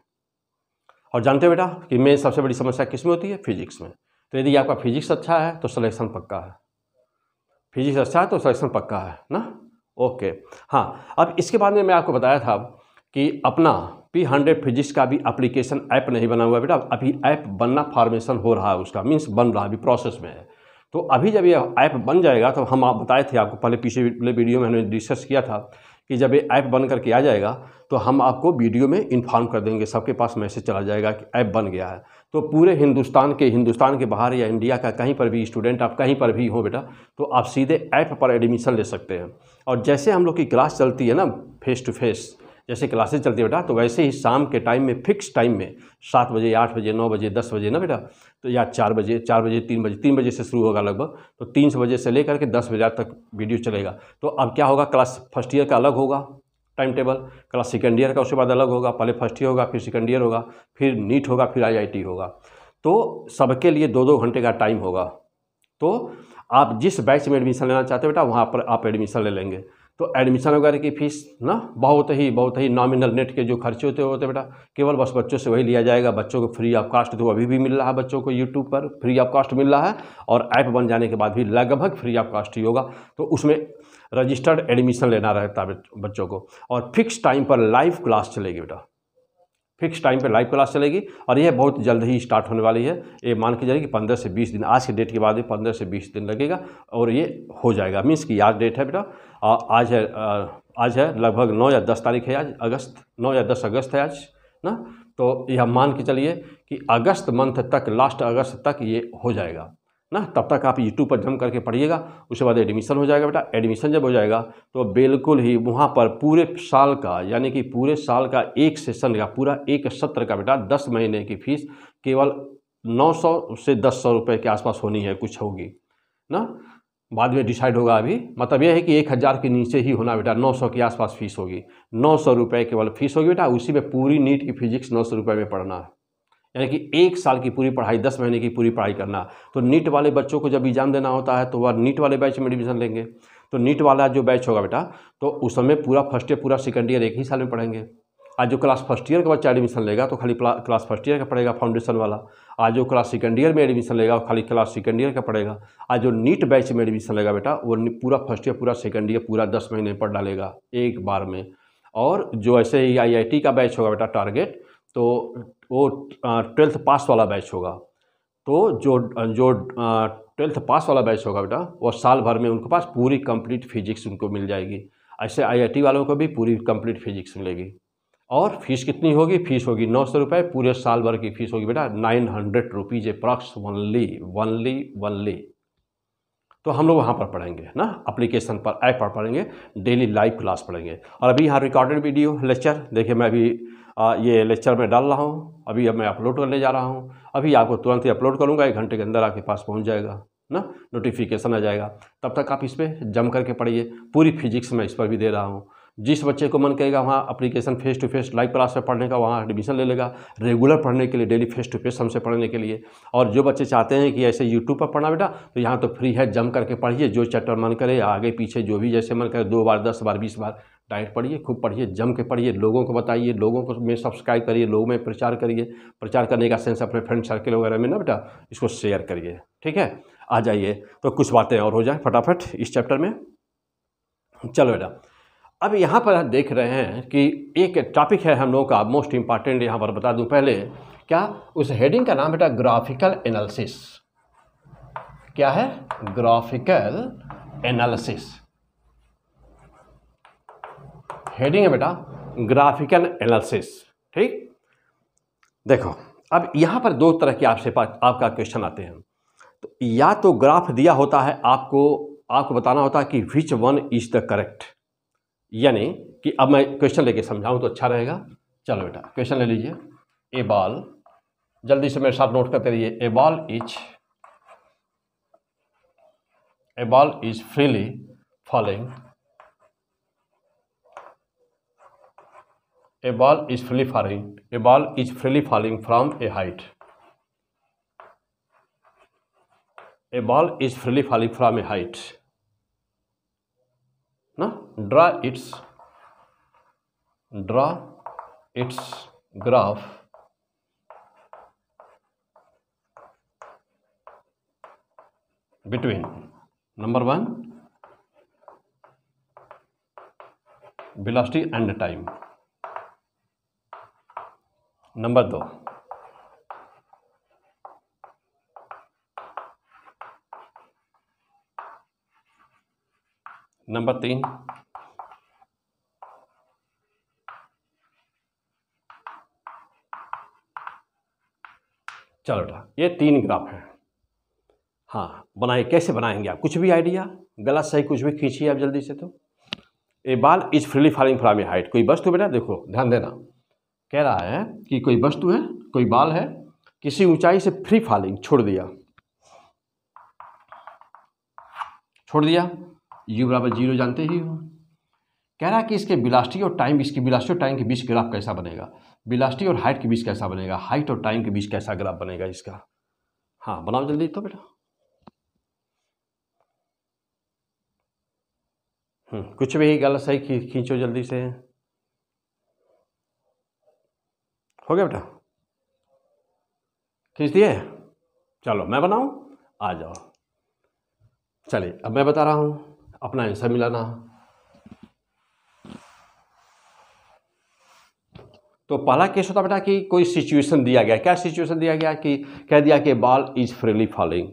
और जानते बेटा कि मेन सबसे बड़ी समस्या किस में होती है फिजिक्स में तो यदि आपका फिजिक्स अच्छा है तो सलेक्शन पक्का है फिजिक्स अच्छा है तो सलेक्शन पक्का है ना ओके हाँ अब इसके बाद में मैं आपको बताया था कि अपना पी हंड्रेड फिजिक्स का भी एप्लीकेशन ऐप नहीं बना हुआ बेटा अभी ऐप बनना फॉर्मेशन हो रहा है उसका मीन्स बन रहा है अभी प्रोसेस में है तो अभी जब ये ऐप बन जाएगा तो हम आप बताए थे आपको पहले पीछे वीडियो में हमने डिस्कस किया था कि जब ये ऐप बन करके आ जाएगा तो हम आपको वीडियो में इन्फॉर्म कर देंगे सबके पास मैसेज चला जाएगा कि ऐप बन गया है तो पूरे हिंदुस्तान के हिंदुस्तान के बाहर या इंडिया का कहीं पर भी स्टूडेंट आप कहीं पर भी हो बेटा तो आप सीधे ऐप पर एडमिशन ले सकते हैं और जैसे हम लोग की क्लास चलती है ना फेस टू फेस जैसे क्लासेस चलती है बेटा तो वैसे ही शाम के टाइम में फिक्स टाइम में सात बजे आठ बजे नौ बजे दस बजे ना बेटा तो या चार बजे चार बजे तीन बजे तीन बजे से शुरू होगा लगभग तो तीन बजे से लेकर के दस बजे तक वीडियो चलेगा तो अब क्या होगा क्लास फर्स्ट ईयर का अलग होगा time table class second year का उसके बाद अलग होगा पहले फर्स्ट ईयर होगा फिर सेकेंड ईयर होगा फिर नीट होगा फिर आईआईटी होगा तो सबके लिए दो दो घंटे का टाइम होगा तो आप जिस बैच में एडमिशन लेना चाहते हो बेटा वहाँ पर आप एडमिशन ले लेंगे तो एडमिशन वगैरह की फ़ीस ना बहुत ही बहुत ही नॉमिनल नेट के जो खर्चे होते होते बेटा केवल बस बच्चों से वही लिया जाएगा बच्चों को फ्री ऑफ कास्ट तो अभी भी मिल रहा है बच्चों को यूट्यूब पर फ्री ऑफ कास्ट मिल रहा है और ऐप बन जाने के बाद भी लगभग फ्री ऑफ कास्ट ही होगा तो उसमें रजिस्टर्ड एडमिशन लेना रहता है बच्चों को और फिक्स टाइम पर लाइव क्लास चलेगी बेटा फिक्स टाइम पर लाइव क्लास चलेगी और यह बहुत जल्द ही स्टार्ट होने वाली है ये मान के जाएगी कि पंद्रह से बीस दिन आज के डेट के बाद ही पंद्रह से बीस दिन लगेगा और ये हो जाएगा मीन्स की आज डेट है बेटा आज है आज है लगभग नौ या दस तारीख है आज अगस्त नौ या दस अगस्त है आज ना तो यह मान के चलिए कि अगस्त मंथ तक लास्ट अगस्त तक ये हो जाएगा ना तब तक आप यूट्यूब पर जम करके पढ़िएगा उसके बाद एडमिशन हो जाएगा बेटा एडमिशन जब हो जाएगा तो बिल्कुल ही वहाँ पर पूरे साल का यानी कि पूरे साल का एक सेशन का पूरा एक सत्र का बेटा दस महीने की फीस केवल नौ सौ से दस सौ रुपये के आसपास होनी है कुछ होगी ना बाद में डिसाइड होगा अभी मतलब यह है कि एक हज़ार के नीचे ही होना बेटा नौ सौ के आसपास फीस होगी नौ सौ रुपये केवल फीस होगी बेटा उसी में पूरी नीट की फिजिक्स नौ सौ रुपये में पढ़ना है यानी कि एक साल की पूरी पढ़ाई दस महीने की पूरी पढ़ाई करना तो नीट वाले बच्चों को जब एग्ज़ाम देना होता है तो वह नीट वाले बैच में एडमिशन लेंगे तो नीट वाला जो बैच होगा बेटा तो उस समय पूरा फर्स्ट ईयर पूरा सेकेंड ईयर एक ही साल में पढ़ेंगे आज जो क्लास फर्स्ट ईयर का बच्चा एडमिशन लेगा तो खाली क्लास फर्स्ट ईयर का पड़ेगा फाउंडेशन वाला आज जो क्लास सेकेंड ईयर में एडमिशन लेगा वो खाली क्लास सेकेंड ईयर का पड़ेगा आज जो नीट बैच में एडमिशन लेगा बेटा वो पूरा फर्स्ट ईयर पूरा सेकेंड ईयर पूरा दस महीने पढ़ डालेगा एक बार में और जो ऐसे ही आई का बैच होगा बेटा टारगेट तो वो ट्वेल्थ पास वाला बैच होगा तो जो जो ट्वेल्थ पास वाला बैच होगा बेटा वो साल भर में उनके पास पूरी कंप्लीट फिजिक्स उनको मिल जाएगी ऐसे आईआईटी वालों को भी पूरी कंप्लीट फिजिक्स मिलेगी और फीस कितनी होगी फीस होगी नौ सौ रुपये पूरे साल भर की फीस होगी बेटा nine hundred rupees approx only only only तो हम लोग वहाँ पर पढ़ेंगे ना अप्लीकेशन पर ऐप पर पढ़ेंगे डेली लाइव क्लास पढ़ेंगे और अभी यहाँ रिकॉर्डेड वीडियो लेक्चर देखिए मैं अभी आ, ये लेक्चर में डाल रहा हूँ अभी अब मैं अपलोड करने जा रहा हूँ अभी आपको तुरंत ही अपलोड करूँगा एक घंटे के अंदर आपके पास पहुँच जाएगा ना नोटिफिकेशन आ जाएगा तब तक आप इस पर जम करके पढ़िए पूरी फिजिक्स मैं इस पर भी दे रहा हूँ जिस बच्चे को मन करेगा वहाँ application face to face live class में पढ़ने का वहाँ एडमिशन ले लेगा रेगुलर पढ़ने के लिए डेली फेस टू फेस हमसे पढ़ने के लिए और जो बच्चे चाहते हैं कि ऐसे यूट्यूब पर पढ़ना बेटा तो यहाँ तो फ्री है जम करके पढ़िए जो चैप्टर मन करे आगे पीछे जो भी जैसे मन करे दो बार दस बार बीस बार डाइट पढ़िए खूब पढ़िए जम के पढ़िए लोगों को बताइए लोगों को में सब्सक्राइब करिए लोगों में प्रचार करिए प्रचार करने का सेंस अपने फ्रेंड सर्कल वगैरह में ना बेटा इसको शेयर करिए ठीक है आ जाइए तो कुछ बातें और हो जाए फटाफट इस चैप्टर में चलो बेटा अब यहाँ पर देख रहे हैं कि एक टॉपिक है हम लोगों का मोस्ट इम्पॉर्टेंट यहाँ पर बता दूँ पहले क्या उस हेडिंग का नाम बेटा ग्राफिकल एनालिसिस क्या है ग्राफिकल एनालिसिस हेडिंग है बेटा ग्राफिकल एनालिसिस ठीक देखो अब यहाँ पर दो तरह के आपसे पास आपका क्वेश्चन आते हैं तो या तो ग्राफ दिया होता है आपको आपको बताना होता है कि which one is the correct यानी कि अब मैं क्वेश्चन लेके समझाऊं तो अच्छा रहेगा चलो बेटा क्वेश्चन ले लीजिए ए बॉल जल्दी से मेरे साथ नोट करते रहिए a ball is a ball is freely falling a ball is freely falling a ball is freely falling from a height a ball is freely falling from a height ना draw its draw its graph between number one velocity and time number दो number तीन चलो बेटा ये तीन graph हैं हाँ बनाए कैसे बनाएंगे आप कुछ भी आइडिया गलत सही कुछ भी खींचिए आप जल्दी से तो a ball is freely falling from a height कोई वस्तु बेटा देखो ध्यान देना कह रहा है कि कोई वस्तु है कोई बाल है किसी ऊंचाई से फ्री फॉलिंग छोड़ दिया छोड़ दिया यू बराबर जीरो जानते ही हो कह रहा है कि इसके बिलास्टी और टाइम इसकी बिलास्टी और टाइम के बीच ग्राफ कैसा बनेगा बिलास्टी और हाइट के बीच कैसा बनेगा हाइट और टाइम के बीच कैसा ग्राफ बनेगा इसका हाँ बनाओ जल्दी तो बेटा हम्म, कुछ भी गलत सही खी, खींचो जल्दी से हो गया बेटा खींच दिए चलो मैं बनाऊँ आ जाओ चलिए अब मैं बता रहा हूँ अपना आंसर मिलाना तो पहला केस होता बेटा कि कोई सिचुएशन दिया गया क्या सिचुएशन दिया गया कि कह दिया कि बाल इज फ्रीली फॉलिंग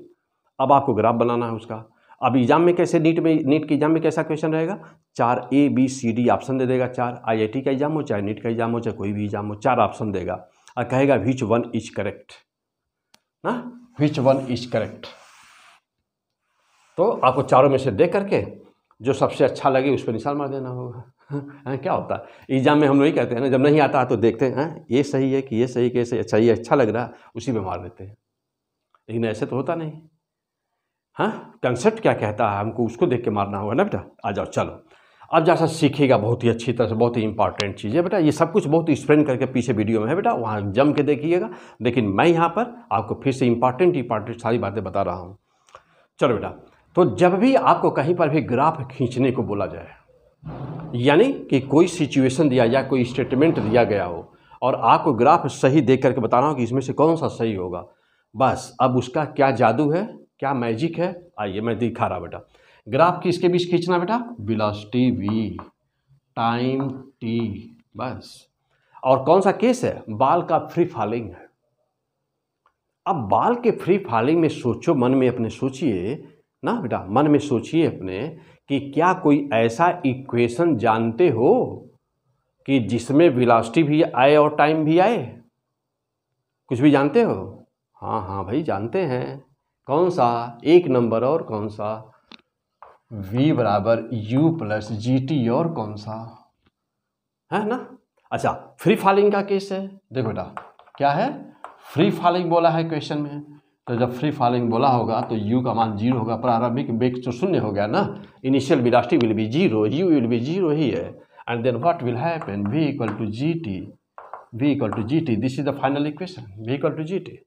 अब आपको ग्राफ बनाना है उसका अब एग्जाम में कैसे नीट में नीट के एग्जाम में कैसा क्वेश्चन रहेगा चार A B C D option दे देगा चार आईआईटी का एग्जाम हो चाहे नीट का एग्जाम हो चाहे कोई भी एग्जाम हो चार ऑप्शन देगा और कहेगा विच वन इज करेक्ट ना विच वन इज करेक्ट तो आपको चारों में से देख करके जो सबसे अच्छा लगे उस पर निशान मार देना होगा हैं हाँ, क्या होता है एग्ज़ाम में हम लोग कहते हैं ना जब नहीं आता तो देखते हैं हाँ, ये सही है कि ये सही कैसे अच्छा ये अच्छा लग रहा उसी में मार देते हैं लेकिन ऐसे तो होता नहीं हाँ कंसेप्ट क्या कहता है हमको उसको देख के मारना होगा ना बेटा आ जाओ चलो अब जैसा सीखेगा बहुत ही अच्छी तरह से बहुत ही इंपॉर्टेंट चीज़ है बेटा ये सब कुछ बहुत एक्सप्लेन करके पीछे वीडियो में है बेटा वहाँ जम के देखिएगा लेकिन मैं यहाँ पर आपको फिर से इंपॉर्टेंट इंपॉर्टेंट सारी बातें बता रहा हूँ चलो बेटा तो जब भी आपको कहीं पर भी ग्राफ खींचने को बोला जाए यानी कि कोई सिचुएशन दिया या कोई स्टेटमेंट दिया गया हो और आपको ग्राफ सही देख करके बता रहा हूँ कि इसमें से कौन सा सही होगा बस अब उसका क्या जादू है क्या मैजिक है आइए मैं दिखा रहा बेटा ग्राफ किसके बीच खींचना बेटा velocity v time T bus और कौन सा केस है बाल का फ्री फॉलिंग है अब बाल के फ्री फॉलिंग में सोचो मन में अपने सोचिए ना बेटा मन में सोचिए अपने कि क्या कोई ऐसा इक्वेशन जानते हो कि जिसमें विलास्टी भी आए और टाइम भी आए कुछ भी जानते हो हाँ हाँ भाई जानते हैं कौन सा एक नंबर और कौन सा v बराबर यू प्लस जी टी और कौन सा है ना अच्छा फ्री फॉलिंग का केस है देखो बेटा क्या है फ्री फॉलिंग बोला है क्वेश्चन में तो जब फ्री फॉलिंग बोला होगा तो यू का मान जीरो होगा प्रारंभिक वेग तो शून्य हो गया ना initial velocity will be zero u will be zero ही है and then what will happen v equal to g t v equal to g t this is the final equation v equal to g t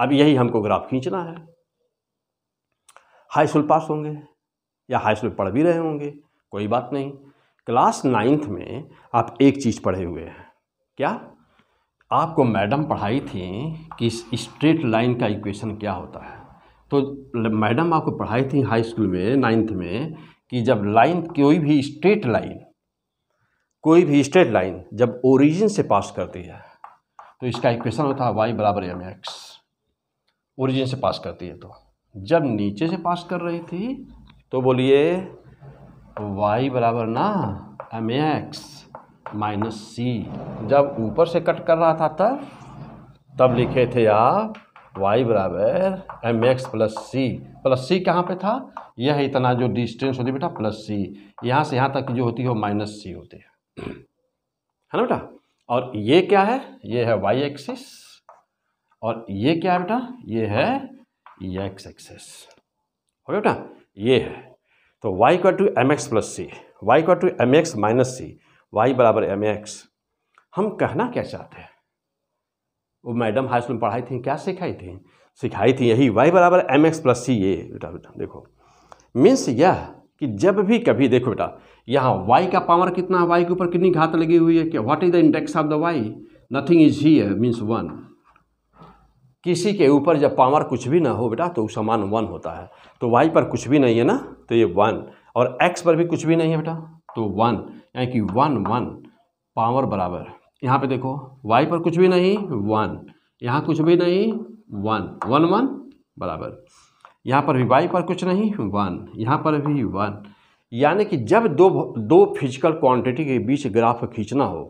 अब यही हमको graph खींचना है high school पास होंगे या high school पढ़ भी रहे होंगे कोई बात नहीं क्लास नाइन्थ में आप एक चीज़ पढ़े हुए हैं क्या आपको मैडम पढ़ाई थी कि स्ट्रेट लाइन का इक्वेशन क्या होता है तो मैडम आपको पढ़ाई थी हाई स्कूल में नाइन्थ में कि जब लाइन कोई भी स्ट्रेट लाइन कोई भी स्ट्रेट लाइन जब ओरिजिन से पास करती है तो इसका इक्वेशन होता है वाई बराबर एम एक्स ओरिजिन से पास करती है तो जब नीचे से पास कर रही थी तो बोलिए वाई बराबर ना एम एक्स माइनस सी जब ऊपर से कट कर रहा था तब तब लिखे थे आप वाई बराबर m x plus c plus c कहाँ पे था यह इतना जो डिस्टेंस होती है बेटा प्लस सी यहाँ से यहाँ तक जो होती है वो माइनस सी होती है है ना बेटा और ये क्या है ये है वाई एक्सिस और ये क्या है बेटा ये है एक्स e एक्सिस हो गया बेटा ये है तो y equal to m x plus c y equal to m x minus c y बराबर एम एक्स हम कहना क्या चाहते हैं वो मैडम हाई स्कूल में पढ़ाई थी क्या सिखाई थी सिखाई थी यही वाई बराबर एम एक्स प्लस सी ए बेटा बेटा देखो मीन्स यह कि जब भी कभी देखो बेटा यहाँ वाई का पावर कितना है वाई के ऊपर कितनी घात लगी हुई है कि what is the index of the y nothing is ही मीन्स वन किसी के ऊपर जब पावर कुछ भी ना हो बेटा तो समान वन होता है तो वाई पर कुछ भी नहीं है ना तो ये वन और एक्स पर भी कुछ भी नहीं है बेटा तो वन यानी कि वन वन पावर बराबर यहाँ पे देखो वाई पर कुछ भी नहीं वन यहाँ कुछ भी नहीं वन वन वन बराबर यहाँ पर भी वाई पर कुछ नहीं वन यहाँ पर भी वन यानी कि जब दो दो फिजिकल क्वांटिटी के बीच ग्राफ खींचना हो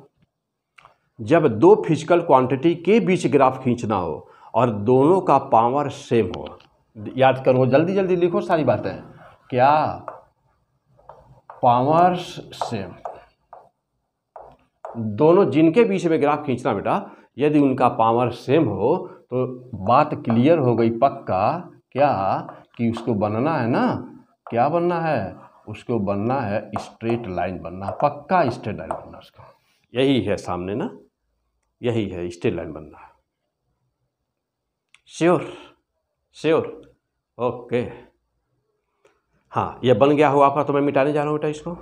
जब दो फिजिकल क्वांटिटी के बीच ग्राफ खींचना हो और दोनों का पावर सेम हो याद करो जल्दी जल्दी लिखो सारी बातें क्या पावर सेम दोनों जिनके बीच में ग्राफ खींचना बेटा यदि उनका पावर सेम हो तो बात क्लियर हो गई पक्का क्या कि उसको बनना है ना क्या बनना है उसको बनना है स्ट्रेट लाइन बनना पक्का स्ट्रेट लाइन बनना उसका यही है सामने ना यही है स्ट्रेट लाइन बनना श्योर श्योर ओके हाँ यह बन गया हुआ आपका तो मैं मिटाने जा रहा हूँ बेटा इसको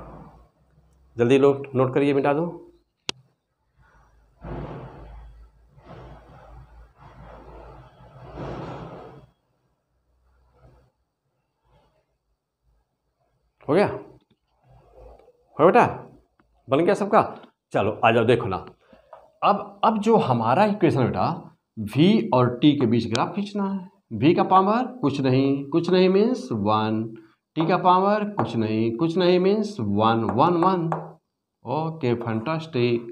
जल्दी लोग नोट करिए मिटा दूँ हो गया हो बेटा बन गया सबका चलो आ जाओ देखो ना अब अब जो हमारा इक्वेशन बेटा v और t के बीच ग्राफ खींचना है v का पावर कुछ नहीं कुछ नहीं मीन्स वन t का पावर कुछ नहीं कुछ नहीं means one one one okay fantastic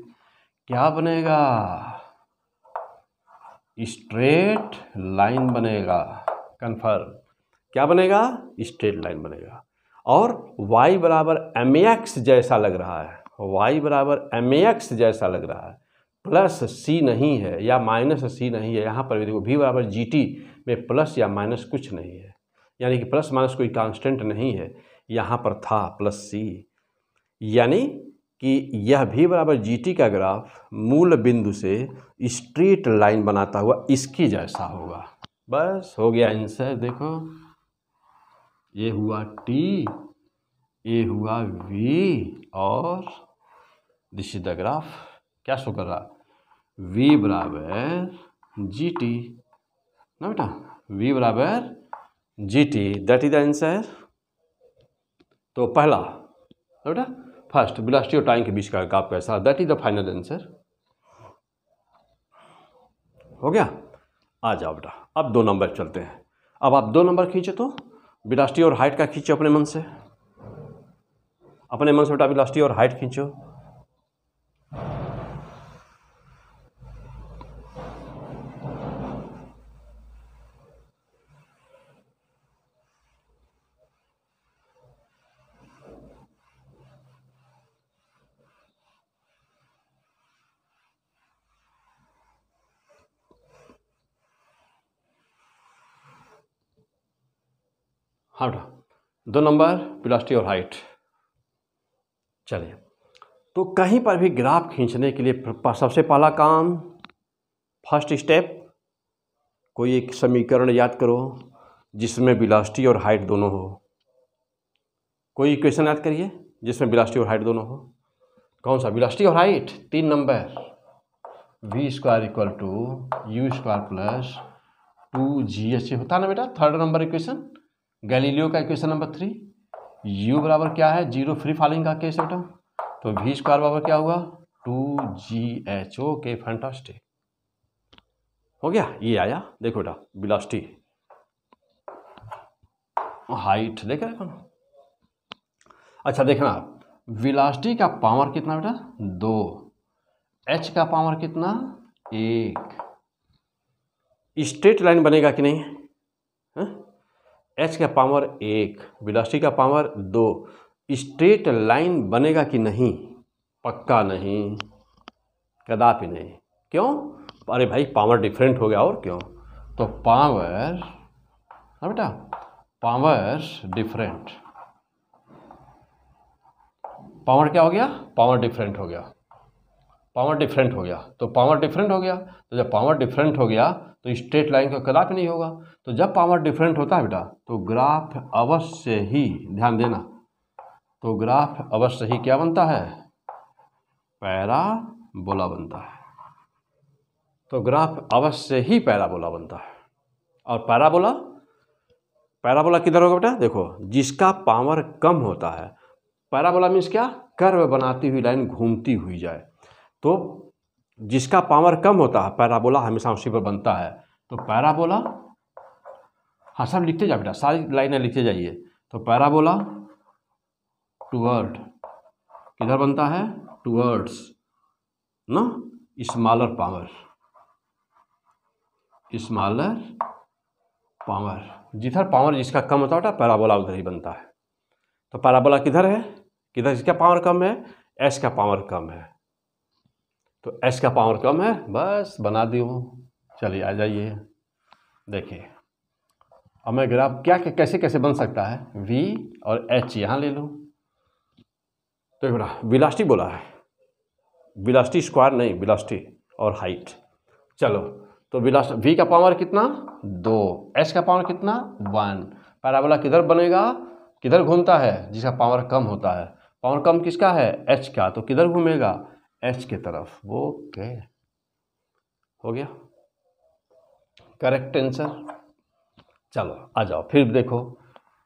क्या बनेगा स्ट्रेट लाइन बनेगा कंफर्म क्या बनेगा स्ट्रेट लाइन बनेगा और y बराबर एम जैसा लग रहा है y बराबर एम जैसा लग रहा है प्लस c नहीं है या माइनस c नहीं है यहाँ पर भी देखो v बराबर जी में प्लस या माइनस कुछ नहीं है यानी कि प्लस माइनस कोई कांस्टेंट नहीं है यहाँ पर था प्लस c यानी कि यह भी बराबर जी का ग्राफ मूल बिंदु से स्ट्रेट लाइन बनाता हुआ इसकी जैसा होगा बस हो गया आंसर देखो ये हुआ टी ये हुआ वी और दिस इज द ग्राफ क्या शो कर रहा वी बराबर जी टी ना बेटा वी बराबर g t that is the answer तो पहला बेटा फर्स्ट बिलास्टी और टाइम के बीच का गाप कैसा that is the final answer हो गया आ जाओ बेटा अब दो नंबर चलते हैं अब आप दो नंबर खींचे तो वेलासिटी और हाइट का खींचो अपने मन से अपने मन से बेटा वेलासिटी और हाइट खींचो दो नंबर प्लास्टी और हाइट चलिए तो कहीं पर भी ग्राफ खींचने के लिए सबसे पहला काम फर्स्ट स्टेप कोई एक समीकरण याद करो जिसमें बिलास्टी और हाइट दोनों हो कोई इक्वेशन याद करिए जिसमें बिलास्टी और हाइट दोनों हो कौन सा बिलास्टी और हाइट तीन number v square equal to u square plus two ji h होता है ना बेटा थर्ड नंबर इक्वेशन गैलीलियो का इक्वेशन नंबर थ्री u बराबर क्या है जीरो फ्री फॉलिंग का केस बेटा तो v स्क्वायर बराबर क्या हुआ टू जी एच ओ के फैंटास्टिक हो गया ये आया देखो बेटा बिलास्टी हाइट देख रहे अच्छा देखना आप विलास्टी का पावर कितना बेटा दो एच का पावर कितना एक स्ट्रेट लाइन बनेगा कि नहीं एच का पावर एक विलास्टी का पावर दो स्ट्रेट लाइन बनेगा कि नहीं पक्का नहीं कदापि नहीं क्यों अरे भाई पावर डिफरेंट हो गया और क्यों तो पावर हाँ बेटा पावर डिफरेंट पावर क्या हो गया पावर डिफरेंट हो गया पावर डिफरेंट हो गया तो पावर डिफरेंट हो गया तो जब पावर डिफरेंट हो गया तो स्ट्रेट लाइन का कदापि नहीं होगा तो जब पावर डिफरेंट होता है बेटा तो ग्राफ अवश्य ही ध्यान देना तो ग्राफ अवश्य ही क्या बनता है पैराबोला बनता है तो ग्राफ अवश्य ही पैराबोला बनता है और पैराबोला पैराबोला किधर होगा बेटा देखो जिसका पावर कम होता है पैराबोला मीन्स क्या कर्व बनाती हुई लाइन घूमती हुई जाए तो जिसका पावर कम होता है पैराबोला हमेशा उसी पर बनता है तो पैराबोला हाँ सब लिखते जाओ बेटा सारी लाइनें लिखते जाइए तो पैराबोला टूवर्ड किधर बनता है टूवर्ड्स ना इस्मालर पावर इस्मालर पावर जिधर पावर जिसका कम होता है पैराबोला उधर ही बनता है तो पैराबोला किधर है किधर जिसका पावर कम है एस का पावर कम है तो एस का पावर कम है बस बना दी हूँ चलिए आ जाइए देखिए अब मैं ग्राफ क्या क्या कैसे कैसे बन सकता है वी और एच यहाँ ले लूँ तो बोला बिलास्टी बोला है बिलास्टी स्क्वायर नहीं बिलास्टी और हाइट चलो तो बिलास्ट वी का पावर कितना दो एच का पावर कितना वन पैराबोला किधर बनेगा किधर घूमता है जिसका पावर कम होता है पावर कम किसका है एच का तो किधर घूमेगा एच की तरफ वो के हो गया करेक्ट आंसर चलो आ जाओ फिर देखो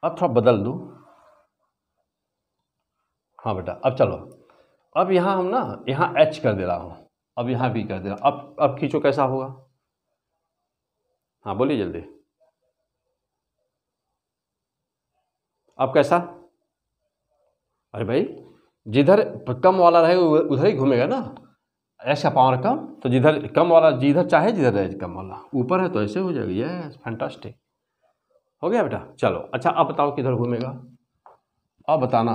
अब थोड़ा बदल दूँ हाँ बेटा अब चलो अब यहाँ हम ना यहाँ एच कर दे रहा हूँ अब यहाँ भी कर दे रहा हूँ अब अब खींचो कैसा होगा हाँ बोलिए जल्दी अब कैसा अरे भाई जिधर कम वाला रहे उधर ही घूमेगा ना ऐसा पावर कम तो जिधर कम वाला जिधर चाहे जिधर रहे कम वाला ऊपर है तो ऐसे हो जाएगा ये फैंटास्टिक हो गया बेटा चलो अच्छा अब बताओ किधर घूमेगा अब बताना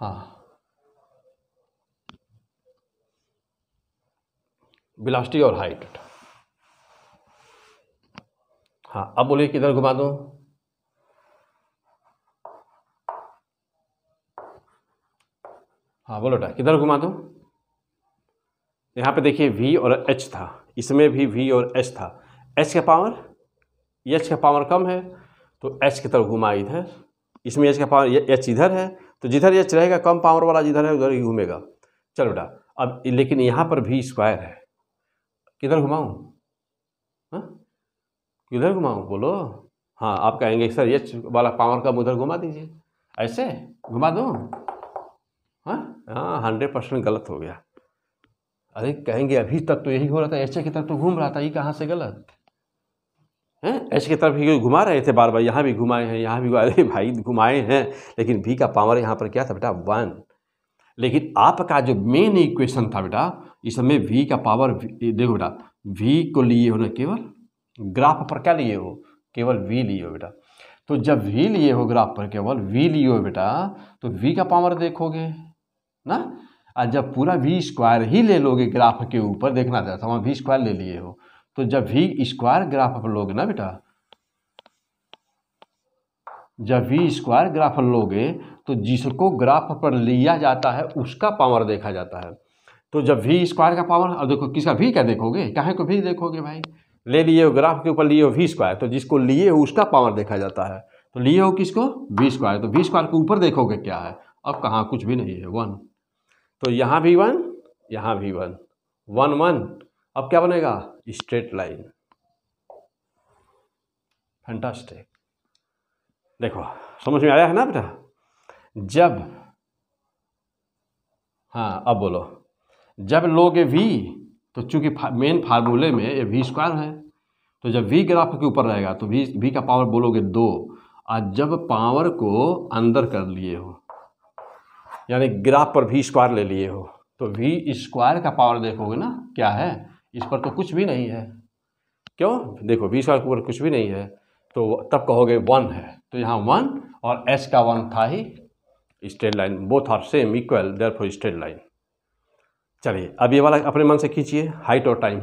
हाँ बिलास्टी और हाइट हाँ अब बोलिए किधर घुमा दूँ हाँ बोलो बेटा किधर घुमा दूँ यहाँ पे देखिए v और h था इसमें भी v और h था h का पावर h का पावर कम है तो h की तरफ घुमा इधर इसमें h का पावर h इधर है तो जिधर h रहेगा कम पावर वाला जिधर है उधर ही घूमेगा चलो बेटा अब लेकिन यहाँ पर भी स्क्वायर है किधर घुमाऊँ हाँ? किधर घुमाऊँ बोलो हाँ आप कहेंगे सर ये वाला पावर कम उधर घुमा दीजिए ऐसे घुमा दूँ हाँ हाँ हंड्रेड परसेंट गलत हो गया अरे कहेंगे अभी तक तो यही हो रहा था ऐसे की तरफ तो घूम रहा था ये कहाँ से गलत हैं ऐसे की तरफ ही घुमा रहे थे बार बार यहाँ भी घुमाए हैं यहाँ भी अरे भाई घुमाए हैं लेकिन भी का पावर यहाँ पर क्या था बेटा वन लेकिन आपका जो मेन इक्वेशन था बेटा इस समय वी का पावर देखो बेटा वी को लिए हो ना केवल ग्राफ पर क्या लिए हो केवल वी लिए हो बेटा तो जब वी लिए हो ग्राफ पर केवल वी लिए हो बेटा तो वी का पावर देखोगे ना और जब पूरा वी स्क्वायर ही ले लोगे ग्राफ के ऊपर देखना था वहाँ वी स्क्वायर ले लिए हो तो जब वी स्क्वायर ग्राफ पर लोगे ना बेटा जब वी स्क्वायर ग्राफ लोगे तो जिसको ग्राफ पर लिया जाता है उसका पावर देखा जाता है तो जब वी स्क्वायर का पावर अब देखो किसका भी क्या देखोगे कहे को भी देखोगे भाई ले लिए हो ग्राफ के ऊपर लिए हो वी स्क्वायर तो जिसको लिए हो उसका पावर देखा जाता है तो लिए हो किसको वी स्क्वायर तो वी स्क्वायर के ऊपर देखोगे क्या है अब कहाँ कुछ भी नहीं है वन तो यहाँ भी वन यहाँ भी वन वन वन अब क्या बनेगा स्ट्रेट लाइन फैंटास्टिक देखो समझ में आया है ना बेटा जब हाँ अब बोलो जब लोगे वी तो चूंकि फा, मेन फार्मूले में ये वी स्क्वायर है तो जब वी ग्राफ के ऊपर रहेगा तो वी वी का पावर बोलोगे दो और जब पावर को अंदर कर लिए हो यानी ग्राफ पर वी स्क्वायर ले लिए हो तो वी स्क्वायर का पावर देखोगे ना क्या है इस पर तो कुछ भी नहीं है क्यों देखो वी स्क्वायर के ऊपर कुछ भी नहीं है तो तब कहोगे वन है तो यहाँ वन और एस का वन था ही straight line both are same equal therefore straight line चलिए अब ये वाला अपने मन से खींचिए हाइट और टाइम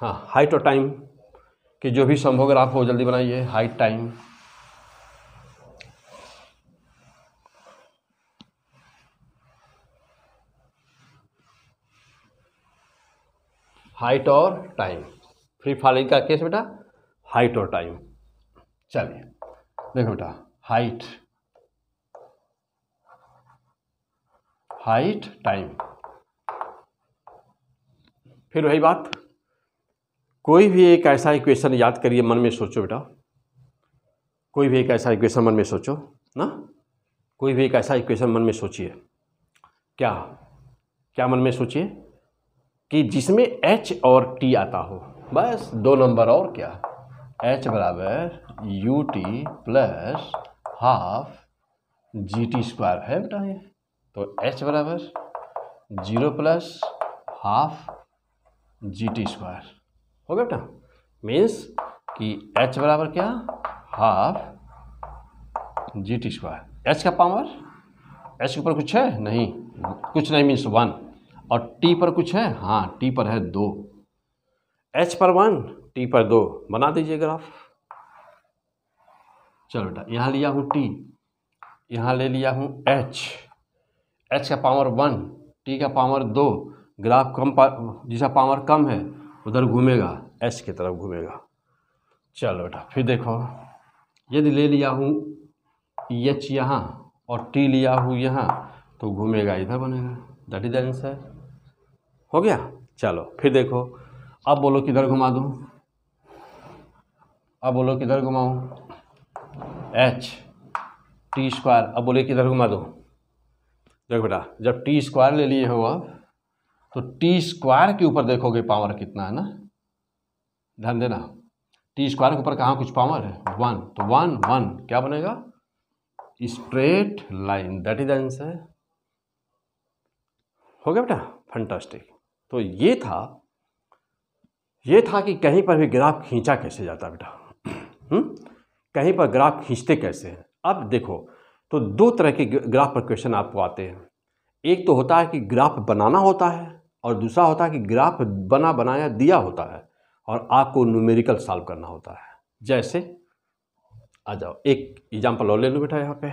हाँ हाइट और टाइम के जो भी संभव ग्राफ हो जल्दी बनाइए हाइट टाइम हाइट और टाइम फ्री फॉलिंग का केस बेटा हाइट और टाइम चलिए देखो बेटा हाइट हाइट टाइम फिर वही बात कोई भी एक ऐसा इक्वेशन याद करिए मन में सोचो बेटा कोई भी एक ऐसा इक्वेशन मन में सोचो ना कोई भी एक ऐसा इक्वेशन मन में सोचिए क्या क्या मन में सोचिए कि जिसमें एच और टी आता हो बस दो नंबर और क्या एच बराबर U T plus half G T square है बेटा ये तो एच बराबर zero plus half G T square हो गया बेटा मीन्स कि एच बराबर क्या half G T square h का पावर एच के ऊपर कुछ है नहीं कुछ नहीं मीन्स वन और टी पर कुछ है हाँ टी पर है दो एच पर वन टी पर दो बना दीजिए ग्राफ चलो बेटा यहाँ लिया हूँ टी यहाँ ले लिया हूँ एच एच का पावर वन टी का पावर दो ग्राफ कम पा जिसका पावर कम है उधर घूमेगा एच की तरफ घूमेगा चलो बेटा फिर देखो यदि ले लिया हूँ एच यहाँ और टी लिया हूँ यहाँ तो घूमेगा इधर बनेगा दैट इज आंसर हो गया चलो फिर देखो अब बोलो किधर घुमा दूँ अब बोलो किधर घुमाऊँ एच टी स्क्वायर अब बोले किधर घुमा दो देखो बेटा जब टी स्क्वायर ले लिए हो अब तो टी स्क्वायर के ऊपर देखोगे पावर कितना है ना ध्यान देना टी स्क्वायर के ऊपर कहाँ कुछ पावर है वन तो वन वन क्या बनेगा straight line that is answer हो गया बेटा फंटास्टिक तो ये था ये था कि कहीं पर भी ग्राफ खींचा कैसे जाता बेटा हम्म? कहीं पर ग्राफ खींचते कैसे हैं अब देखो तो दो तरह के ग्राफ पर क्वेश्चन आपको आते हैं एक तो होता है कि ग्राफ बनाना होता है और दूसरा होता है कि ग्राफ बना बनाया दिया होता है और आपको न्यूमेरिकल सॉल्व करना होता है जैसे आ जाओ एक एग्जाम्पल और ले लो बेटा यहाँ पे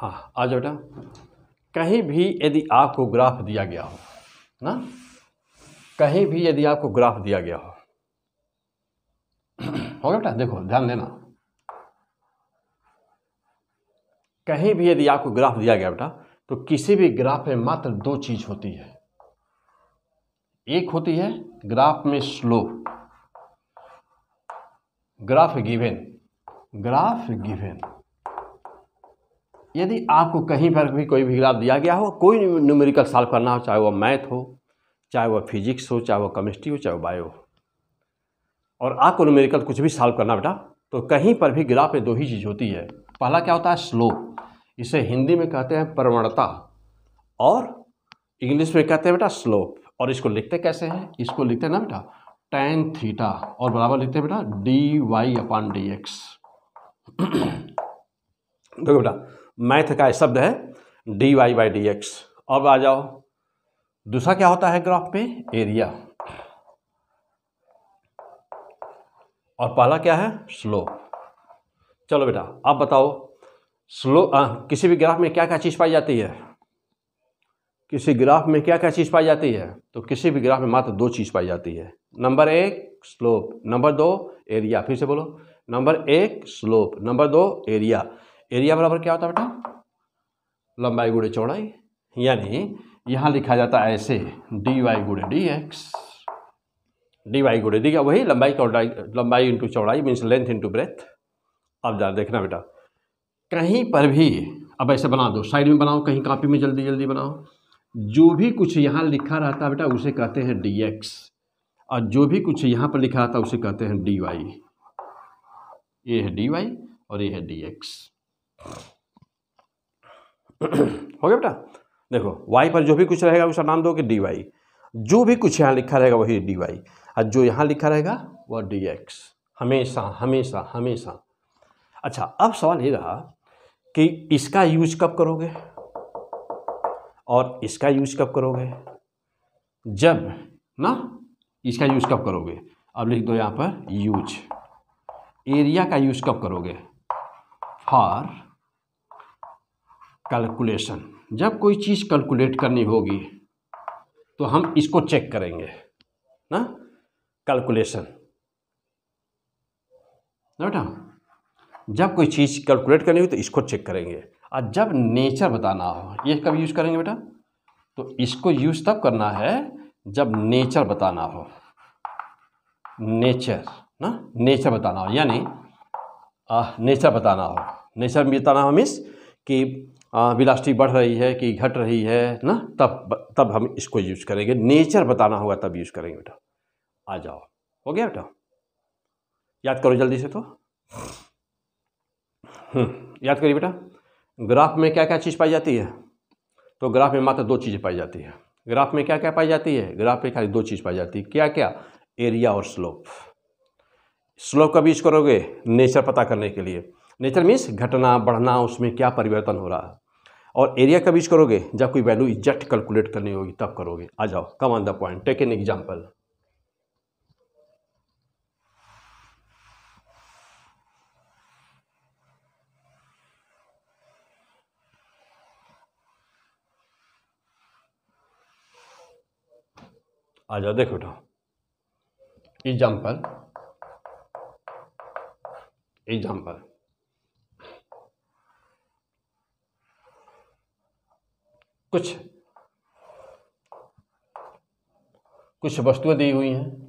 हाँ आ जाओ बेटा कहीं भी यदि आपको ग्राफ दिया गया हो ना कहीं भी यदि आपको ग्राफ दिया गया हो [clears throat] हो बेटा देखो ध्यान देना कहीं भी यदि आपको ग्राफ दिया गया बेटा तो किसी भी ग्राफ में मात्र दो चीज होती है एक होती है ग्राफ में slope graph given graph given यदि आपको कहीं पर भी कोई भी ग्राफ दिया गया हो कोई न्यूमेरिकल सॉल्व करना हो चाहे वह मैथ हो चाहे वह फिजिक्स हो चाहे वह केमिस्ट्री हो चाहे बायो हो और आपको न्यूमेरिकल कुछ भी सॉल्व करना बेटा तो कहीं पर भी ग्राफ में दो ही चीज़ होती है पहला क्या होता है स्लोप इसे हिंदी में कहते हैं प्रवणता और इंग्लिश में कहते हैं बेटा स्लोप और इसको लिखते कैसे हैं इसको लिखते हैं ना बेटा टेन थीटा और बराबर लिखते हैं बेटा d y upon d x देखो बेटा मैथ का शब्द है d y by D x अब आ जाओ दूसरा क्या होता है ग्राफ में एरिया और पहला क्या है स्लोप चलो बेटा आप बताओ स्लो आ, किसी भी ग्राफ में क्या क्या चीज़ पाई जाती है किसी ग्राफ में क्या क्या चीज़ पाई जाती है तो किसी भी ग्राफ में मात्र दो चीज़ पाई जाती है नंबर एक स्लोप नंबर दो एरिया फिर से बोलो नंबर एक स्लोप नंबर दो एरिया एरिया बराबर क्या होता है बेटा लंबाई गुड़े चौड़ाई यानी यहाँ लिखा जाता है ऐसे डी वाई गुड़े डी एक्स डी वाई गुड़े डी वही लंबाई चौड़ाई लंबाई इंटू चौड़ाई मीन्स लेंथ इंटू ब्रेथ अब जा देखना बेटा कहीं पर भी अब ऐसे बना दो साइड में बनाओ कहीं कापी में जल्दी जल्दी बनाओ जो भी कुछ यहाँ लिखा रहता है बेटा उसे कहते हैं डी एक्स और जो भी कुछ यहाँ पर लिखा रहता है उसे कहते हैं डी वाई ये है डी वाई और ये है डी एक्स [clears throat] हो गया बेटा देखो वाई पर जो भी कुछ रहेगा उसका नाम दो कि डी वाई जो भी कुछ यहाँ लिखा रहेगा वही डी वाई और जो यहाँ लिखा रहेगा वह डी एक्स हमेशा हमेशा हमेशा अच्छा अब सवाल ये रहा कि इसका यूज कब करोगे और इसका यूज कब करोगे जब ना इसका यूज कब करोगे अब लिख दो यहाँ पर यूज एरिया का यूज कब करोगे फॉर कैलकुलेशन जब कोई चीज़ कैलकुलेट करनी होगी तो हम इसको चेक करेंगे ना कैलकुलेशन बेटा जब कोई चीज़ कैलकुलेट करनी हो तो इसको चेक करेंगे और जब नेचर बताना हो ये कब यूज़ करेंगे बेटा तो इसको यूज़ तब करना है जब नेचर बताना हो नेचर ना नेचर बताना हो यानी नेचर बताना हो नेचर बताना हो मीन्स कि विलासिटी बढ़ रही है कि घट रही है ना तब तब हम इसको यूज़ करेंगे नेचर बताना होगा तब यूज़ करेंगे बेटा आ जाओ हो गया बेटा याद करो जल्दी से तो हम्म, याद करिए बेटा ग्राफ में क्या क्या चीज़ पाई जाती है तो ग्राफ में मात्र दो चीज़ें पाई जाती है ग्राफ में क्या क्या पाई जाती है ग्राफ में खाली दो चीज़ पाई जाती है क्या क्या एरिया और स्लोप स्लोप का भी यूज करोगे नेचर पता करने के लिए नेचर मीन्स घटना बढ़ना उसमें क्या परिवर्तन हो रहा है और एरिया का बीच करोगे जब कोई वैल्यू एग्जैक्ट कैलकुलेट करनी होगी तब करोगे आ जाओ come on the point take an example आ जाओ देखो बेटा एग्जाम्पल एग्जाम्पल कुछ कुछ वस्तुएं दी हुई हैं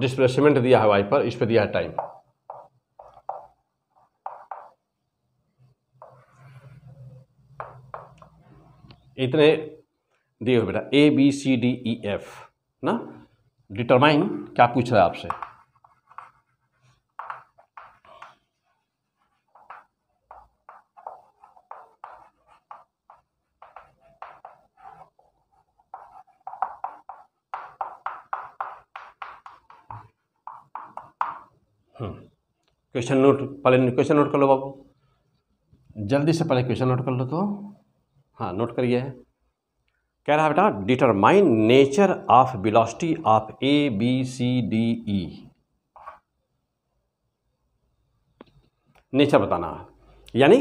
जिस पर सीमेंट दिया है वाइपर पर इस पर दिया है टाइम इतने दिए हुए बेटा A B C D E F ना डिटरमाइन क्या पूछ रहा है आपसे क्वेश्चन हम्म। नोट पहले क्वेश्चन नोट कर लो बाबू जल्दी से पहले क्वेश्चन नोट कर लो तो हाँ नोट करिए है कह रहा है बेटा determine nature of velocity of A B C D E nature बताना है यानी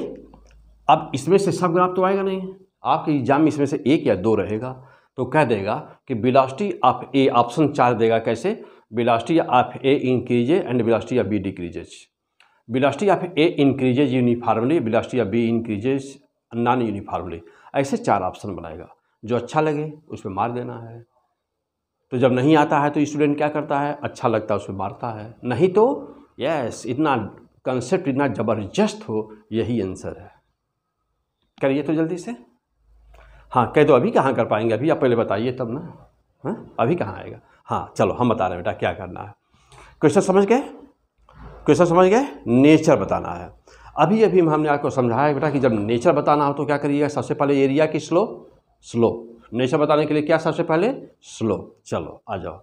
अब इसमें से सब ग्राफ तो आएगा नहीं आपके एग्जाम में इसमें से एक या दो रहेगा तो कह देगा कि बिलास्टी ऑफ ए ऑप्शन चार देगा कैसे velocity of A increases and velocity of B decreases velocity of A increases uniformly velocity of B increases non uniformly ऐसे चार ऑप्शन बनाएगा जो अच्छा लगे उस पर मार देना है तो जब नहीं आता है तो स्टूडेंट क्या करता है अच्छा लगता है उस पर मारता है नहीं तो यस इतना कंसेप्ट इतना ज़बरदस्त हो यही आंसर है करिए तो जल्दी से हाँ कह दो अभी कहाँ कर पाएंगे अभी आप पहले बताइए तब ना हाँ अभी कहाँ आएगा हाँ चलो हम बता रहे हैं बेटा क्या करना है क्वेश्चन समझ गए क्वेश्चन समझ गए नेचर बताना है अभी अभी हमने आपको समझाया बेटा कि जब नेचर बताना हो तो क्या करिएगा सबसे पहले एरिया की स्लो स्लो नेचर बताने के लिए क्या सबसे पहले स्लो चलो आ जाओ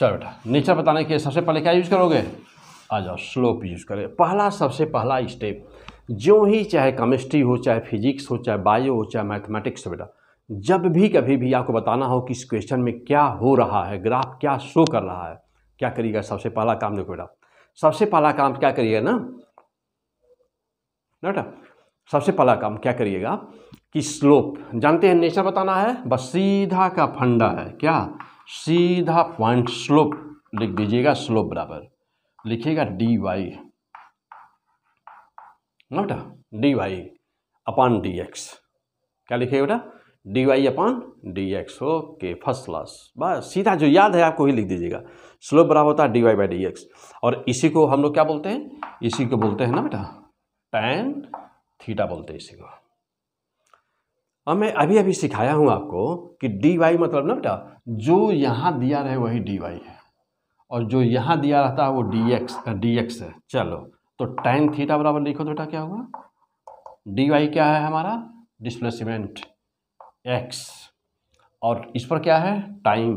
चलो बेटा नेचर बताने के लिए सबसे पहले क्या यूज़ करोगे आ जाओ स्लोप यूज़ करें पहला सबसे पहला स्टेप जो ही चाहे केमिस्ट्री हो चाहे फिजिक्स हो चाहे बायो हो चाहे मैथमेटिक्स हो बेटा जब भी कभी भी आपको बताना हो कि इस क्वेश्चन में क्या हो रहा है ग्राफ क्या शो कर रहा है क्या करिएगा सबसे पहला काम देखो बेटा सबसे पहला काम क्या करिएगा ना बेटा सबसे पहला काम क्या करिएगा कि स्लोप जानते हैं नेचर बताना है बस सीधा का फंडा है क्या सीधा पॉइंट स्लोप लिख दीजिएगा स्लोप बराबर लिखिएगा डी वाई ना बेटा d y upon d x क्या लिखिएगा बेटा d y upon d x okay first class बस सीधा जो याद है आपको ही लिख दीजिएगा स्लोप बराबर होता है d y by D x और इसी को हम लोग क्या बोलते हैं इसी को बोलते हैं ना बेटा टैन थीटा बोलते हैं इसी को अब मैं अभी अभी सिखाया हूँ आपको कि डी वाई मतलब ना बेटा जो यहाँ दिया रहे वही डी वाई है और जो यहाँ दिया रहता है वो डी एक्स डी एक्स है चलो तो टैन थीटा बराबर लिखो तो बेटा क्या हुआ डी वाई क्या है हमारा डिस्प्लेसमेंट एक्स और इस पर क्या है टाइम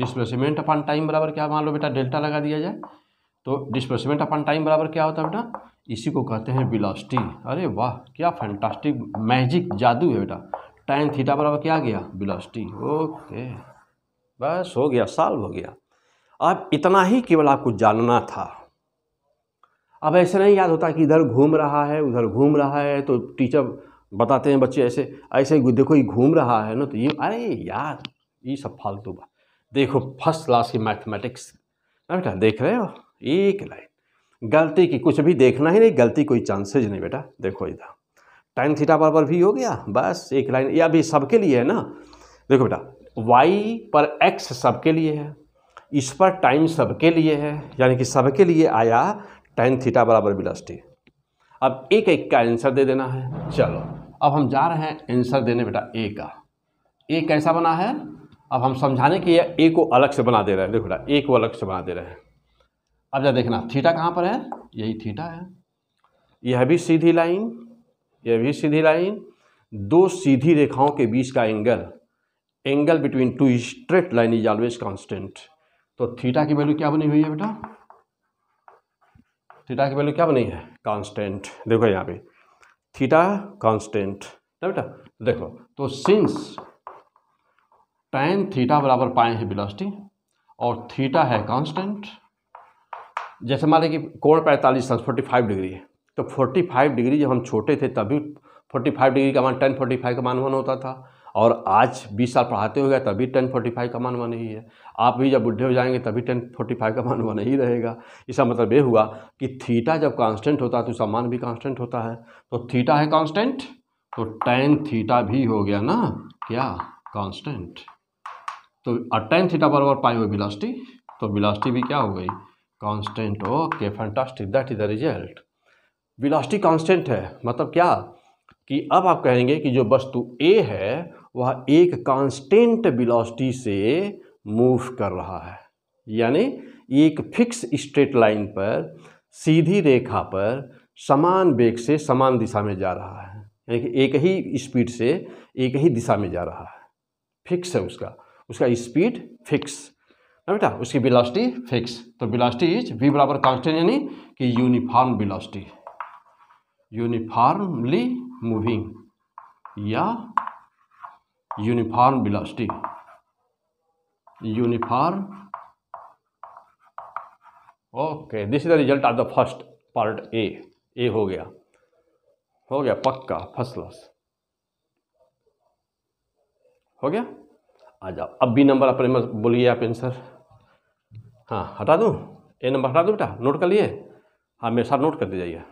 डिस्प्लेसमेंट अपन टाइम बराबर क्या मान लो बेटा डेल्टा लगा दिया जाए तो डिस्प्लेसमेंट अपन टाइम बराबर क्या होता है बेटा इसी को कहते हैं बिलास्टी अरे वाह क्या फैंटास्टिक मैजिक जादू है बेटा टाइम थीटा बराबर क्या गया बिलास्टी ओके बस हो गया साल हो गया अब इतना ही केवल आपको जानना था अब ऐसे नहीं याद होता कि इधर घूम रहा है उधर घूम रहा है तो टीचर बताते हैं बच्चे ऐसे ऐसे देखो ये घूम रहा है ना तो ये अरे यार ये सब फालतू बात देखो फर्स्ट क्लास की मैथमेटिक्स ना बेटा देख रहे हो एक लाइन गलती की कुछ भी देखना ही नहीं गलती कोई चांसेज नहीं बेटा देखो इधर टाइम थीटा बराबर भी हो गया बस एक लाइन यह भी सबके लिए है ना देखो बेटा वाई पर एक्स सबके लिए है इस पर टाइम सबके लिए है यानी कि सबके लिए आया टाइन थीटा बराबर विलास्टी अब एक एक का आंसर दे देना है चलो अब हम जा रहे हैं आंसर देने बेटा ए का ए कैसा बना है अब हम समझाने के लिए ए को अलग से बना दे रहे हैं देखो ए को अलग से बना दे रहे हैं अब जब देखना थीटा कहाँ पर है यही थीटा है यह भी सीधी लाइन यह भी सीधी लाइन दो सीधी रेखाओं के बीच का angle angle between two straight line is always constant तो थीटा की वैल्यू क्या बनी हुई है बेटा थीटा की वैल्यू क्या बनी है कांस्टेंट देखो यहाँ पे थीटा कांस्टेंट ना बेटा देखो तो सिंस टैन थीटा बराबर पाए हैं बिलास्टी और थीटा है कांस्टेंट जैसे मान लें कि कोण पैंतालीस अंश फोर्टी फाइव डिग्री है तो फोर्टी फाइव डिग्री जब हम छोटे थे तभी फोर्टी फाइव डिग्री का मान टेन फोर्टी फाइव का मान वन होता था और आज बीस साल पढ़ाते हो गया तभी टेन फोर्टी फाइव का मान वन ही है आप भी जब बुढ़े हो जाएंगे तभी टेन फोर्टी फाइव का मान वन ही रहेगा इसका मतलब ये हुआ कि थीटा जब कांस्टेंट होता है तो उसका मान भी कांस्टेंट होता है तो थीटा है कांस्टेंट तो टेन थीटा भी हो गया ना क्या कांस्टेंट तो और टेन थीटा बराबर पाई हुई बिलास्टी तो बिलास्टी भी क्या हो गई constant okay fantastic that is the result velocity constant है मतलब क्या कि अब आप कहेंगे कि जो वस्तु ए है वह एक कांस्टेंट बिलास्टी से मूव कर रहा है यानी एक फिक्स स्ट्रेट लाइन पर सीधी रेखा पर समान वेग से समान दिशा में जा रहा है यानी कि एक ही स्पीड से एक ही दिशा में जा रहा है फिक्स है उसका उसका स्पीड फिक्स ना बेटा उसकी बिलास्टी फिक्स तो बिलास्टी इज वी बराबर कांस्टेंट यानी कि यूनिफॉर्म वेलोसिटी यूनिफॉर्मली मूविंग या uniform velocity uniform okay this is the result of the first part A A हो गया हो गया पक्का फर्स्ट क्लास हो गया आ जाओ अब बी नंबर अपने बोलिए आप आंसर हाँ हटा दूँ ए नंबर हटा दूँ बेटा नोट कर लिए हाँ मेरे साथ नोट कर दीजिए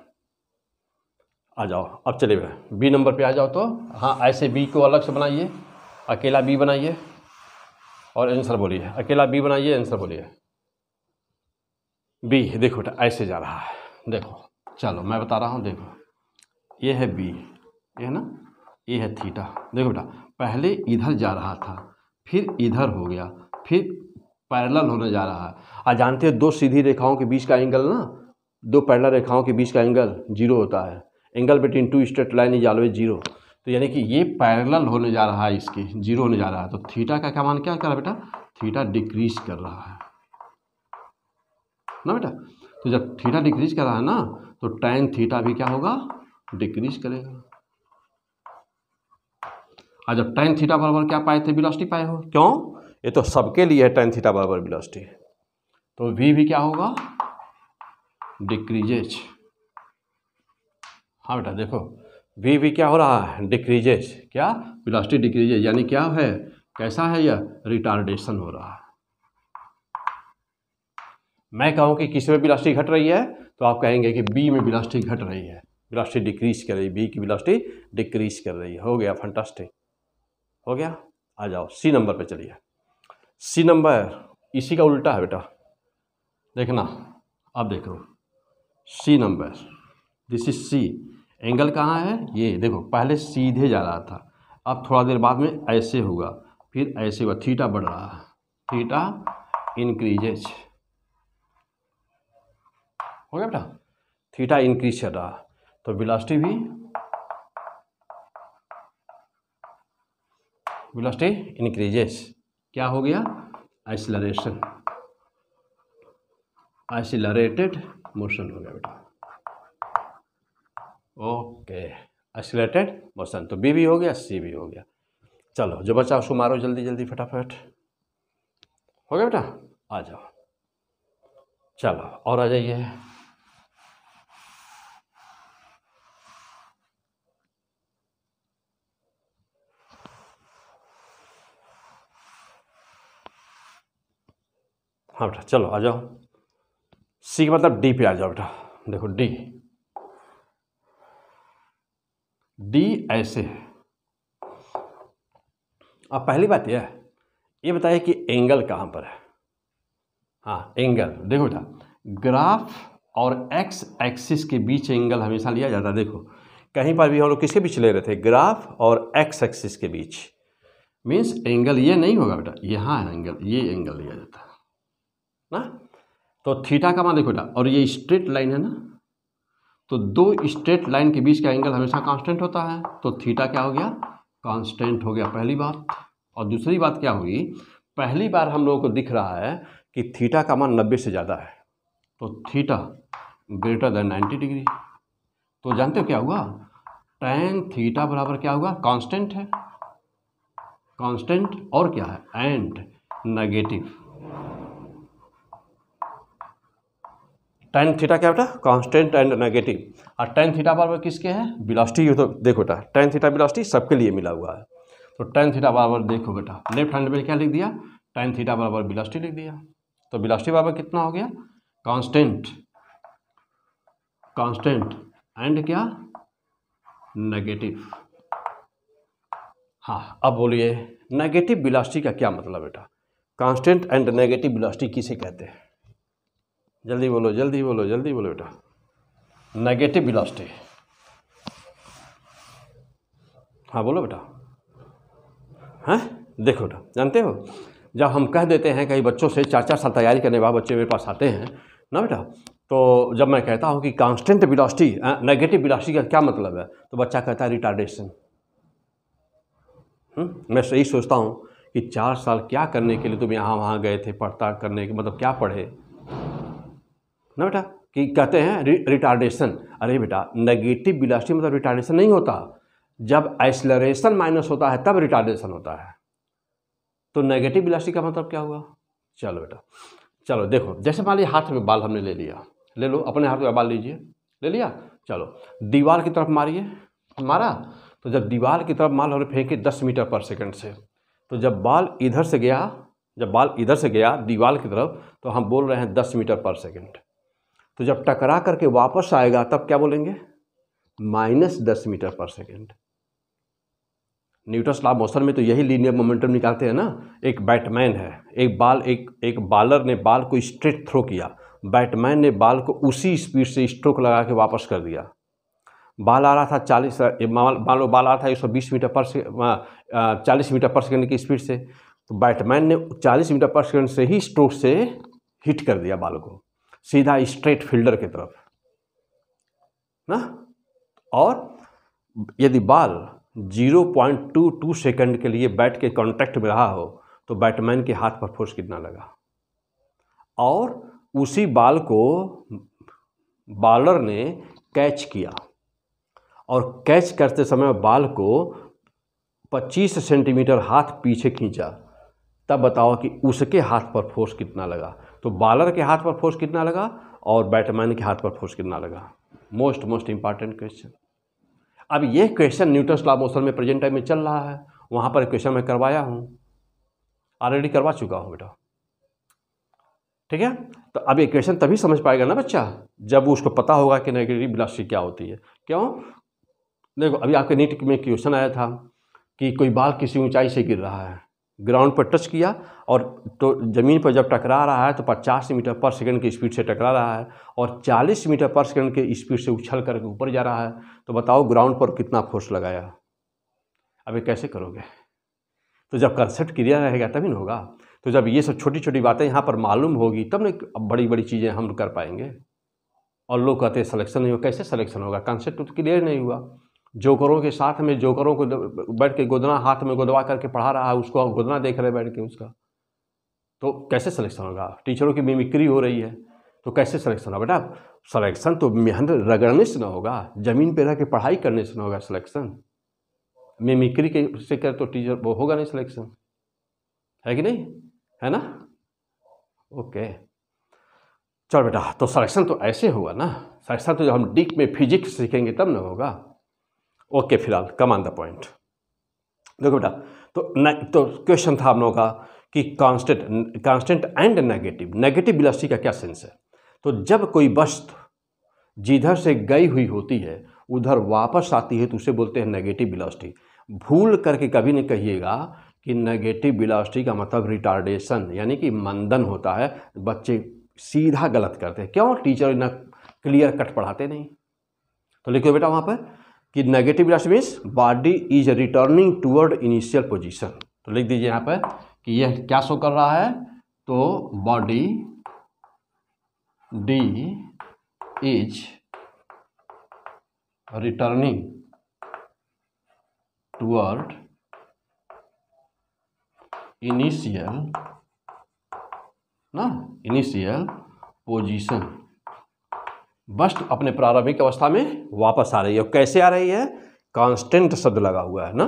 आ जाओ अब चले बेटा बी नंबर पे आ जाओ तो हाँ ऐसे बी को अलग से बनाइए अकेला बी बनाइए और आंसर बोलिए अकेला बी बनाइए आंसर बोलिए बी देखो बेटा ऐसे जा रहा है देखो चलो मैं बता रहा हूँ देखो ये है बी ये है ना ये है थीटा देखो बेटा पहले इधर जा रहा था फिर इधर हो गया फिर पैरेलल होने जा रहा है आज जानते हैं दो सीधी रेखाओं के बीच का एंगल ना दो पैरेलल रेखाओं के बीच का एंगल जीरो होता है angle between two straight line is always zero तो यानी कि ये पैरेलल होने जा रहा है इसके जीरो होने जा रहा है तो थीटा का क्या मान क्या कर रहा है बेटा थीटा डिक्रीज कर रहा है ना बेटा तो जब थीटा डिक्रीज कर रहा है ना तो टैन थीटा भी क्या होगा डिक्रीज करेगा और जब टेन थीटा बराबर क्या पाए थे विलोसिटी पाए हो क्यों ये तो सबके लिए है टेन थीटा बराबर विलोसिटी तो वी भी क्या होगा डिक्रीजेज हाँ बेटा देखो वी भी क्या हो रहा है डिक्रीजेज क्या विलोसिटी डिक्रीजेज यानी क्या है कैसा है यह रिटार्डेशन हो रहा है मैं कहूँ कि किस में विलास्टी घट रही है तो आप कहेंगे कि बी में विलास्टी घट रही है विलास्टी डिक्रीज कर रही है बी की विलास्टी डिक्रीज कर रही है हो गया फंटास्टिक हो गया आ जाओ सी नंबर पे चलिए सी नंबर इसी का उल्टा है बेटा देखना अब देखो C number this is C angle कहाँ है ये देखो पहले सीधे जा रहा था अब थोड़ा देर बाद में ऐसे हुआ फिर ऐसे हुआ थीटा बढ़ रहा है थीटा इंक्रीजेज हो गया बेटा थीटा इंक्रीज कर रहा तो बिलास्टी भी वेलोसिटी इंक्रीजेस क्या हो गया आइसलरेशन आइसलरेटेड मोशन हो गया बेटा ओके आइसोलेटेड मोशन तो बी भी हो गया सी भी हो गया चलो जो बचा उसको मारो जल्दी जल्दी फटाफट हो गया बेटा आ जाओ चलो और आ जाइए हाँ बेटा चलो आ जाओ सी के मतलब डी पे आ जाओ बेटा देखो डी डी ऐसे है अब पहली बात यह है ये बताइए कि एंगल कहाँ पर है हाँ एंगल देखो बेटा ग्राफ और एक्स एक्सिस के बीच एंगल हमेशा लिया जाता है देखो कहीं पर भी हम लोग किसके बीच ले रहे थे ग्राफ और एक्स एक्सिस के बीच मीन्स एंगल ये नहीं होगा बेटा यहाँ एंगल ये एंगल लिया जाता है ना तो थीटा का मान देखो बेटा और ये स्ट्रेट लाइन है ना तो दो स्ट्रेट लाइन के बीच का एंगल हमेशा कांस्टेंट होता है तो थीटा क्या हो गया कांस्टेंट हो गया पहली बात और दूसरी बात क्या हुई पहली बार हम लोगों को दिख रहा है कि थीटा का मान नब्बे से ज़्यादा है तो theta greater than ninety degree तो जानते हो क्या हुआ टैन थीटा बराबर क्या हुआ कांस्टेंट है कांस्टेंट और क्या है एंड नेगेटिव टेन थीटा क्या बेटा कांस्टेंट एंड नेगेटिव और टेन थीटा बराबर किसके हैं बिलास्टी तो देखो बेटा टेन थीटा बिलास्टी सबके लिए मिला हुआ है तो टेन थीटा बराबर देखो बेटा लेफ्ट हैंड में क्या लिख दिया टेन थीटा बराबर बिलास्टी लिख दिया तो बिलास्टी बराबर कितना हो गया कांस्टेंट कांस्टेंट एंड क्या नेगेटिव हाँ अब बोलिए नेगेटिव बिलास्टी का क्या मतलब बेटा कांस्टेंट एंड नेगेटिव बिलास्टी किसे कहते हैं जल्दी बोलो जल्दी बोलो जल्दी बोलो बेटा नेगेटिव वेलोसिटी हाँ बोलो बेटा हैं देखो बेटा जानते हो जब हम कह देते हैं कई बच्चों से चार चार साल तैयारी करने बाद बच्चे मेरे पास आते हैं ना बेटा तो जब मैं कहता हूँ कि कांस्टेंट बिलास्टी नेगेटिव बिलास्टी का क्या मतलब है तो बच्चा कहता है रिटार्डेशन हम्म, मैं सही सोचता हूँ कि चार साल क्या करने के लिए तुम यहाँ वहाँ गए थे पढ़ता करने के मतलब क्या पढ़े ना बेटा कि कहते हैं रिटार्डेशन अरे बेटा नेगेटिव बिलासिटी मतलब रिटार्डेशन नहीं होता जब एक्सलरेशन माइनस होता है तब रिटार्डेशन होता है तो नेगेटिव बिलासिटी का मतलब क्या हुआ चलो बेटा चलो देखो जैसे मान लीजिए हाथ में बाल हमने ले लिया ले लो अपने हाथ में बाल लीजिए ले लिया चलो दीवार की तरफ मारिए मारा तो जब दीवार की तरफ माल हमने फेंके दस मीटर पर सेकंड से तो जब बाल इधर से गया जब बाल इधर से गया दीवार की तरफ तो हम बोल रहे हैं दस मीटर पर सेकंड तो जब टकरा करके वापस आएगा तब क्या बोलेंगे माइनस दस metre per second न्यूटस slab motion में तो यही लीनियर मोमेंटम निकालते हैं ना एक बैटमैन है एक बाल एक एक बॉलर ने बाल को स्ट्रेट थ्रो किया बैटमैन ने बाल को उसी स्पीड से स्ट्रोक लगा के वापस कर दिया बाल आ रहा था चालीस मान लो बाल आ रहा था एक सौ बीस मीटर पर से चालीस मीटर पर सेकेंड की स्पीड से तो बैटमैन ने चालीस मीटर पर सेकेंड से ही स्ट्रोक से हिट कर दिया बाल को सीधा स्ट्रेट फील्डर की तरफ ना और यदि बॉल 0.22 सेकंड के लिए बैट के कांटेक्ट में रहा हो तो बैटमैन के हाथ पर फोर्स कितना लगा और उसी बाल को बॉलर ने कैच किया और कैच करते समय बाल को 25 सेंटीमीटर हाथ पीछे खींचा तब बताओ कि उसके हाथ पर फोर्स कितना लगा तो बॉलर के हाथ पर फोर्स कितना लगा और बैटमैन के हाथ पर फोर्स कितना लगा मोस्ट मोस्ट इंपॉर्टेंट क्वेश्चन अब ये क्वेश्चन न्यूटन लॉ मोशन में प्रेजेंट टाइम में चल रहा है वहाँ पर क्वेश्चन मैं करवाया हूँ ऑलरेडी करवा चुका हूँ बेटा ठीक है तो अब ये क्वेश्चन तभी समझ पाएगा ना बच्चा जब उसको पता होगा कि नेगेटिव वेलोसिटी क्या होती है क्यों देखो अभी आपके नीट में क्वेश्चन आया था कि कोई बाल किसी ऊंचाई से गिर रहा है ग्राउंड पर टच किया और तो ज़मीन पर जब टकरा रहा है तो 50 मीटर पर सेकंड की स्पीड से टकरा रहा है और 40 मीटर पर सेकंड के स्पीड से उछल करके ऊपर जा रहा है तो बताओ ग्राउंड पर कितना फोर्स लगाया अब ये कैसे करोगे तो जब कंसेप्ट क्लियर रहेगा तभी ना होगा तो जब ये सब छोटी छोटी बातें यहाँ पर मालूम होगी तब ना बड़ी बड़ी चीज़ें हम कर पाएंगे और लोग कहते हैं सलेक्शन नहीं हो कैसे सलेक्शन होगा कंसेप्ट तो क्लियर नहीं हुआ जोकरों के साथ में जोकरों को बैठ के गोदना हाथ में गोदवा करके पढ़ा रहा है उसको गोदना देख रहे बैठ के उसका तो कैसे सिलेक्शन होगा टीचरों की मिमिक्री हो रही है तो कैसे सिलेक्शन होगा बेटा सिलेक्शन तो मेहनत रगड़ने से ना होगा ज़मीन पर रह के पढ़ाई करने से ना होगा सिलेक्शन मिमिक्री के से कर तो टीचर वो होगा नहीं सिलेक्शन है कि नहीं है ना ओके चल बेटा तो सिलेक्शन तो ऐसे होगा ना सिलेक्शन तो जब हम डीप में फिजिक्स सीखेंगे तब ना होगा ओके फिलहाल कम ऑन द पॉइंट देखो बेटा तो तो क्वेश्चन था हम लोगों का कि constant constant and negative negative बिलासी का क्या सेंस है तो जब कोई वस्तु जिधर से गई हुई होती है उधर वापस आती है तो उसे बोलते हैं नेगेटिव बिलास्टी भूल करके कभी नहीं कहिएगा कि नेगेटिव वेलोसिटी का मतलब रिटार्डेशन यानी कि मंदन होता है बच्चे सीधा गलत करते हैं क्यों टीचर इन्हें क्लियर कट पढ़ाते नहीं तो लिखो बेटा वहाँ पर कि नेगेटिव राशि means body is returning toward initial position तो लिख दीजिए यहाँ पर कि यह क्या शो कर रहा है तो बॉडी डी इज रिटर्निंग टूवर्ड इनिशियल ना इनिशियल पोजिशन बस्ट अपने प्रारंभिक अवस्था में वापस आ रही है कैसे आ रही है कांस्टेंट शब्द लगा हुआ है ना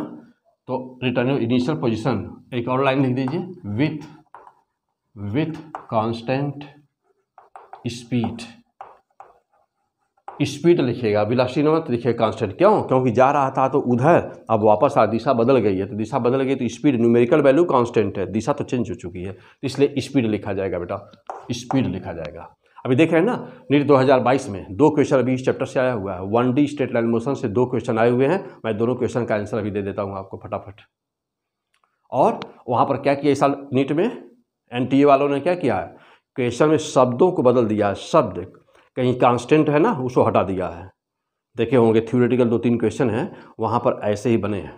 तो रिटर्न इनिशियल पोजीशन एक और लाइन लिख दीजिए with with constant speed speed लिखेगा विलासी मत लिखे कांस्टेंट क्यों क्योंकि जा रहा था तो उधर अब वापस आ दिशा बदल गई है तो दिशा बदल गई तो स्पीड न्यूमेरिकल वैल्यू कांस्टेंट है दिशा तो चेंज हो चुकी है इसलिए स्पीड लिखा जाएगा बेटा स्पीड लिखा जाएगा अभी देख रहे हैं ना नीट 2022 में दो क्वेश्चन अभी इस चैप्टर से आया हुआ है one D straight line motion से दो क्वेश्चन आए हुए हैं मैं दोनों क्वेश्चन का आंसर अभी दे देता हूँ आपको फटाफट और वहाँ पर क्या किया इस साल नीट में एन वालों ने क्या किया है क्वेश्चन में शब्दों को बदल दिया है शब्द कहीं कांस्टेंट है ना उसको हटा दिया है देखे होंगे थ्योरेटिकल दो तीन क्वेश्चन हैं वहाँ पर ऐसे ही बने हैं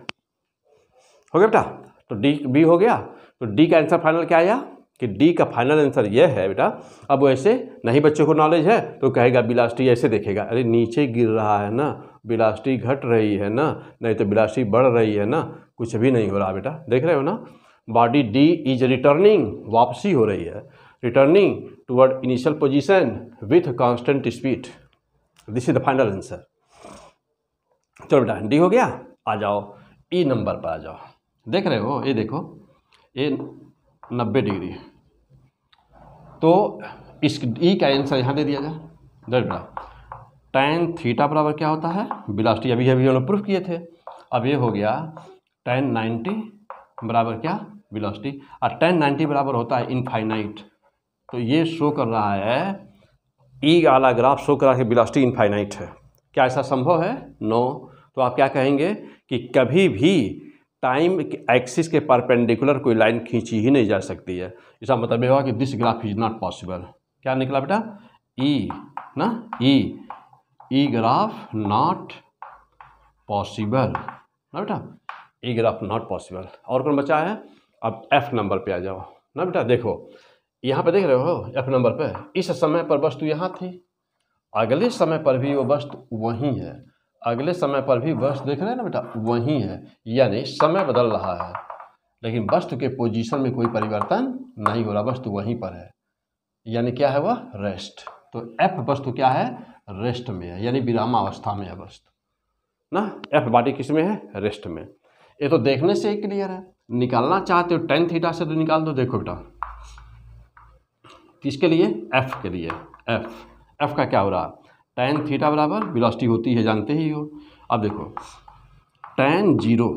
हो गया बेटा तो डी बी हो गया तो डी का आंसर फाइनल क्या आया कि डी का फाइनल आंसर यह है बेटा अब वैसे ऐसे नहीं बच्चों को नॉलेज है तो कहेगा बिलास्टी ऐसे देखेगा अरे नीचे गिर रहा है ना बिलास्टी घट रही है ना नहीं तो बिलास्टी बढ़ रही है ना कुछ भी नहीं हो रहा बेटा देख रहे हो ना बॉडी डी इज रिटर्निंग वापसी हो रही है returning toward initial position with constant speed this is the final answer चलो बेटा डी हो गया आ जाओ ई e नंबर पर आ जाओ देख रहे हो ये देखो ये नब्बे डिग्री तो इस ई e का आंसर यहाँ दे दिया जाए दैट बड़ा टेन थीटा बराबर क्या होता है बिलास्टी अभी अभी हम प्रूफ किए थे अब ये हो गया टेन नाइन्टी बराबर क्या बिलास्टी और टेन नाइन्टी बराबर होता है इनफाइनाइट तो ये शो कर रहा है ई e वाला ग्राफ शो कर रहा है बिलास्टी इनफाइनाइट है क्या ऐसा संभव है नो no. तो आप क्या कहेंगे कि कभी भी टाइम एक्सिस के परपेंडिकुलर कोई लाइन खींची ही नहीं जा सकती है इसका मतलब यह हुआ कि this graph is not possible क्या निकला बेटा ई e, ना E E graph not possible ना बेटा ई ग्राफ नॉट पॉसिबल और कौन बचा है अब एफ नंबर पे आ जाओ ना बेटा देखो यहाँ पे देख रहे हो एफ नंबर पे इस समय पर वस्तु यहाँ थी अगले समय पर भी वो वस्तु वहीं है अगले समय पर भी वस्तु देख रहे हैं ना बेटा वही है यानी समय बदल रहा है लेकिन वस्तु के पोजीशन में कोई परिवर्तन नहीं हो रहा वस्तु वहीं पर है यानी क्या है वह रेस्ट तो एफ वस्तु क्या है रेस्ट में है यानी विरामावस्था में है वस्तु ना एफ बाटी किस में है रेस्ट में ये तो देखने से ही क्लियर है निकालना चाहते हो टेन थीटा से तो निकाल दो देखो बेटा किसके लिए एफ के लिए एफ एफ का क्या हो रहा है टैन थीटा बराबर वेलोसिटी होती है जानते ही हो अब देखो टैन जीरो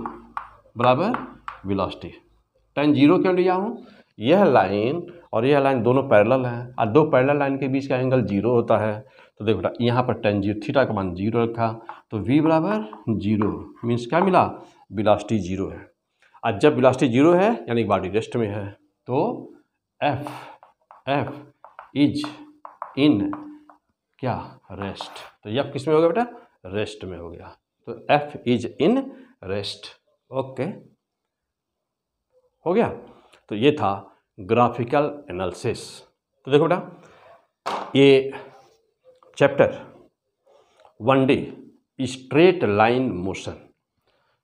बराबर वेलोसिटी टैन जीरो क्यों लिया हूँ यह लाइन और यह लाइन दोनों पैरेलल हैं और दो पैरेलल लाइन के बीच का एंगल जीरो होता है तो देखो यहाँ पर टेन जीरो थीटा का मान जीरो रखा तो वी बराबर जीरो मीन्स क्या मिला बिलास्टी जीरो है और जब बिलास्टी जीरो है यानी बॉडी रेस्ट में है तो एफ एफ इज इन क्या रेस्ट तो ये किस में हो गया बेटा रेस्ट में हो गया तो F is in rest okay हो गया तो ये था ग्राफिकल एनालिसिस तो देखो बेटा ये chapter one D straight line motion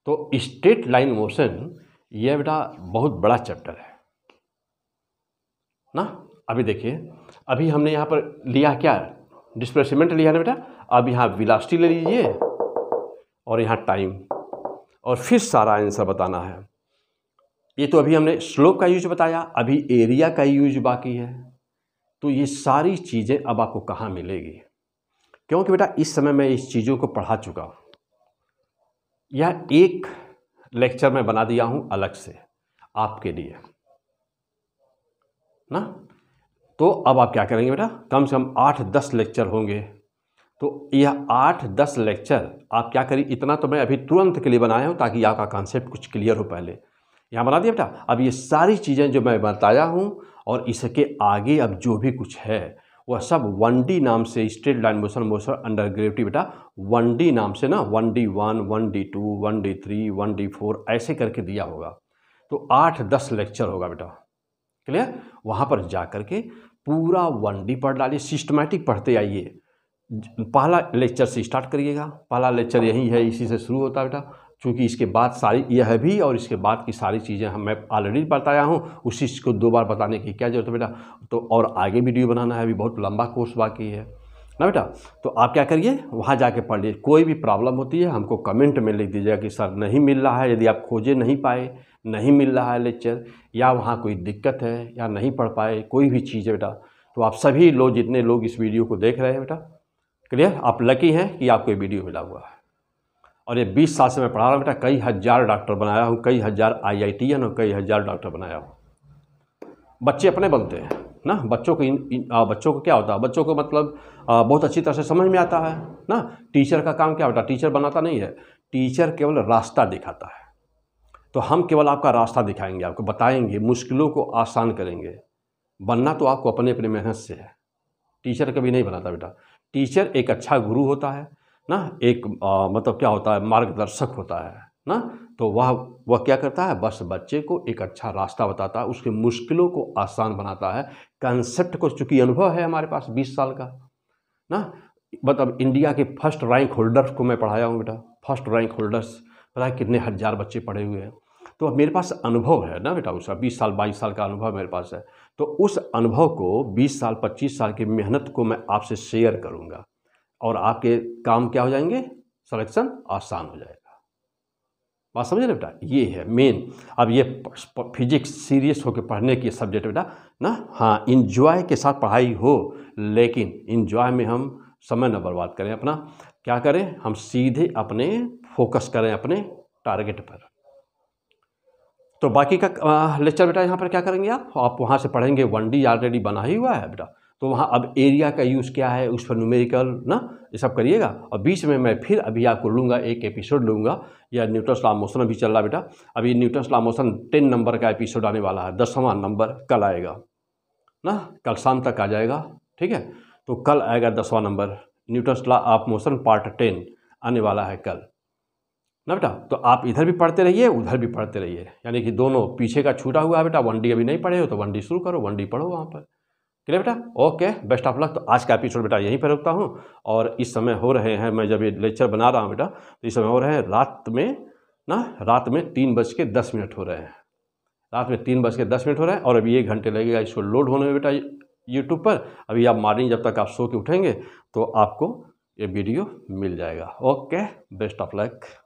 तो स्ट्रेट लाइन मोशन ये बेटा बहुत बड़ा चैप्टर है ना अभी देखिए अभी हमने यहाँ पर लिया क्या डिस्प्लेसमेंट लिया ना बेटा अब यहाँ विलास्टी ले लीजिए और यहाँ टाइम और फिर सारा आंसर बताना है ये तो अभी हमने स्लोप का यूज बताया अभी एरिया का यूज बाकी है तो ये सारी चीज़ें अब आपको कहाँ मिलेगी क्योंकि बेटा इस समय मैं इस चीज़ों को पढ़ा चुका हूँ यह एक लेक्चर में बना दिया हूँ अलग से आपके लिए ना तो अब आप क्या करेंगे बेटा कम से कम आठ दस लेक्चर होंगे तो यह आठ दस लेक्चर आप क्या करिए इतना तो मैं अभी तुरंत के लिए बनाया हूँ ताकि आपका कॉन्सेप्ट कुछ क्लियर हो पहले यहाँ बना दिया बेटा अब ये सारी चीज़ें जो मैं बताया हूँ और इसके आगे अब जो भी कुछ है वह सब वन डी नाम से straight line motion motion under gravity बेटा वन डी नाम से ना one D one one D two one D three one D four ऐसे करके दिया होगा तो आठ दस लेक्चर होगा बेटा क्लियर वहाँ पर जा कर के पूरा वन डी पढ़ डालिए सिस्टमैटिक पढ़ते आइए पहला लेक्चर से स्टार्ट करिएगा पहला लेक्चर यही है इसी से शुरू होता है बेटा क्योंकि इसके बाद सारी यह भी और इसके बाद की सारी चीज़ें हम मैं ऑलरेडी बताया हूँ उसी चीज़ को दो बार बताने की क्या जरूरत है बेटा तो और आगे वीडियो बनाना है अभी बहुत लंबा कोर्स बाकी है ना बेटा तो आप क्या करिए वहाँ जाके पढ़ लीजिए कोई भी प्रॉब्लम होती है हमको कमेंट में लिख दीजिएगा कि सर नहीं मिल रहा है यदि आप खोजे नहीं पाए नहीं मिल रहा है लेक्चर या वहाँ कोई दिक्कत है या नहीं पढ़ पाए कोई भी चीज़ है बेटा तो आप सभी लोग जितने लोग इस वीडियो को देख रहे हैं बेटा क्लियर आप लकी हैं कि आपको ये वीडियो मिला हुआ है और ये 20 साल से मैं पढ़ा रहा हूँ बेटा कई हज़ार डॉक्टर बनाया हूँ कई हज़ार आई आई टी और कई हज़ार डॉक्टर बनाया हूँ बच्चे अपने बनते हैं ना बच्चों को इन, इन आ, बच्चों को क्या होता है बच्चों को मतलब आ, बहुत अच्छी तरह से समझ में आता है ना टीचर का काम क्या होता है टीचर बनाता नहीं है टीचर केवल रास्ता दिखाता है तो हम केवल आपका रास्ता दिखाएंगे आपको बताएंगे मुश्किलों को आसान करेंगे बनना तो आपको अपने अपने मेहनत से है टीचर कभी नहीं बनाता बेटा टीचर एक अच्छा गुरु होता है ना एक आ, मतलब क्या होता है मार्गदर्शक होता है ना तो वह वह क्या करता है बस बच्चे को एक अच्छा रास्ता बताता है उसके मुश्किलों को आसान बनाता है कंसेप्ट को चूंकि अनुभव है हमारे पास बीस साल का ना मतलब इंडिया के फर्स्ट रैंक होल्डर्स को मैं पढ़ाया हूँ बेटा फर्स्ट रैंक होल्डर्स पता है कितने हज़ार बच्चे पढ़े हुए हैं तो मेरे पास अनुभव है ना बेटा उसका बीस साल बाईस साल का अनुभव मेरे पास है तो उस अनुभव को बीस साल पच्चीस साल की मेहनत को मैं आपसे शेयर करूँगा और आपके काम क्या हो जाएंगे सलेक्शन आसान हो जाएगा बात समझे ना बेटा ये है मेन अब ये फिजिक्स सीरियस होकर पढ़ने की सब्जेक्ट बेटा ना हाँ इन्जॉय के साथ पढ़ाई हो लेकिन इन्जॉय में हम समय न बर्बाद करें अपना क्या करें हम सीधे अपने फोकस करें अपने टारगेट पर तो बाकी का लेक्चर बेटा यहाँ पर क्या करेंगे आप आप वहाँ से पढ़ेंगे वन डी ऑलरेडी बना ही हुआ है बेटा तो वहाँ अब एरिया का यूज़ क्या है उस पर न्यूमेरिकल ना ये सब करिएगा और बीच में मैं फिर अभी आपको लूँगा एक एपिसोड लूँगा या न्यूटन स्लाम मोशन अभी चल रहा है बेटा अभी न्यूटन स्लाम मोशन टेन नंबर का एपिसोड आने वाला है दसवां नंबर कल आएगा ना कल शाम तक आ जाएगा ठीक है तो कल आएगा दसवां नंबर Newton's law of motion part ten आने वाला है कल ना बेटा तो आप इधर भी पढ़ते रहिए उधर भी पढ़ते रहिए यानी कि दोनों पीछे का छूटा हुआ है बेटा वन डी अभी नहीं पढ़े हो तो वन डी शुरू करो वन डी पढ़ो वहाँ पर क्लियर बेटा ओके बेस्ट ऑफ लक तो आज का एपिसोड बेटा यहीं पर रुकता हूँ और इस समय हो रहे हैं मैं जब ये लेक्चर बना रहा हूँ बेटा तो इस समय हो रहे हैं रात में ना रात में तीन बज के दस मिनट हो रहे हैं रात में तीन बज के दस मिनट हो रहे हैं और अभी एक घंटे लगेगा इसको लोड होने में बेटा यूट्यूब पर अभी आप मॉर्निंग जब तक आप सो के उठेंगे तो आपको ये वीडियो मिल जाएगा ओके बेस्ट ऑफ लक